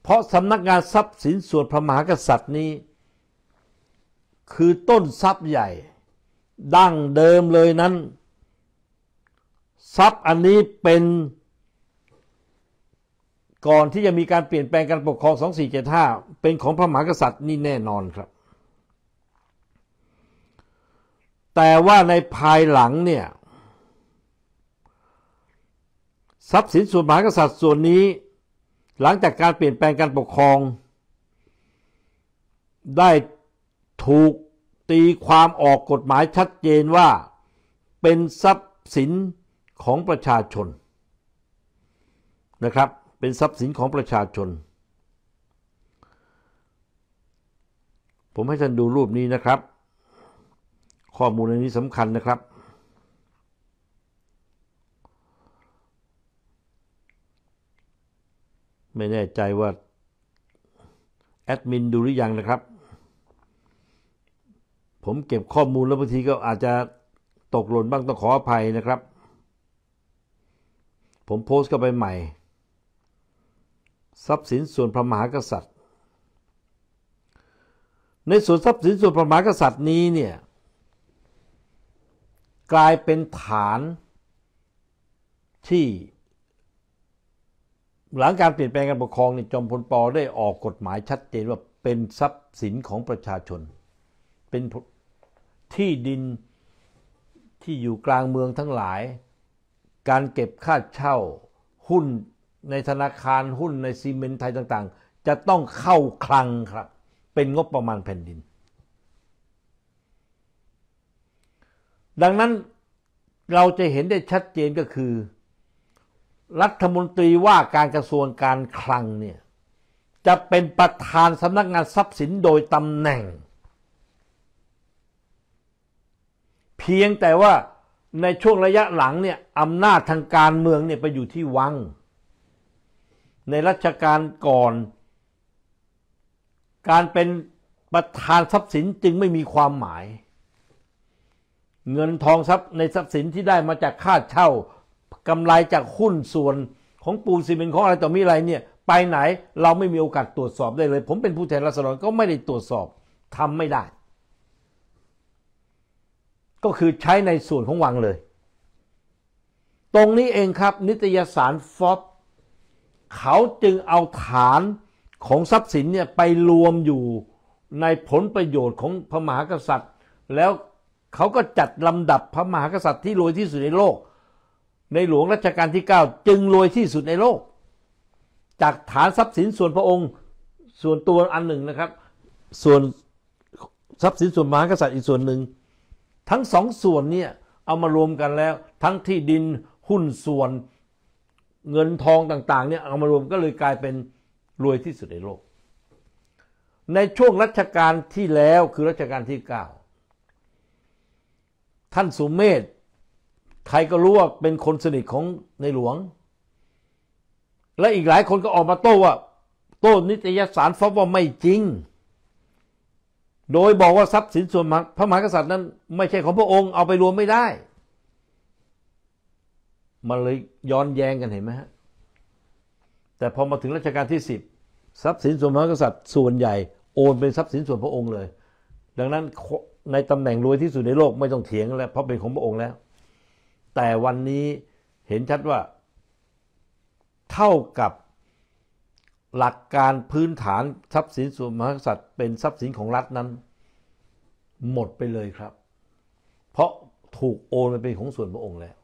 เพราะสำนักงานทรัพย์สินส่วนพระมหากษัตริย์นี้ คือต้นทรัพย์ใหญ่ ดั้งเดิมเลยนั้นทรัพย์อันนี้เป็นก่อนที่จะมีการเปลี่ยนแปลงการปกครอง2475 เป็นของพระมหากษัตริย์นี่แน่นอนครับ แต่ว่าในภายหลังเนี่ยทรัพย์สินส่วนมหากษัตริย์ส่วนนี้ หลังจากการเปลี่ยนแปลงการปกครอง ได้ถูกตีความออกกฎหมายชัดเจนว่าเป็นทรัพย์สินของประชาชนนะครับ เป็นทรัพย์สินของประชาชน ผมให้ท่านดูรูปนี้นะครับ ข้อมูลในนี้สำคัญนะครับ ไม่แน่ใจว่า แอดมิน ดูหรือยังนะครับ ผมเก็บข้อมูลแล้วบางที ก็อาจจะตก หล่นบ้าง ต้องขออภัยนะครับผมโพสต์เข้าไปใหม่ ทรัพย์สินส่วนพระมหากษัตริย์ ในส่วนทรัพย์สินส่วนพระมหากษัตริย์นี้เนี่ยกลายเป็นฐานที่หลังการเปลี่ยนแปลงการปกครองเนี่ยจอมพลปอได้ออกกฎหมายชัดเจนว่าเป็นทรัพย์สินของประชาชนเป็นที่ดินที่อยู่กลางเมืองทั้งหลายการเก็บค่าเช่าหุ้นในธนาคารหุ้นในซีเมนต์ไทยต่าง ๆ จะต้องเข้าคลังครับ เป็นงบประมาณแผ่นดิน ดังนั้นเราจะเห็นได้ชัดเจนก็คือรัฐมนตรีว่าการกระทรวงการคลังเนี่ย จะเป็นประธานสำนักงานทรัพย์สินโดยตำแหน่ง เพียงแต่ว่าในช่วงระยะหลังเนี่ยอำนาจทางการเมืองเนี่ยไปอยู่ที่วัง ในรัชกาลก่อน การเป็นประธานทรัพย์สินจึงไม่มีความหมาย เงินทองทรัพย์ในทรัพย์สินที่ได้มาจากค่าเช่ากำไรจากหุ้นส่วนของปูซีเมนของอะไรต่อมีอะไรเนี่ยไปไหนเราไม่มีโอกาสตรวจสอบได้เลย ผมเป็นผู้แทนราษฎรก็ไม่ได้ตรวจสอบทำไม่ได้ก็คือใช้ในส่วนของวังเลย ตรงนี้เองครับนิตยสารฟอบเขาจึงเอาฐานของทรัพย์สินเนี่ยไปรวมอยู่ในผลประโยชน์ของพระมหากษัตริย์ แล้วเขาก็จัดลำดับพระมหากษัตริย์ที่รวยที่สุดในโลก ในหลวงรัชกาลที่9จึงรวยที่สุดในโลก จากฐานทรัพย์สินส่วนพระองค์ส่วนตัวอันหนึ่งนะครับ ส่วนทรัพย์สินส่วนมหากษัตริย์อีกส่วนหนึ่งทั้งสองส่วนเนี่ยเอามารวมกันแล้วทั้งที่ดินหุ้นส่วนเงินทองต่างๆเนี่ยเอามารวมก็เลยกลายเป็นรวยที่สุดในโลก ในช่วงรัชกาลที่แล้วคือรัชกาลที่9ท่านสุมเมธใครก็รู้ว่า เป็นคนสนิทของในหลวง และอีกหลายคนก็ออกมาโต้ว่า โต้นิตยสารฟอบว่าไม่จริงโดยบอกว่าทรัพย์สินส่วนพระมหากษัตริย์นั้น ไม่ใช่ของพระองค์เอาไปรวมไม่ได้ มันเลยย้อนแย้งกันเห็นไหมฮะ แต่พอมาถึงรัชกาลที่สิบทรัพย์สินส่วนพระมหากษัตริย์ส่วนใหญ่ โอนเป็นทรัพย์สินส่วนพระองค์เลย ดังนั้นในตำแหน่งรวยที่สุดในโลก ไม่ต้องเถียงแล้วเพราะเป็นของพระองค์แล้ว แต่วันนี้เห็นชัดว่าเท่ากับหลักการพื้นฐานทรัพย์สินส่วนมหากษัตริย์เป็นทรัพย์สินของรัฐนั้น หมดไปเลยครับ เพราะถูกโอนไปเป็นของส่วนพระองค์แล้ว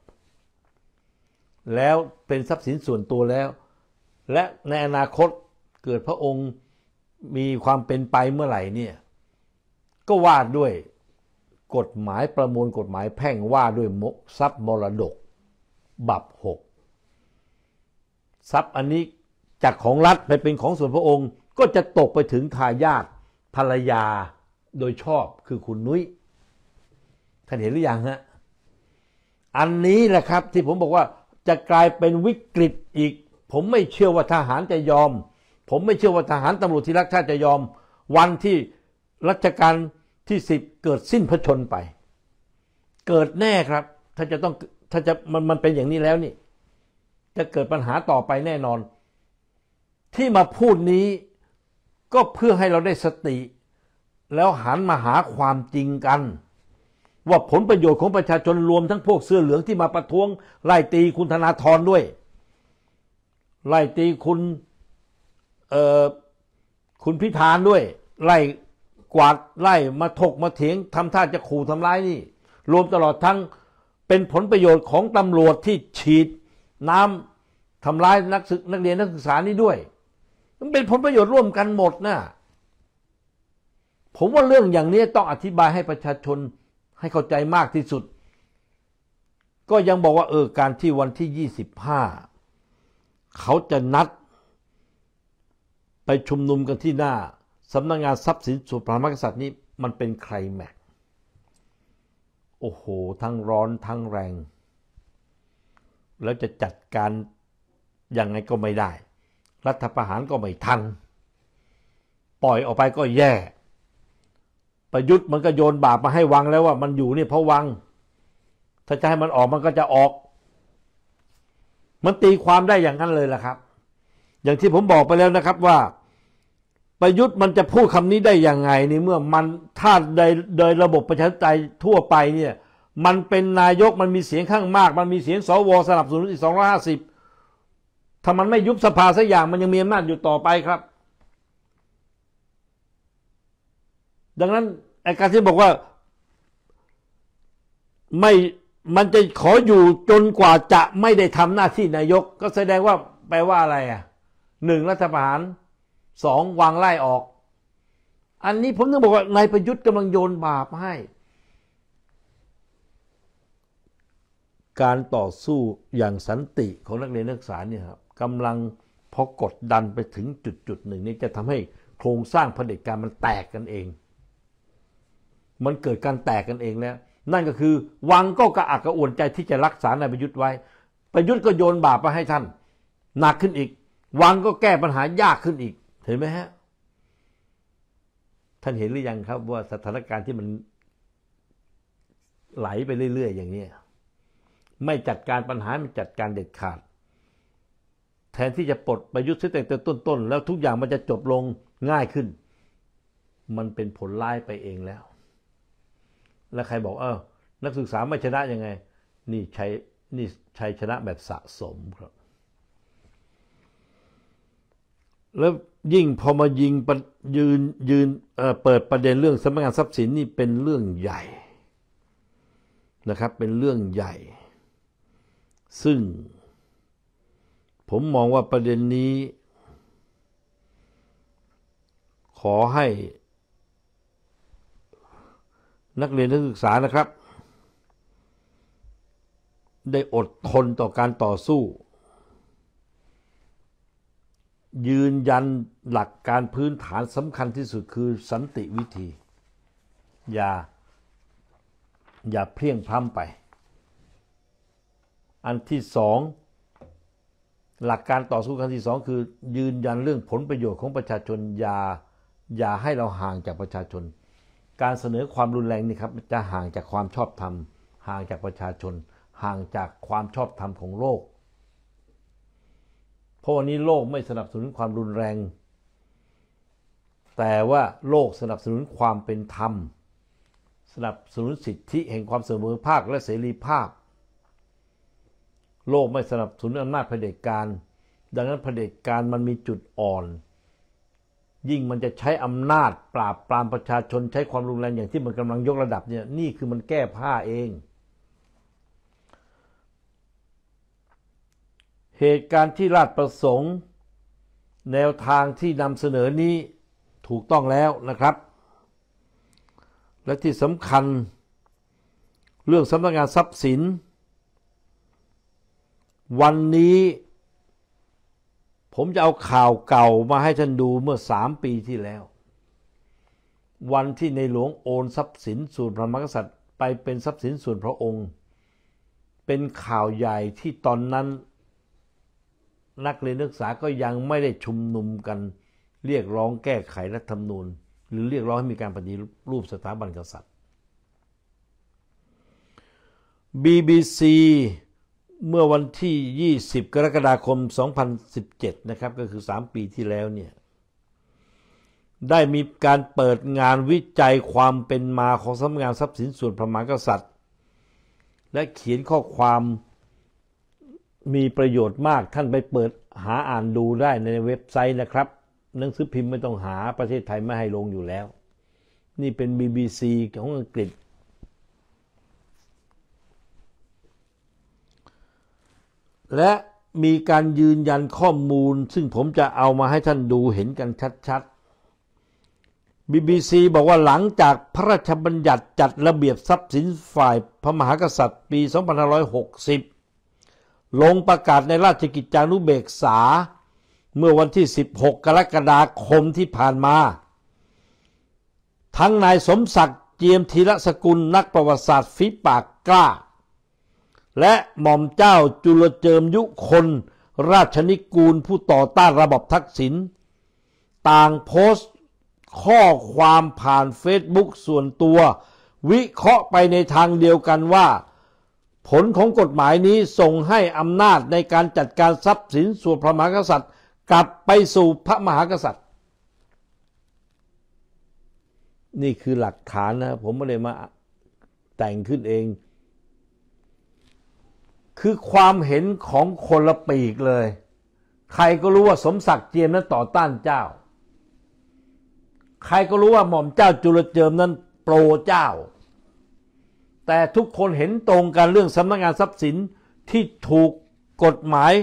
แล้วเป็นทรัพย์สินส่วนตัวแล้ว และในอนาคตเกิดพระองค์มีความเป็นไปเมื่อไหร่เนี่ยก็ ว่า ด้วยกฎหมายประมวลกฎหมายแพ่งว่าด้วยมกทรัพย์มรดก บับหกทรัพย์อันนี้จากของรัฐไปเป็นของส่วนพระองค์ ก็จะตกไปถึงทายาทภรรยาโดยชอบคือคุณนุ้ยท่านเห็นหรือยังฮะอันนี้แหละครับที่ผมบอกว่าจะกลายเป็นวิกฤตอีก ผมไม่เชื่อว่าทหารจะยอม ผมไม่เชื่อว่าทหารตำรวจที่รักชาติจะยอม วันที่รัชกาลที่สิบเกิดสิ้นพระชนไป เกิดแน่ครับถ้าจะต้องถ้าจะมันมันเป็นอย่างนี้แล้วนี่ จะเกิดปัญหาต่อไปแน่นอนที่มาพูดนี้ก็เพื่อให้เราได้สติ แล้วหันมาหาความจริงกัน ว่าผลประโยชน์ของประชาชนรวมทั้งพวกเสื้อเหลืองที่มาประท้วงไล่ตีคุณธนาธรด้วยไล่ตีคุณเออคุณพิธานด้วยไล่กวาดไล่มาถกมาเถียงทำท่าจะขู่ทำร้ายนี่ รวมตลอดทั้งเป็นผลประโยชน์ของตำรวจที่ฉีดน้ำทำร้ายนักศึกนักเรียนนักศึกษานี่ด้วยมันเป็นผลประโยชน์ร่วมกันหมดนะะผมว่าเรื่องอย่างนี้ต้องอธิบายให้ประชาชนให้เข้าใจมากที่สุด ก็ยังบอกว่าเออการที่วันที่ 25 เขาจะนัด ไปชุมนุมกันที่หน้า สำนักงงานทรัพย์สินส่วนพระมหากษัตริย์นี้มันเป็นใครแม็ก โอ้โห ทั้งร้อน ทั้งแรง แล้วจะจัดการยังไงก็ไม่ได้รัฐประหารก็ไม่ทัน ปล่อยออกไปก็แย่ ประยุทธ์มันก็โยนบาปมาให้วังแล้วว่ามันอยู่เนี่ยเพราะวัง ถ้าจะให้มันออกมันก็จะออก มันตีความได้อย่างนั้นเลยล่ะครับ อย่างที่ผมบอกไปแล้วนะครับว่า ประยุทธ์มันจะพูดคำนี้ได้อย่างไงี่เมื่อมันถ้าโดยโดยระบบประชาธิปไตยทั่วไปเนี่ยมันเป็นนายกมันมีเสียงข้างมาก มันมีเสียงสวสนับสนุนอีกสองร้อยห้าสิบถ้ามันไม่ยุบสภาสักอย่างมันยังมีอำนาจอยู่ต่อไปครับ ดังนั้นไอ้การที่บอกว่าไม่มันจะขออยู่จนกว่าจะไม่ได้ทำหน้าที่นายก ก็แสดงว่าแปลว่าอะไรอ่ะหนึ่งรัฐประหารสองวางไล่ออก อันนี้ผมต้องบอกว่านายประยุทธ์กำลังโยนบาปให้ การต่อสู้อย่างสันติของนักเรียนนักศึกษา เนี่ยครับกำลังพอกดดันไปถึงจุดจุดหนึ่งนี้จะทำให้โครงสร้างเผด็จการมันแตกกันเอง มันเกิดการแตกกันเองแล้วนั่นก็คือวังก็กระอักกระอ่วนใจที่จะรักษานายประยุทธ์ไว้ ประยุทธ์ก็โยนบาปมาให้ท่านหนักขึ้นอีก วังก็แก้ปัญหายากขึ้นอีก เห็นไหมฮะ ท่านเห็นหรือยังครับว่าสถานการณ์ที่มันไหลไปเรื่อยๆ อย่างนี้ไม่จัดการปัญหาไม่จัดการเด็ดขาดแทนที่จะปลดประยุทธ์เสียแต่ต้นๆแล้ว ทุกอย่างมันจะจบลงง่ายขึ้น มันเป็นผลร้ายไปเองแล้ว แล้ว ใครบอกเออนักศึกษาไม่ชนะยังไง นี่ใช้นี่ชัยชนะแบบสะสมครับ แล้วยิ่งพอมายิงยืนยืนเเปิดประเด็นเรื่องสมกงานทรัพย์สินนี่เป็นเรื่องใหญ่นะครับ เป็นเรื่องใหญ่ ซึ่งผมมองว่าประเด็นนี้ ขอให้นักเรียนนักศึกษานะครับ ได้อดทนต่อการต่อสู้ ยืนยันหลักการพื้นฐานสำคัญที่สุดคือสันติวิธี อย่า อย่าเพียงพร้ำไป อันที่สองหลักการต่อสู้ครั้งที่สองคือยืนยันเรื่องผลประโยชน์ของประชาชนอย่าอย่าให้เราห่างจากประชาชน การเสนอความรุนแรงนี่ครับ จะห่างจากความชอบธรรม ห่างจากประชาชน ห่างจากความชอบธรรมของโลกเพราะวันนี้โลกไม่สนับสนุนความรุนแรง แต่ว่าโลกสนับสนุนความเป็นธรรม สนับสนุนสิทธิแห่งความเสมอภาคและเสรีภาพโลกไม่สนับสนุนอำนาจเผด็จการ ดังนั้นเผด็จการมันมีจุดอ่อน ยิ่งมันจะใช้อำนาจ ปราบปรามประชาชนใช้ความรุนแรงอย่างที่มันกำลังยกระดับเนี่ย นี่คือมันแก้ผ้าเอง เหตุการณ์ที่ราชประสงค์ แนวทางที่นำเสนอนี้ถูกต้องแล้วนะครับ และที่สำคัญเรื่องสำนักงานทรัพย์สินวันนี้ผมจะเอาข่าวเก่ามาให้ท่านดูเมื่อสามปีที่แล้ว วันที่ในหลวงโอนทรัพย์สินส่วนพระมหากษัตริย์ ไปเป็นทรัพย์สินส่วนพระองค์ เป็นข่าวใหญ่ที่ตอนนั้นนักเรียนนักศึกษาก็ยังไม่ได้ชุมนุมกัน เรียกร้องแก้ไขรัฐธรรมนูญ หรือเรียกร้องให้มีการปฏิรูปสถาบันกษัตริย์ BBC เมื่อวันที่ 20 กรกฎาคม 2017 นะครับ ก็คือ 3 ปีที่แล้วเนี่ย ได้มีการเปิดงานวิจัยความเป็นมาของสำนักงานทรัพย์สินส่วนพระมหากษัตริย์ และเขียนข้อความมีประโยชน์มากท่านไปเปิดหาอ่านดูได้ในเว็บไซต์นะครับ หนังสือพิมพ์ไม่ต้องหาประเทศไทยไม่ให้ลงอยู่แล้ว นี่เป็น BBC ของอังกฤษและมีการยืนยันข้อมูล ซึ่งผมจะเอามาให้ท่านดูเห็นกันชัดๆ BBC บอกว่าหลังจากพระราชบัญญัติจัดระเบียบทรัพย์สินฝ่ายพระมหากษัตริย์ปี 2560 ลงประกาศในราชกิจจานุเบกษา เมื่อวันที่ 16 กรกฎาคมที่ผ่านมา ทั้งนายสมศักดิ์ เจียมธีรสกุลนักประวัติศาสตร์ฝีปากกล้าและหม่อมเจ้าจุลเจิมยุคนราชนิกูล ผู้ต่อต้านระบบทักษิณต่างโพสต์ ข้อความผ่านเฟซบุ๊กส่วนตัว วิเคราะห์ไปในทางเดียวกันว่า ผลของกฎหมายนี้ส่งให้อำนาจในการจัดการทรัพย์สินส่วนพระมหากษัตริย์ กลับไปสู่พระมหากษัตริย์ นี่คือหลักฐานนะ ผมไม่ได้มาแต่งขึ้นเองคือความเห็นของคนละปีกเลย ใครก็รู้ว่าสมศักดิ์เจียมนั้นต่อต้านเจ้า ใครก็รู้ว่าหม่อมเจ้าจุลเจิมนั้น โปรเจ้า แต่ทุกคนเห็นตรงกันเรื่องสำนักงงานทรัพย์สินที่ถูกกฎหมาย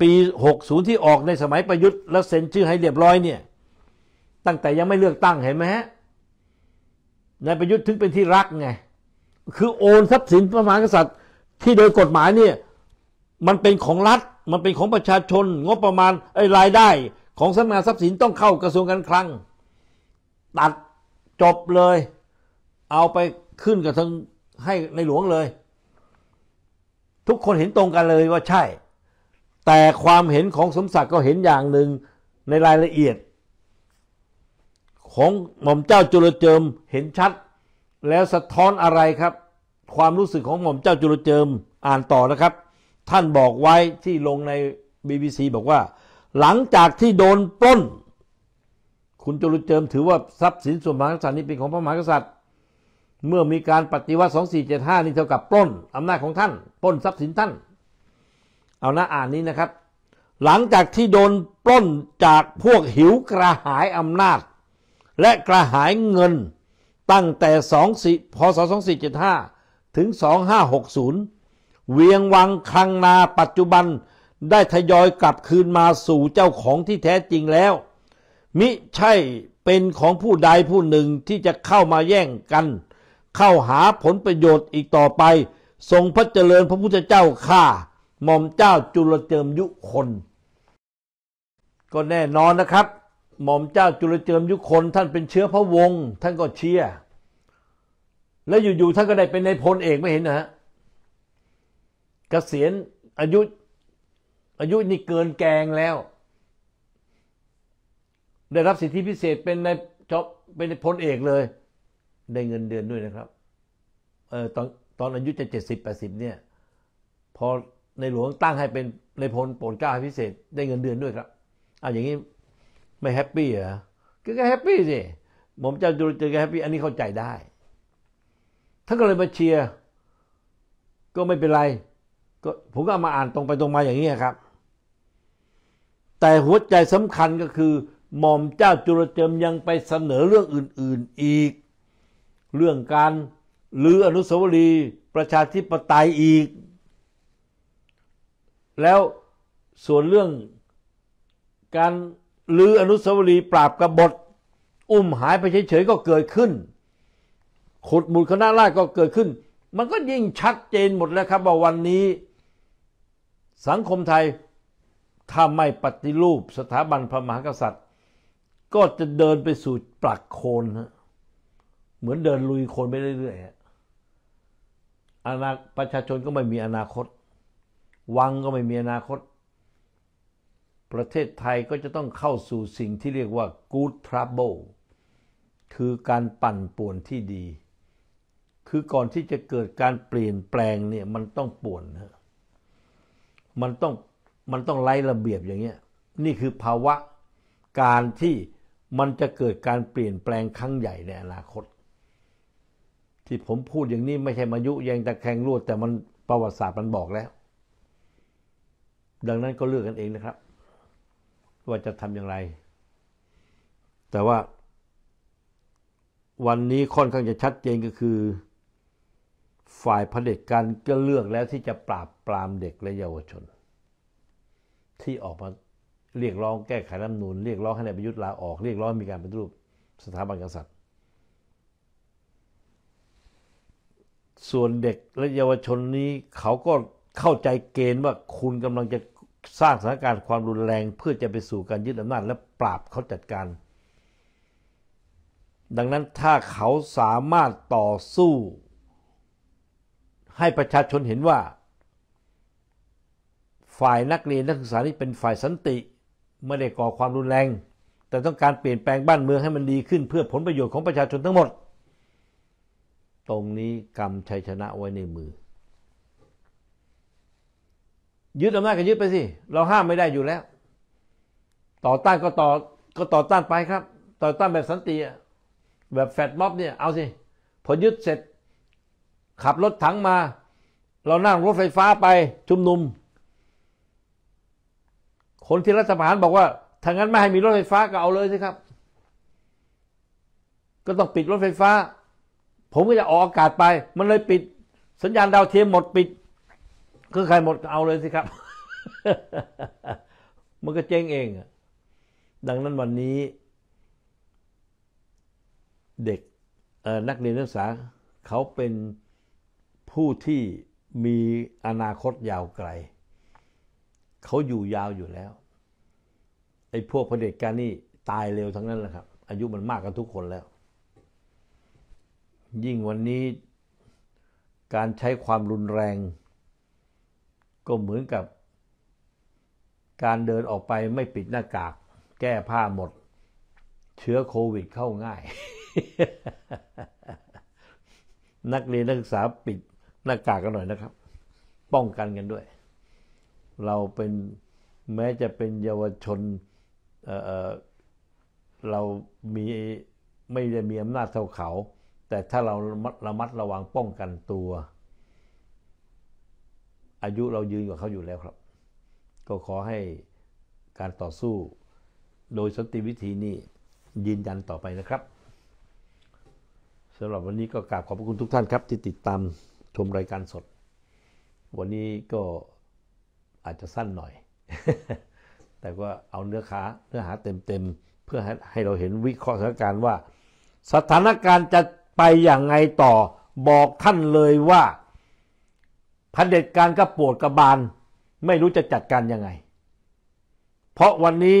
ปี60ที่ออกในสมัยประยุทธ์และเซ็นชื่อให้เรียบร้อยเนี่ย ตั้งแต่ยังไม่เลือกตั้งเห็นไหมฮะนายประยุทธ์ถึงเป็นที่รักไง คือโอนทรัพย์สินพระมหากษัตริย์ที่โดยกฎหมายเนี่ยมันเป็นของรัฐมันเป็นของประชาชน งบประมาณไอ้รายได้ ของสำนักงานทรัพย์สินต้องเข้ากระทรวงการคลังตัดจบเลย เอาไปขึ้นกับทางให้ในหลวงเลย ทุกคนเห็นตรงกันเลยว่าใช่ แต่ความเห็นของสมศักดิ์ก็เห็นอย่างหนึ่งในรายละเอียด ของหม่อมเจ้าจุลเจิมเห็นชัด แล้วสะท้อนอะไรครับความรู้สึกของหม่อมเจ้าจุลเจิมอ่านต่อนะครับ ท่านบอกไว้ที่ลงใน BBC บอกว่า หลังจากที่โดนปล้น คุณจุลเจิมถือว่า ทรัพย์สินส่วนมหากษัตริย์นี้เป็นของพระมหากษัตริย์ เมื่อมีการปฏิวัติ2475นี่เท่ากับปล้นอำนาจของท่านปล้นทรัพย์สินท่าน เอาหน้าอ่านนี้นะครับ หลังจากที่โดนปล้นจากพวกหิวกระหายอำนาจ และกระหายเงินตั้งแต่2พศ2475ถึง 2560เวียงวังคลังนาปัจจุบันได้ทยอยกลับคืนมาสู่เจ้าของที่แท้จริงแล้ว มิใช่เป็นของผู้ใดผู้หนึ่งที่จะเข้ามาแย่งกัน เข้าหาผลประโยชน์อีกต่อไป ทรงพระเจริญพระพุทธเจ้าข้าหม่อมเจ้าจุลเจิมยุคนก็แน่นอนนะครับ หม่อมเจ้าจุลเจิมยุคนท่านเป็นเชื้อพระวงศ์ท่านก็เชียร์แล้วอยู่ๆท่านก็ได้เป็นในพลเอกไม่เห็นนะฮะเกษียณอายุอายุนี่เกินแกงแล้ว ได้รับสิทธิพิเศษเป็นในจอบเป็นในพลเอกเลยได้เงินเดือนด้วยนะครับเออตอนตอนอายุจะเจ็ดสิบแปดสิบเนี่ยพอในหลวงตั้งให้เป็นในพลโปรดเกล้าพิเศษ ได้เงินเดือนด้วยครับเอาอย่างนี้ ไม่แฮปปี้เหรอก็แฮปปี้สิผมจะดูเจอแฮปปี้อันนี้เข้าใจได้ถ้าก็เลยมาเชียร์ก็ไม่เป็นไร ก็ผมก็ามาอ่านตรงไปตรงมาอย่างนี้ครับ แต่หัวใจสำคัญก็คือ หม่อมเจ้าจุลเจิมยังไปเสนอเรื่องอื่น ๆอีก เรื่องการหรืออนุสาวรีย์ประชาธิปไตยอีก แล้วส่วนเรื่องการหรืออนุสาวรีย์ปราบกบฏอุ้มหายไปเฉยๆก็เกิดขึ้นขุดหมุดคณะราษฎรก็เกิดขึ้น มันก็ยิ่งชัดเจนหมดแล้วครับ ว่าวันนี้ สังคมไทยถ้าไม่ปฏิรูปสถาบันพระมหากษัตริย์ ก็จะเดินไปสู่ปลักโคนนเหมือนเดินลุยโคนไปเรื่อยๆอนาประชาชนก็ไม่มีอนาคต วังก็ไม่มีอนาคต ประเทศไทยก็จะต้องเข้าสู่สิ่งที่เรียกว่า good trouble คือการปั่นป่วนที่ดีคือก่อนที่จะเกิดการเปลี่ยนแปลงเนี่ยมันต้องป่วนฮะมันต้องมันต้องไล่ระเบียบอย่างเงี้ยนี่คือภาวะการที่มันจะเกิดการเปลี่ยนแปลงครั้งใหญ่ในอนาคต ที่ผมพูดอย่างนี้ไม่ใช่มายุแยงตะแคงรวดแต่มันประวัติศาสตร์มันบอกแล้ว ดังนั้นก็เลือกกันเองนะครับ ว่าจะทำอย่างไร แต่ว่า วันนี้ค่อนข้างจะชัดเจนก็คือฝ่ายเผด็จการก็เลือกแล้วที่จะปราบปรามเด็กและเยาวชน ที่ออกมาเรียกร้องแก้ไขรัฐมนูลเรียกร้องให้นายประยุทธ์ลาออกเรียกร้องมีการปฏิรูป สถาบันกษัตริย์ ส่วนเด็กและเยาวชนนี้เขาก็เข้าใจเกณฑ์ว่าคุณกำลังจะสร้างสถานการณ์ความรุนแรง เพื่อจะไปสู่การยึดอำนาจและปราบเขาจัดการ ดังนั้นถ้าเขาสามารถต่อสู้ให้ประชาชนเห็นว่า ฝ่ายนักเรียน นักศึกษานี่เป็นฝ่ายสันติไม่ได้ก่อความรุนแรง แต่ต้องการเปลี่ยนแปลงบ้านเมืองให้มันดีขึ้นเพื่อผลประโยชน์ของประชาชนทั้งหมด ตรงนี้กรรมชัยชนะไว้ในมือยึดอำนาจก็ยึดไปสิเราห้ามไม่ได้อยู่แล้ว ต่อต้านก็ต่อก็ต่อต้านไปครับ ต่อต้านแบบสันติแบบแฟดม็อบ เนี่ยเอาสิพอยึดเสร็จขับรถถังมา เรานั่งรถไฟฟ้าไป ชุมนุม คนที่รัฐบาลบอกว่าถ้างั้นไม่ให้มีรถไฟฟ้าก็เอาเลยสิครับ ก็ต้องปิดรถไฟฟ้า ผมก็จะออกอากาศไป มันเลยปิด สัญญาณดาวเทียมหมดปิดเครือใครหมดเอาเลยสิครับ มันก็เจ๊งเองดังนั้นวันนี้ เด็กนักเรียนนักศึกษาเขาเป็นผู้ที่มีอนาคตยาวไกล เขาอยู่ยาวอยู่แล้ว ไอ้พวกพเด็จการนี่ตายเร็วทั้งนั้นแหละครับ อายุมันมากกันทุกคนแล้ว ยิ่งวันนี้ การใช้ความรุนแรง ก็เหมือนกับ การเดินออกไปไม่ปิดหน้ากาก แก้ผ้าหมด เชื้อโควิดเข้าง่าย นักเรียนนักศึกษาปิดหน้ากากกันหน่อยนะครับ ป้องกันกันด้วย เราเป็นแม้จะเป็นเยาวชนเเรามีไม่ได้มีอำนาจเท่าเขา แต่ถ้าเราระมัดระวังป้องกันตัว อายุเรายืนกว่าเขาอยู่แล้วครับ ก็ขอให้การต่อสู้โดยสติวิธีนี้ยืนยันต่อไปนะครับสำหรับวันนี้ก็กราบขอบพระคุณทุกท่านครับที่ติดตามชมรายการสด วันนี้ก็อาจจะสั้นหน่อย แต่ว่าเอาเนื้อหาเนื้อหาเต็มๆเพื่อให้ให้เราเห็นวิเคราะห์สถานการณ์ว่า สถานการณ์จะไปอย่างไงต่อบอกท่านเลยว่าพันเด็จการก็ปวดกระบาลไม่รู้จะจัดการยังไง เพราะวันนี้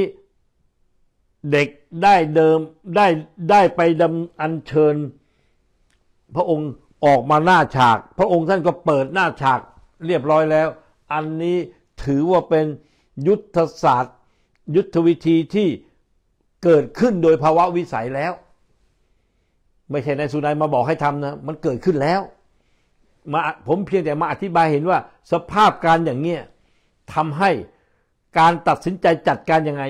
เด็กได้เดิมได้ได้ไปดำอัญเชิญพระองค์ออกมาหน้าฉาก พระองค์ท่านก็เปิดหน้าฉากเรียบร้อยแล้ว อันนี้ถือว่าเป็นยุทธศาสตร์ ยุทธวิธีที่เกิดขึ้นโดยภาวะวิสัยแล้ว ไม่ใช่นายสุนัยมาบอกให้ทำนะ มันเกิดขึ้นแล้ว มาผมเพียงแต่มาอธิบายเห็นว่าสภาพการอย่างเงี้ยทำให้การตัดสินใจจัดการยังไง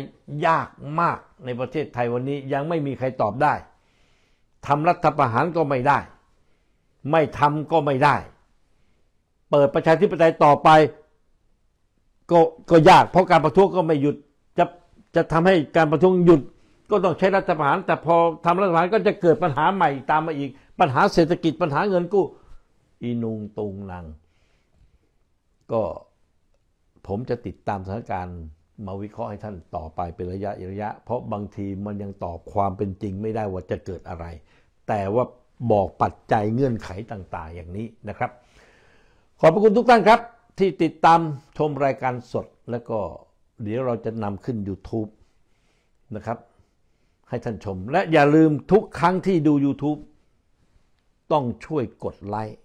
ยากมากในประเทศไทยวันนี้ยังไม่มีใครตอบได้ทำรัฐประหารก็ไม่ได้ไม่ทำก็ไม่ได้ เปิดประชาธิปไตยต่อไป ก็ก็ยากเพราะการประท้วงก็ไม่หยุดจะจะทำให้การประท้วงหยุดก็ต้องใช้รัฐประหารแต่พอทำรัฐประหารก็จะเกิดปัญหาใหม่ตามมาอีก ปัญหาเศรษฐกิจปัญหาเงินกู้อีนุงตุงลัง ก็ผมจะติดตามสถานการณ์มาวิเคราะห์ให้ท่านต่อไปเป็นระยะระยะ เพราะบางทีมันยังตอบ ความเป็นจริงไม่ได้ว่าจะเกิดอะไร แต่ว่าบอกปัจจัยเงื่อนไขต่าง ๆ อย่างนี้นะครับ ขอบพระคุณทุกท่านครับ ที่ติดตาม ชมรายการสดแล้วก็เดี๋ยวเราจะนำขึ้น YouTube นะครับให้ท่านชมและอย่าลืมทุกครั้งที่ดู YouTube ต้องช่วยกดไลค์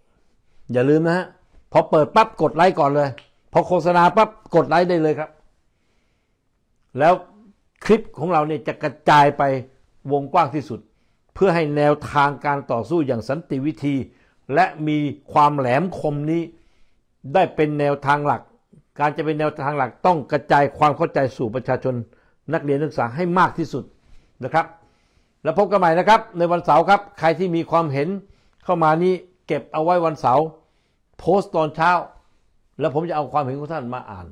อย่าลืมนะฮะพอเปิดปั๊บกดไลค์ก่อนเลยพอโฆษณาปั๊บกดไลค์ได้เลยครับ แล้วคลิปของเราเนี่ย จะกระจายไปวงกว้างที่สุดเพื่อให้แนวทางการต่อสู้อย่างสันติวิธี และมีความแหลมคมนี้ ได้เป็นแนวทางหลัก การจะเป็นแนวทางหลักต้องกระจายความเข้าใจสู่ประชาชน นักเรียนนักศึกษาให้มากที่สุดนะครับ แล้วพบกันใหม่นะครับในวันเสาร์ครับ ใครที่มีความเห็นเข้ามานี้เก็บเอาไว้วันเสาร์โพสต์ตอนเช้า แล้วผมจะเอาความเห็นของท่านมาอ่าน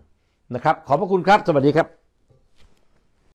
นะครับขอบพระคุณครับสวัสดีครับ